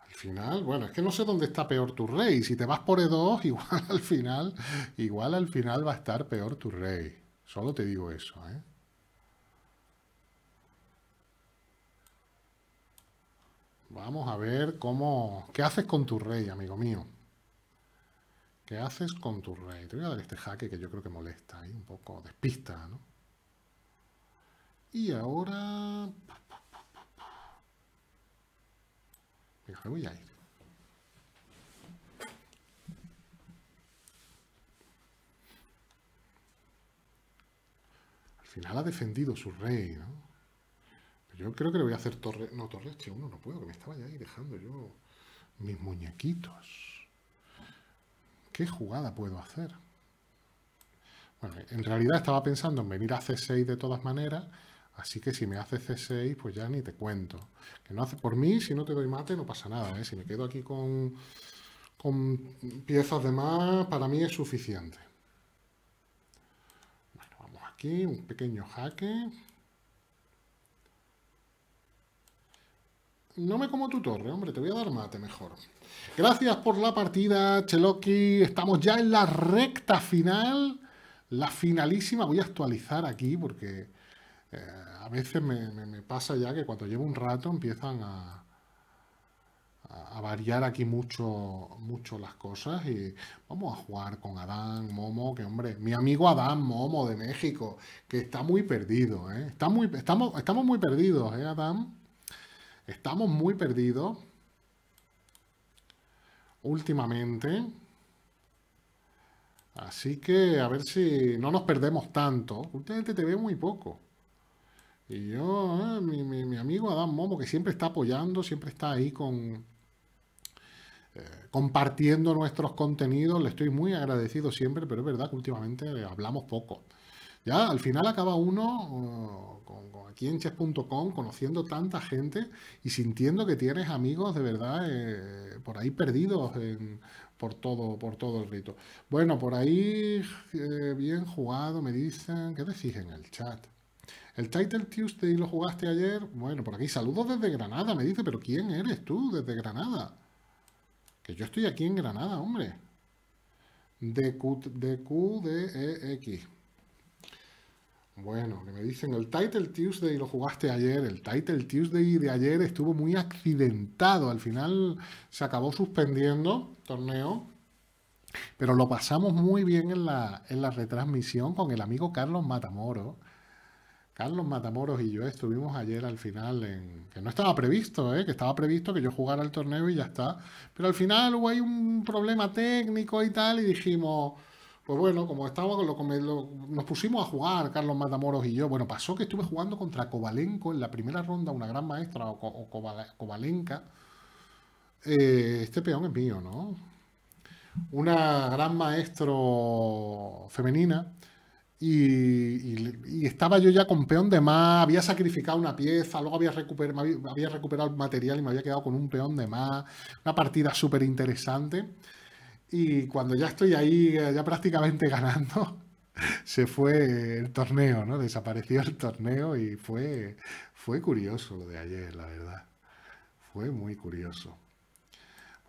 Al final, bueno, es que no sé dónde está peor tu rey. Si te vas por E2, igual al final, igual al final va a estar peor tu rey. Solo te digo eso, ¿eh? Vamos a ver cómo... ¿Qué haces con tu rey, amigo mío? ¿Qué haces con tu rey? Te voy a dar este jaque que yo creo que molesta ahí un poco, despista, ¿no? Y ahora... me voy a ir. Al final ha defendido su rey, ¿no? yo creo que le voy a hacer torre... No, torre este uno no puedo, que me estaba ya ahí dejando yo mis muñequitos. ¿qué jugada puedo hacer? Bueno, en realidad estaba pensando en venir a C6 de todas maneras, así que si me hace C6, pues ya ni te cuento. Que no hace por mí, si no te doy mate, no pasa nada. ¿eh? Si me quedo aquí con, con piezas de más, para mí es suficiente. Bueno, vamos aquí, un pequeño jaque. No me como tu torre, hombre, te voy a dar mate mejor. Gracias por la partida, Cheloki. Estamos ya en la recta final, la finalísima. Voy a actualizar aquí porque eh, a veces me, pasa ya que cuando llevo un rato empiezan a, a, variar aquí mucho, mucho las cosas. Y vamos a jugar con Adán, Momo, que hombre, mi amigo Adán Momo de México, que está muy perdido, ¿eh? Está muy, estamos, estamos muy perdidos, ¿eh, Adán? Estamos muy perdidos últimamente. Así que a ver si no nos perdemos tanto. Últimamente te veo muy poco. Y yo, eh, mi, amigo Adam Momo, que siempre está apoyando, siempre está ahí con eh, compartiendo nuestros contenidos, le estoy muy agradecido siempre, pero es verdad que últimamente hablamos poco. Ya al final acaba uno uh, con, aquí en chess.com conociendo tanta gente y sintiendo que tienes amigos de verdad eh, por ahí perdidos por, todo, por todo el rito. Bueno, por ahí eh, bien jugado, me dicen. ¿Qué decís en el chat? El Title Tuesday lo jugaste ayer. Bueno, por aquí saludos desde Granada, me dice, pero ¿quién eres tú desde Granada? Que yo estoy aquí en Granada, hombre. DQDEX. Bueno, que me dicen el Title Tuesday lo jugaste ayer. El Title Tuesday de ayer estuvo muy accidentado. Al final se acabó suspendiendo el torneo. Pero lo pasamos muy bien en la, retransmisión con el amigo Carlos Matamoros. Carlos Matamoros y yo estuvimos ayer al final en. que no estaba previsto, ¿eh? que estaba previsto que yo jugara el torneo y ya está. Pero al final hubo ahí un problema técnico y tal, y dijimos pues bueno, como estábamos, lo, nos pusimos a jugar, Carlos Matamoros y yo. Bueno, pasó que estuve jugando contra Kovalenko en la primera ronda, una gran maestra, o, Kovalenka. Eh, este peón es mío, ¿no? Una gran maestro femenina. Y, estaba yo ya con peón de más, había sacrificado una pieza, luego había, había recuperado el material y me había quedado con un peón de más. Una partida súper interesante y cuando ya estoy ahí, ya prácticamente ganando, se fue el torneo, ¿no? Desapareció el torneo y fue, fue curioso lo de ayer, la verdad. Fue muy curioso.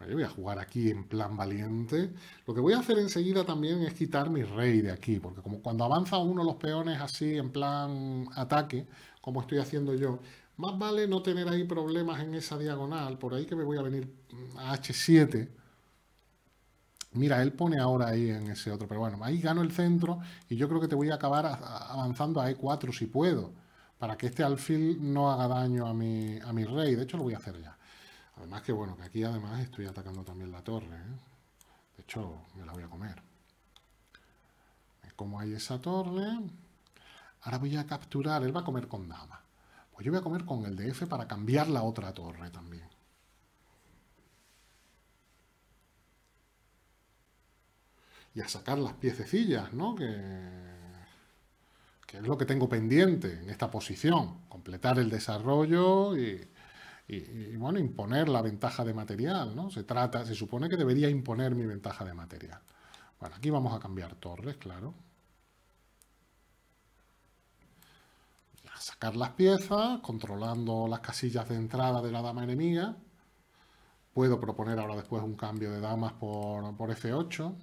yo voy a jugar aquí en plan valiente. Lo que voy a hacer enseguida también es quitar mi rey de aquí, porque como cuando avanza uno los peones así en plan ataque, como estoy haciendo yo, más vale no tener ahí problemas en esa diagonal, por ahí que me voy a venir a H7 Mira, él pone ahora ahí en ese otro, pero bueno, ahí gano el centro y yo creo que te voy a acabar avanzando a E4 si puedo, para que este alfil no haga daño a mi, a mi rey. De hecho, lo voy a hacer ya. Además que, bueno, que aquí además estoy atacando también la torre. ¿eh? De hecho, me la voy a comer. como hay esa torre. Ahora voy a capturar, él va a comer con dama. Pues yo voy a comer con el DF para cambiar la otra torre también. y a sacar las piececillas, ¿no? Que, es lo que tengo pendiente en esta posición, completar el desarrollo y, bueno, imponer la ventaja de material, ¿no? Se trata, se supone que debería imponer mi ventaja de material. Bueno, aquí vamos a cambiar torres, claro. A sacar las piezas, controlando las casillas de entrada de la dama enemiga. Puedo proponer ahora después un cambio de damas por, por F8.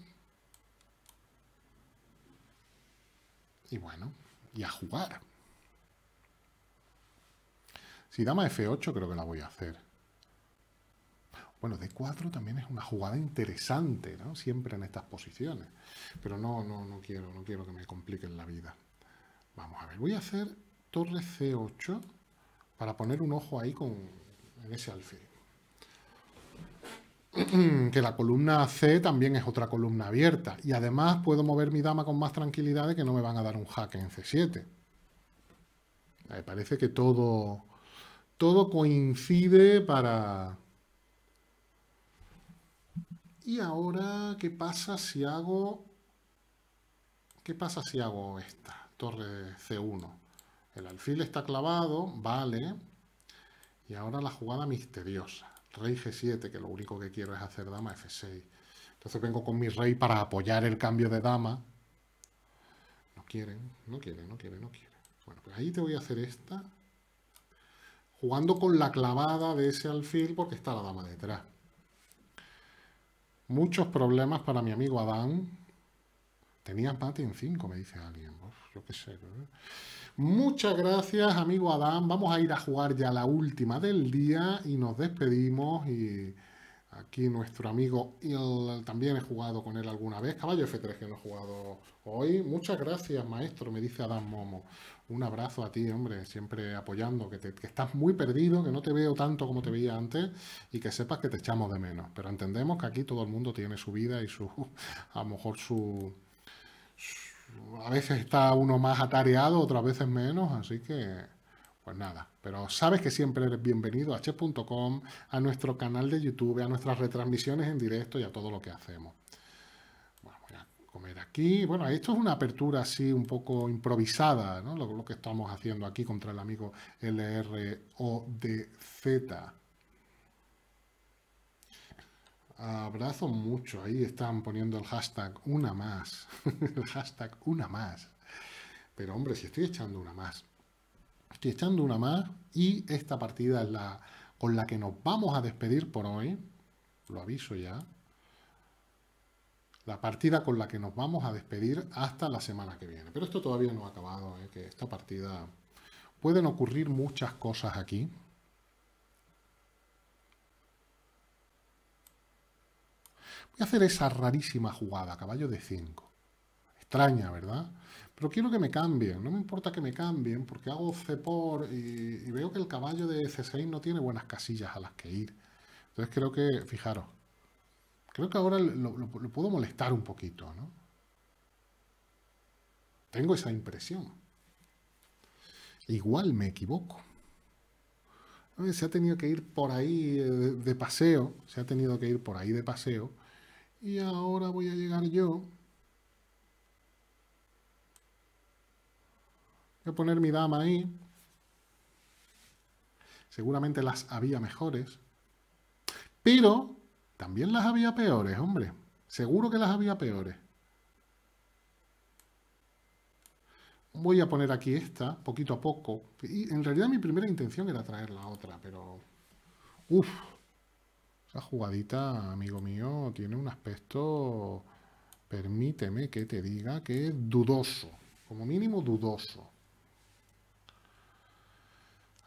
Y bueno, y a jugar. Si dama F8 creo que la voy a hacer. Bueno, D4 también es una jugada interesante, ¿no? Siempre en estas posiciones. Pero no, no, no quiero, no quiero que me compliquen la vida. Vamos a ver, voy a hacer torre C8 para poner un ojo ahí con, en ese alfil. que la columna C también es otra columna abierta. Y además puedo mover mi dama con más tranquilidad de que no me van a dar un jaque en C7. Me parece que todo, todo coincide para... Y ahora, ¿qué pasa si hago... ¿Qué pasa si hago esta? Torre C1. El alfil está clavado, vale. Y ahora la jugada misteriosa rey g7, que lo único que quiero es hacer dama f6. Entonces vengo con mi rey para apoyar el cambio de dama. No quieren, no quieren, no quieren, no quieren. Bueno, pues ahí te voy a hacer esta. Jugando con la clavada de ese alfil porque está la dama detrás. Muchos problemas para mi amigo Adán. Tenía empate en 5, me dice alguien. yo qué sé. Muchas gracias, amigo Adán. Vamos a ir a jugar ya la última del día y nos despedimos. Y aquí nuestro amigo él también he jugado con él alguna vez. Caballo F3 que no he jugado hoy. Muchas gracias, maestro, me dice Adán Momo. Un abrazo a ti, hombre, siempre apoyando, que, estás muy perdido, que no te veo tanto como te veía antes y que sepas que te echamos de menos. Pero entendemos que aquí todo el mundo tiene su vida y su, a lo mejor su a veces está uno más atareado, otras veces menos, así que pues nada, pero sabes que siempre eres bienvenido a che.com, a nuestro canal de YouTube, a nuestras retransmisiones en directo y a todo lo que hacemos. Bueno, voy a comer aquí. Bueno, esto es una apertura así un poco improvisada, ¿no? Lo, lo que estamos haciendo aquí contra el amigo LRODZ. Abrazo mucho. Ahí están poniendo el hashtag una más. el hashtag una más. Pero hombre, si estoy echando una más. Estoy echando una más y esta partida es la con la que nos vamos a despedir por hoy. Lo aviso ya. La partida con la que nos vamos a despedir hasta la semana que viene. Pero esto todavía no ha acabado, ¿eh? que esta partida... Pueden ocurrir muchas cosas aquí. Voy a hacer esa rarísima jugada, caballo de 5. Extraña, ¿verdad? Pero quiero que me cambien, no me importa que me cambien, porque hago C por y, veo que el caballo de C6 no tiene buenas casillas a las que ir. Entonces creo que, fijaros, creo que ahora lo, puedo molestar un poquito, ¿no? Tengo esa impresión. Igual me equivoco. Se ha tenido que ir por ahí eh, de paseo, se ha tenido que ir por ahí de paseo y ahora voy a llegar yo. Voy a poner mi dama ahí. Seguramente las había mejores. Pero también las había peores, hombre. Seguro que las había peores. Voy a poner aquí esta, poquito a poco. Y en realidad mi primera intención era traer la otra, pero... Uf, esta jugadita, amigo mío, tiene un aspecto, permíteme que te diga, que es dudoso. Como mínimo dudoso.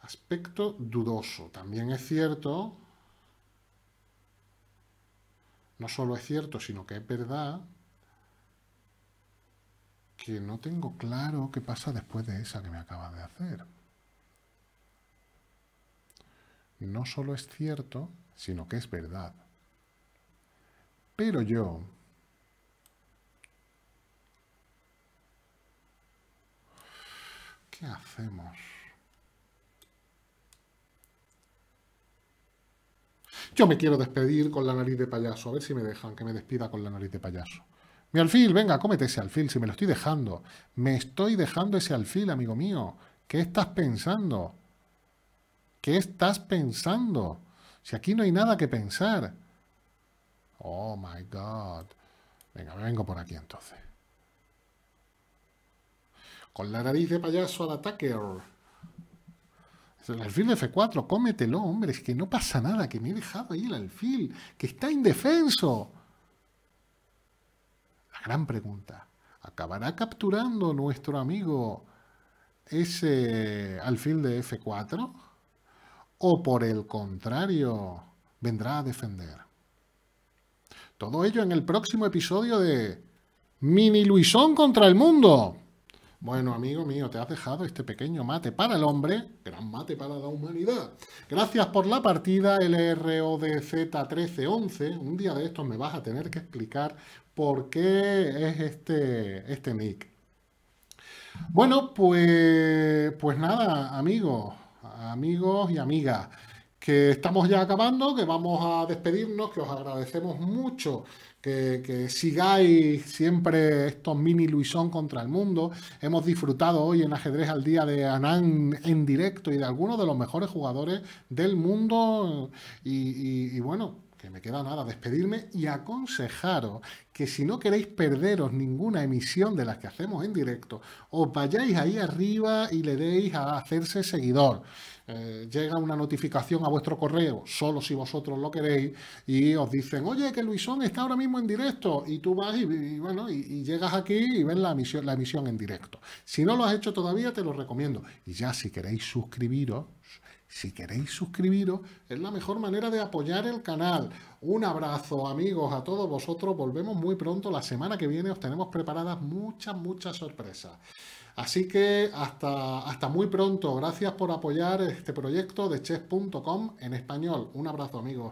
Aspecto dudoso. También es cierto, no solo es cierto, sino que es verdad que no tengo claro qué pasa después de esa que me acaba de hacer. No solo es cierto, sino que es verdad. Pero yo ¿Qué hacemos? Yo me quiero despedir con la nariz de payaso. A ver si me dejan que me despida con la nariz de payaso. Mi alfil, venga, cómete ese alfil, si me lo estoy dejando. Me estoy dejando ese alfil, amigo mío. ¿Qué estás pensando? ¿Qué estás pensando? Si aquí no hay nada que pensar. Oh my God. Venga, me vengo por aquí entonces. Con la nariz de payaso al ataque. El alfil de F4, cómetelo, hombre. Es que no pasa nada, que me he dejado ahí el alfil, que está indefenso. La gran pregunta. ¿Acabará capturando nuestro amigo ese alfil de F4? o por el contrario, vendrá a defender. Todo ello en el próximo episodio de Mini Luisón contra el mundo. Bueno, amigo mío, te has dejado este pequeño mate para el hombre, gran mate para la humanidad. Gracias por la partida LRODZ1311. Un día de estos me vas a tener que explicar por qué es este, este nick. Bueno, pues, pues nada, amigos amigos y amigas, que estamos ya acabando, que vamos a despedirnos, que os agradecemos mucho que, sigáis siempre estos mini Luisón contra el mundo. Hemos disfrutado hoy en ajedrez al día de Anán en directo y de algunos de los mejores jugadores del mundo. y bueno, me queda nada, despedirme y aconsejaros que si no queréis perderos ninguna emisión de las que hacemos en directo, os vayáis ahí arriba y le deis a hacerse seguidor. Eh, llega una notificación a vuestro correo, solo si vosotros lo queréis, y os dicen, oye, que Luisón está ahora mismo en directo, y tú vas y, bueno, y, llegas aquí y ves la emisión, la emisión en directo. Si no lo has hecho todavía, te lo recomiendo. Y ya si queréis suscribiros, si queréis suscribiros, es la mejor manera de apoyar el canal. Un abrazo, amigos, a todos vosotros. Volvemos muy pronto. La semana que viene os tenemos preparadas muchas, muchas sorpresas. Así que hasta, hasta muy pronto. Gracias por apoyar este proyecto de chess.com en español. Un abrazo, amigos.